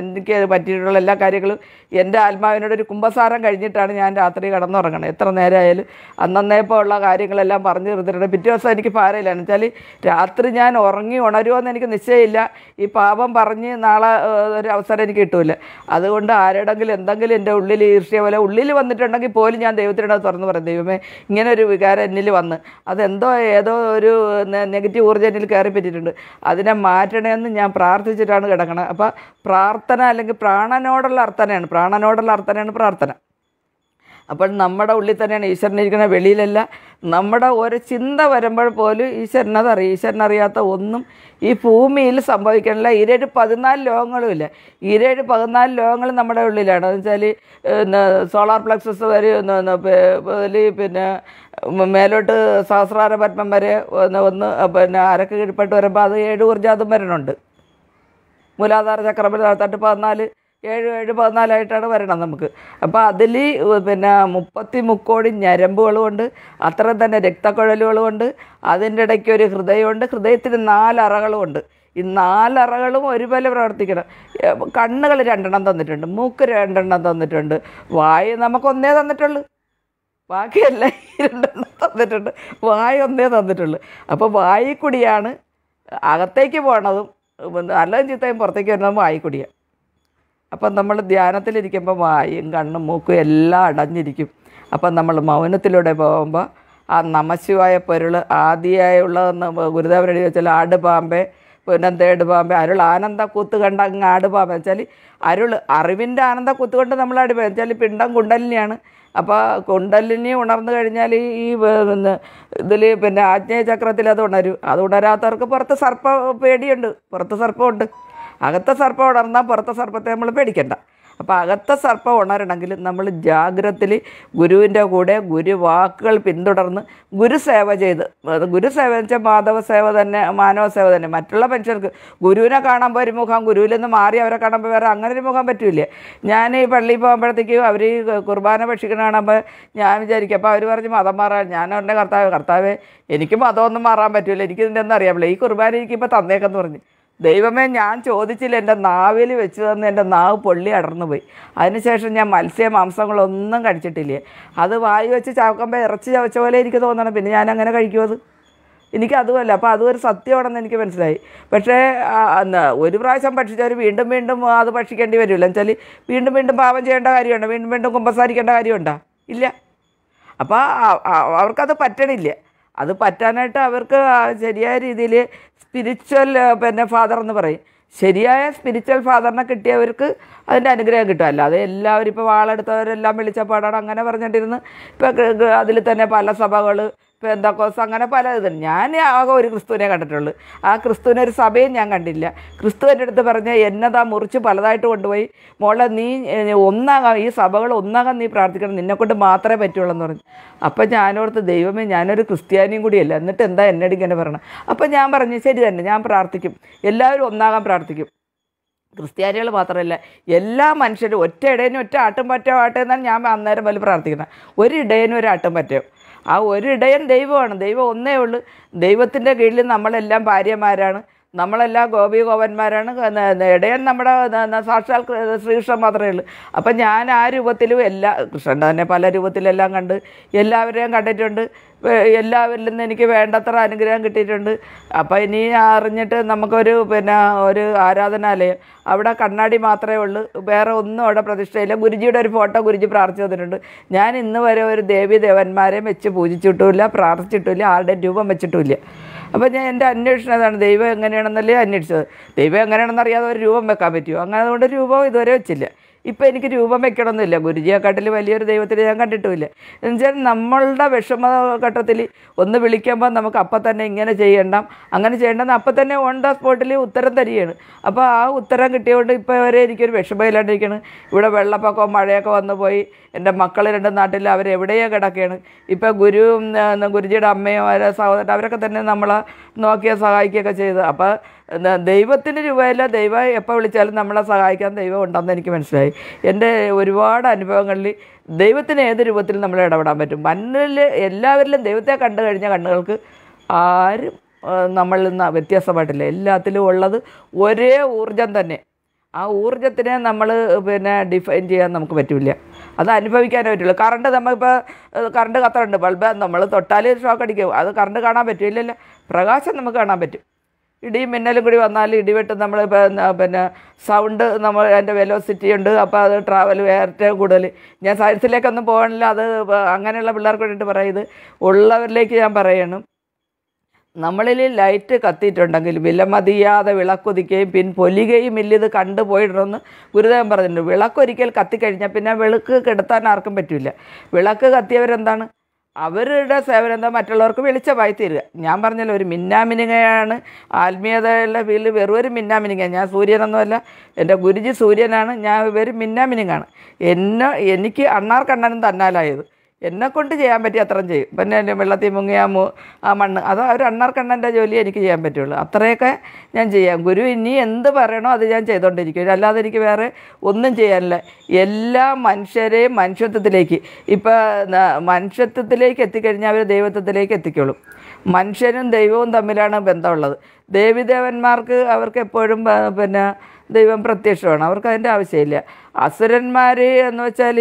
എനിക്ക് പറ്റിയിട്ടുള്ള എല്ലാ കാര്യങ്ങളും എൻ്റെ ആത്മാവിനോട് ഒരു കുമ്പസാരം കഴിഞ്ഞിട്ടാണ് ഞാൻ രാത്രി കിടന്നുറങ്ങണത് എത്ര നേരമായാലും അന്നേപ്പോൾ ഉള്ള കാര്യങ്ങളെല്ലാം പറഞ്ഞു തീർത്തിട്ടുണ്ട് പിറ്റേ ദിവസം എനിക്ക് ഭാരമില്ല വെച്ചാൽ രാത്രി ഞാൻ ഉറങ്ങി ഉണരുമോ എനിക്ക് നിശ്ചയമില്ല ഈ പാപം പറഞ്ഞ് നാളെ ഒരു അവസരം എനിക്ക് കിട്ടൂല അതുകൊണ്ട് ആരോടെങ്കിലും എന്തെങ്കിലും എൻ്റെ ഉള്ളിൽ ഈർഷ്യ പോലെ ഉള്ളിൽ വന്നിട്ടുണ്ടെങ്കിൽ പോലും ഞാൻ ദൈവത്തിനോട് തുറന്ന് പറയും ദൈവമേ ഇങ്ങനെ ഒരു വികാരം എന്നിൽ വന്ന് അതെന്തോ ഏതോ ഒരു നെഗറ്റീവ് ഊർജ്ജം എന്നിൽ കയറിപ്പറ്റിയിട്ടുണ്ട് അതിനെ മാറ്റണമെന്ന് ഞാൻ പ്രാർത്ഥിച്ചിട്ടാണ് കിടക്കണത് അപ്പോൾ പ്രാർത്ഥന അല്ലെങ്കിൽ പ്രാണനോടുള്ള അർത്ഥനയാണ് പ്രാണനോടുള്ള അർത്ഥനയാണ് പ്രാർത്ഥന അപ്പോൾ നമ്മുടെ ഉള്ളിൽ തന്നെയാണ് ഈശ്വരനിരിക്കുന്ന വെളിയിലല്ല നമ്മുടെ ഒരു ചിന്ത വരുമ്പോൾ പോലും ഈശ്വരനതറിയും ഈശ്വരനറിയാത്ത ഒന്നും ഈ ഭൂമിയിൽ സംഭവിക്കണില്ല ഇരേഴ് പതിനാല് ലോകങ്ങളുമില്ല ഇരേഴ് പതിനാല് ലോകങ്ങൾ നമ്മുടെ ഉള്ളിലാണ് എന്ന് വെച്ചാൽ സോളാർ പ്ലക്സസ് വരെ പിന്നെ മേലോട്ട് സഹസ്രാര പത്മം വരെ ഒന്ന് പിന്നെ അരക്ക് കീഴ്പ്പെട്ട് വരുമ്പോൾ അത് ഏഴ് ഊർജാതം വരണുണ്ട് മൂലാധാര ചക്രം തട്ട് പതിനാല് ഏഴ് ഏഴ് പതിനാലായിട്ടാണ് വരണം നമുക്ക് അപ്പോൾ അതിൽ പിന്നെ മുപ്പത്തി മുക്കോടി ഞരമ്പുകളുമുണ്ട് അത്ര തന്നെ രക്തക്കുഴലുകളുമുണ്ട് അതിൻ്റെ ഇടയ്ക്ക് ഒരു ഹൃദയമുണ്ട് ഹൃദയത്തിന് നാലറകളുമുണ്ട് ഈ നാലറകളും ഒരുപോലെ പ്രവർത്തിക്കണം കണ്ണുകൾ രണ്ടെണ്ണം തന്നിട്ടുണ്ട് മൂക്ക് രണ്ടെണ്ണം തന്നിട്ടുണ്ട് വായ നമുക്കൊന്നേ തന്നിട്ടുള്ളൂ ബാക്കിയെല്ലാം രണ്ടെണ്ണം തന്നിട്ടുണ്ട് വായ ഒന്നേ തന്നിട്ടുള്ളൂ അപ്പോൾ വായിക്കുടിയാണ് അകത്തേക്ക് പോകണതും നല്ലതും ചീത്തയും പുറത്തേക്ക് വരുന്നതും വായിക്കുടിയാണ് കൂടിയാണ് അപ്പം നമ്മൾ ധ്യാനത്തിലിരിക്കുമ്പോൾ വായും കണ്ണും മൂക്കും എല്ലാം അടഞ്ഞിരിക്കും അപ്പം നമ്മൾ മൗനത്തിലൂടെ പോകുമ്പോൾ ആ നമശിവായ പൊരുൾ ആദിയായുള്ളതെന്ന് ഗുരുദേവൻ എഴുതി വെച്ചാൽ ആട് പാമ്പേ പുനന്തേട് പാമ്പേ അരുൾ ആനന്ദ കൂത്ത് കണ്ട അങ്ങ് ആട് പാമ്പ് വെച്ചാൽ അരുൾ അറിവിൻ്റെ ആനന്ദ കൂത്ത് കൊണ്ട് നമ്മൾ ആട് വെച്ചാൽ പിണ്ടം കുണ്ടലിനെയാണ് അപ്പോൾ കുണ്ടലിനി ഉണർന്നു കഴിഞ്ഞാൽ ഈ ഇതിൽ പിന്നെ ആജ്ഞേയ ചക്രത്തിൽ അത് ഉണരും അത് ഉണരാത്തവർക്ക് പുറത്ത് സർപ്പ പേടിയുണ്ട് പുറത്ത് സർപ്പമുണ്ട് അകത്തെ സർപ്പം ഉണർന്നാൽ പുറത്തെ സർപ്പത്തെ നമ്മൾ പേടിക്കണ്ട അപ്പോൾ അകത്തെ സർപ്പം ഉണരണമെങ്കിൽ നമ്മൾ ജാഗ്രതയിൽ ഗുരുവിൻ്റെ കൂടെ ഗുരു വാക്കുകൾ പിന്തുടർന്ന് ഗുരുസേവ ചെയ്ത് ഗുരുസേവ എന്ന് വെച്ചാൽ മാധവ സേവ തന്നെ മാനവ സേവ തന്നെ മറ്റുള്ള മനുഷ്യർക്ക് ഗുരുവിനെ കാണുമ്പോൾ ഒരു മുഖം ഗുരുവിൽ നിന്ന് മാറി അവരെ കാണുമ്പോൾ വേറെ അങ്ങനെ ഒരു മുഖം പറ്റില്ല ഞാൻ ഈ പള്ളിയിൽ പോകുമ്പോഴത്തേക്ക് അവർ ഈ കുർബാന ഭക്ഷിക്കണ കാണുമ്പോൾ ഞാൻ വിചാരിക്കും അപ്പോൾ അവർ പറഞ്ഞ് മതം മാറാൻ ഞാൻ അവരുടെ കർത്താവ് കർത്താവ് എനിക്ക് മതമൊന്നും മാറാൻ പറ്റില്ല എനിക്ക് ഇതിൻ്റെ ഒന്നും അറിയാൻ ഈ കുർബാന എനിക്കിപ്പോൾ തന്നേക്കെന്ന് പറഞ്ഞു ദൈവമേ ഞാൻ ചോദിച്ചില്ല എൻ്റെ നാവിൽ വെച്ച് തന്ന് എൻ്റെ നാവ് പൊള്ളി അടർന്നു പോയി അതിനുശേഷം ഞാൻ മത്സ്യ മാംസങ്ങളൊന്നും കഴിച്ചിട്ടില്ലേ അത് വായി വെച്ച് ചവക്കുമ്പോൾ ഇറച്ചി ചവച്ച പോലെ എനിക്ക് തോന്നണം പിന്നെ ഞാൻ അങ്ങനെ അത് എനിക്ക് അതുമല്ല അപ്പോൾ അതൊരു സത്യമാണെന്ന് എനിക്ക് മനസ്സിലായി പക്ഷേ എന്നാ ഒരു പ്രാവശ്യം ഭക്ഷിച്ചവർ വീണ്ടും വീണ്ടും അത് ഭക്ഷിക്കേണ്ടി വരുമല്ലോ വെച്ചാൽ വീണ്ടും വീണ്ടും പാപം ചെയ്യേണ്ട കാര്യമുണ്ടോ വീണ്ടും വീണ്ടും കുമ്പസാരിക്കേണ്ട കാര്യമുണ്ടോ ഇല്ല അപ്പോൾ അവർക്കത് പറ്റണില്ല അത് പറ്റാനായിട്ട് അവർക്ക് ശരിയായ രീതിയിൽ സ്പിരിച്വൽ പിന്നെ ഫാദർ എന്ന് പറയും ശരിയായ സ്പിരിച്വൽ ഫാദറിനെ കിട്ടിയവർക്ക് അതിൻ്റെ അനുഗ്രഹം കിട്ടും അല്ലാതെ എല്ലാവരും ഇപ്പോൾ വാളെടുത്തവരെല്ലാം വിളിച്ച പാടാണ് അങ്ങനെ പറഞ്ഞിട്ടിരുന്ന് ഇപ്പോൾ അതിൽ തന്നെ പല സഭകൾ പെന്തക്കോസ് അങ്ങനെ പല ഇതുണ്ട് ഞാൻ ആകെ ഒരു ക്രിസ്തുവിനെ കണ്ടിട്ടുള്ളൂ ആ ക്രിസ്തുവിനെ ഒരു സഭയും ഞാൻ കണ്ടില്ല ക്രിസ്തു എൻ്റെ അടുത്ത് പറഞ്ഞാൽ എന്നതാ മുറിച്ച് പലതായിട്ട് കൊണ്ടുപോയി മോളെ നീ ഒന്നാകാം ഈ സഭകൾ ഒന്നാകാം നീ പ്രാർത്ഥിക്കണം നിന്നെക്കൊണ്ട് മാത്രമേ പറ്റുള്ളൂ എന്ന് പറഞ്ഞു അപ്പം ഞാനോർത്ത് ദൈവമേ ഞാനൊരു ക്രിസ്ത്യാനിയും കൂടിയല്ല എന്നിട്ട് എന്താ എന്നോട് ഇങ്ങനെ പറയണം അപ്പം ഞാൻ പറഞ്ഞു ശരി തന്നെ ഞാൻ പ്രാർത്ഥിക്കും എല്ലാവരും ഒന്നാകാൻ പ്രാർത്ഥിക്കും ക്രിസ്ത്യാനികൾ മാത്രമല്ല എല്ലാ മനുഷ്യരും ഒറ്റ ഇടേനും ഒറ്റ ആട്ടും പറ്റോ ആട്ടെന്നാണ് ഞാൻ അന്നേരം പോലും പ്രാർത്ഥിക്കുന്നത് ഒരു ഇടേനും ഒരു ആട്ടും പറ്റോ ആ ഒരിടയൻ ദൈവമാണ് ദൈവം ഒന്നേ ഉള്ളൂ ദൈവത്തിൻ്റെ കീഴിൽ നമ്മളെല്ലാം ഭാര്യമാരാണ് നമ്മളെല്ലാം ഗോപികോപന്മാരാണ് ഇടയൻ നമ്മുടെ സാക്ഷാൽ ശ്രീകൃഷ്ണൻ മാത്രമേ ഉള്ളൂ അപ്പം ഞാൻ ആ രൂപത്തിലും എല്ലാ കൃഷ്ണൻ തന്നെ പല രൂപത്തിലെല്ലാം കണ്ട് എല്ലാവരെയും കണ്ടിട്ടുണ്ട് എല്ലാവരിൽ നിന്ന് എനിക്ക് വേണ്ടത്ര അനുഗ്രഹം കിട്ടിയിട്ടുണ്ട് അപ്പോൾ ഇനി അറിഞ്ഞിട്ട് നമുക്കൊരു പിന്നെ ഒരു ആരാധനാലയം അവിടെ കണ്ണാടി മാത്രമേ ഉള്ളൂ വേറെ ഒന്നും അവിടെ പ്രതിഷ്ഠയില്ല ഗുരുജിയുടെ ഒരു ഫോട്ടോ ഗുരുജി പ്രാർത്ഥിച്ചു തന്നിട്ടുണ്ട് ഞാൻ ഇന്ന് വരെ ഒരു ദേവി ദേവന്മാരെയും വെച്ച് പൂജിച്ചിട്ടുമില്ല പ്രാർത്ഥിച്ചിട്ടുമില്ല ആരുടെ രൂപം വെച്ചിട്ടുമില്ല അപ്പോൾ ഞാൻ എൻ്റെ അന്വേഷണം അതാണ് ദൈവം എങ്ങനെയാണെന്നല്ലേ അന്വേഷിച്ചത് ദൈവം എങ്ങനെയാണെന്ന് അറിയാതെ ഒരു രൂപം വെക്കാൻ പറ്റുമോ അങ്ങനെ അതുകൊണ്ട് രൂപം ഇതുവരെ വെച്ചില്ല ഇപ്പോൾ എനിക്ക് രൂപം വെക്കണമെന്നില്ല ഗുരുജിയെക്കാട്ടിൽ വലിയൊരു ദൈവത്തിൽ ഞാൻ കണ്ടിട്ടുമില്ല എന്നുവെച്ചാൽ നമ്മളുടെ വിഷമ ഘട്ടത്തിൽ ഒന്ന് വിളിക്കുമ്പോൾ നമുക്ക് അപ്പം തന്നെ ഇങ്ങനെ ചെയ്യണ്ട അങ്ങനെ ചെയ്യേണ്ടെന്ന് അപ്പം തന്നെ ഓൺ ദ സ്പോട്ടിൽ ഉത്തരം തരികയാണ് അപ്പോൾ ആ ഉത്തരം കിട്ടിയതുകൊണ്ട് ഇപ്പോൾ വരെ എനിക്കൊരു വിഷമമില്ലാണ്ടിരിക്കുകയാണ് ഇവിടെ വെള്ളപ്പൊക്കവും മഴയൊക്കെ വന്നു പോയി എൻ്റെ മക്കൾ രണ്ട് നാട്ടിൽ അവരെവിടെയോ കിടക്കുകയാണ് ഇപ്പോൾ ഗുരു ഗുരുജിയുടെ അമ്മയും അവരെ സഹോദരൻ അവരൊക്കെ തന്നെ നമ്മളെ നോക്കിയാൽ സഹായിക്കുകയൊക്കെ ചെയ്ത് അപ്പോൾ ദൈവത്തിന് രൂപയല്ല ദൈവം എപ്പോൾ വിളിച്ചാലും നമ്മളെ സഹായിക്കാൻ ദൈവം ഉണ്ടെന്ന് എനിക്ക് മനസ്സിലായി എൻ്റെ ഒരുപാട് അനുഭവങ്ങളിൽ ദൈവത്തിന് ഏത് രൂപത്തിൽ നമ്മൾ ഇടപെടാൻ പറ്റും മണ്ണിൽ എല്ലാവരിലും ദൈവത്തെ കണ്ടു കഴിഞ്ഞ കണ്ണുകൾക്ക് ആരും നമ്മളിൽ നിന്ന് വ്യത്യാസമായിട്ടില്ല എല്ലാത്തിലും ഉള്ളത് ഒരേ ഊർജം തന്നെ ആ ഊർജത്തിനെ നമ്മൾ പിന്നെ ഡിഫൈൻ ചെയ്യാൻ നമുക്ക് പറ്റില്ല അത് അനുഭവിക്കാനേ പറ്റുള്ളൂ കറണ്ട് നമ്മളിപ്പോൾ കറണ്ട് കത്തറുണ്ട് ബൾബ് നമ്മൾ തൊട്ടാൽ ഷോക്ക് അടിക്കും അത് കറണ്ട് കാണാൻ പറ്റില്ലല്ലോ പ്രകാശം നമുക്ക് കാണാൻ പറ്റും ഇടിയും മിന്നലും കൂടി വന്നാൽ ഇടിവെട്ട് നമ്മൾ പിന്നെ സൗണ്ട് നമ്മൾ അതിൻ്റെ വെലോസിറ്റി ഉണ്ട് അപ്പോൾ അത് ട്രാവൽ ഏറ്റവും കൂടുതൽ ഞാൻ സയൻസിലേക്കൊന്നും പോകണില്ല അത് അങ്ങനെയുള്ള പിള്ളേർക്ക് വേണ്ടിയിട്ട് പറയുന്നത് ഉള്ളവരിലേക്ക് ഞാൻ പറയണം നമ്മളിൽ ലൈറ്റ് കത്തിയിട്ടുണ്ടെങ്കിൽ വിലമതിയാതെ വിളക്കൊതിക്കുകയും പിൻ പൊലികയും ഇല്ലിത് കണ്ടു പോയിടണമെന്ന് ഗുരുദേവൻ പറഞ്ഞിട്ടുണ്ട് വിളക്കൊരിക്കൽ കത്തിക്കഴിഞ്ഞാൽ പിന്നെ വിളക്ക് കെടുത്താൻ ആർക്കും പറ്റില്ല വിളക്ക് കത്തിയവരെന്താണ് അവരുടെ സേവനം എന്താ മറ്റുള്ളവർക്ക് വെളിച്ചമായി തീരുക ഞാൻ പറഞ്ഞല്ലോ ഒരു മിന്നാമിനുങ്ങയാണ് ആത്മീയതയുള്ള ഫീൽഡ് വെറും ഒരു മിന്നാമിനുക ഞാൻ സൂര്യനൊന്നുമല്ല എൻ്റെ ഗുരുജി സൂര്യനാണ് ഞാൻ വെറും മിന്നാമിനുങ്ങാണ് എന്നെ എനിക്ക് അണ്ണാർക്കണ്ണനും തന്നാലായത് എന്നെക്കൊണ്ട് ചെയ്യാൻ പറ്റിയ അത്രയും ചെയ്യും പിന്നെ വെള്ളത്തിൽ മുങ്ങിയാൽ മു ആ മണ്ണ് അത് ഒരു അണ്ണാർക്കണ്ണൻ്റെ ജോലി എനിക്ക് ചെയ്യാൻ പറ്റുള്ളൂ അത്രയൊക്കെ ഞാൻ ചെയ്യാം ഗുരു ഇനി എന്ത് പറയണോ അത് ഞാൻ ചെയ്തുകൊണ്ടിരിക്കും അല്ലാതെ എനിക്ക് വേറെ ഒന്നും ചെയ്യാനില്ല എല്ലാ മനുഷ്യരെയും മനുഷ്യത്വത്തിലേക്ക് ഇപ്പം മനുഷ്യത്വത്തിലേക്ക് എത്തിക്കഴിഞ്ഞാൽ അവർ ദൈവത്വത്തിലേക്ക് എത്തിക്കോളും മനുഷ്യനും ദൈവവും തമ്മിലാണ് ബന്ധമുള്ളത് ദേവിദേവന്മാർക്ക് അവർക്ക് എപ്പോഴും പിന്നെ ദൈവം പ്രത്യക്ഷമാണ് അവർക്ക് അതിൻ്റെ ആവശ്യമില്ല അസുരന്മാർ എന്ന് വെച്ചാൽ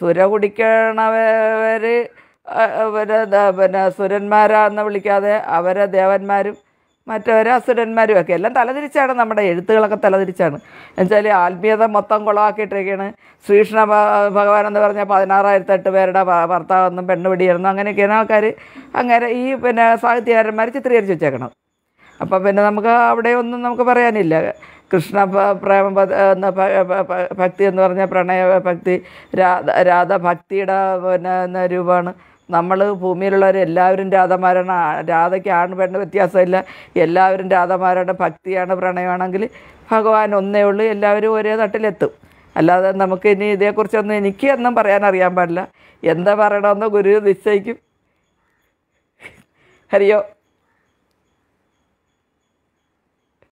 സുര കുടിക്കണവർ പിന്നെ പിന്നെ സുരന്മാരാന്ന് വിളിക്കാതെ അവരെ ദേവന്മാരും മറ്റവരെ അസുരന്മാരും ഒക്കെ എല്ലാം തലതിരിച്ചാണ് നമ്മുടെ എഴുത്തുകളൊക്കെ തലതിരിച്ചാണ് എന്നുവെച്ചാൽ ആത്മീയത മൊത്തം കുളമാക്കിയിട്ടിരിക്കുകയാണ് ശ്രീകൃഷ്ണ ഭഗവാൻ എന്ന് പറഞ്ഞാൽ എട്ട് പേരുടെ ഭർത്താവെന്നും പിടിയായിരുന്നു അങ്ങനെയൊക്കെയാണ് ആൾക്കാർ അങ്ങനെ ഈ പിന്നെ സാഹിത്യകാരന്മാർ ചിത്രീകരിച്ച് വെച്ചേക്കണം അപ്പം പിന്നെ നമുക്ക് അവിടെ ഒന്നും നമുക്ക് പറയാനില്ല കൃഷ്ണ പ്രേമ എന്ന ഭക്തി എന്ന് പറഞ്ഞാൽ പ്രണയ ഭക്തി രാധ രാധ ഭക്തിയുടെ പിന്നെ രൂപമാണ് നമ്മൾ ഭൂമിയിലുള്ളവർ എല്ലാവരും രാധമാരാണ് രാധയ്ക്ക് ആണ് പെണ്ണ് വ്യത്യാസമില്ല എല്ലാവരും രാധമാരാണ് ഭക്തിയാണ് പ്രണയമാണെങ്കിൽ ഭഗവാൻ ഒന്നേ ഉള്ളൂ എല്ലാവരും ഒരേ തട്ടിലെത്തും അല്ലാതെ നമുക്ക് ഇനി ഇതേക്കുറിച്ചൊന്നും എനിക്ക് എന്നും പറയാൻ അറിയാൻ പാടില്ല എന്താ പറയണമെന്ന് ഗുരു നിശ്ചയിക്കും ഹരിയോ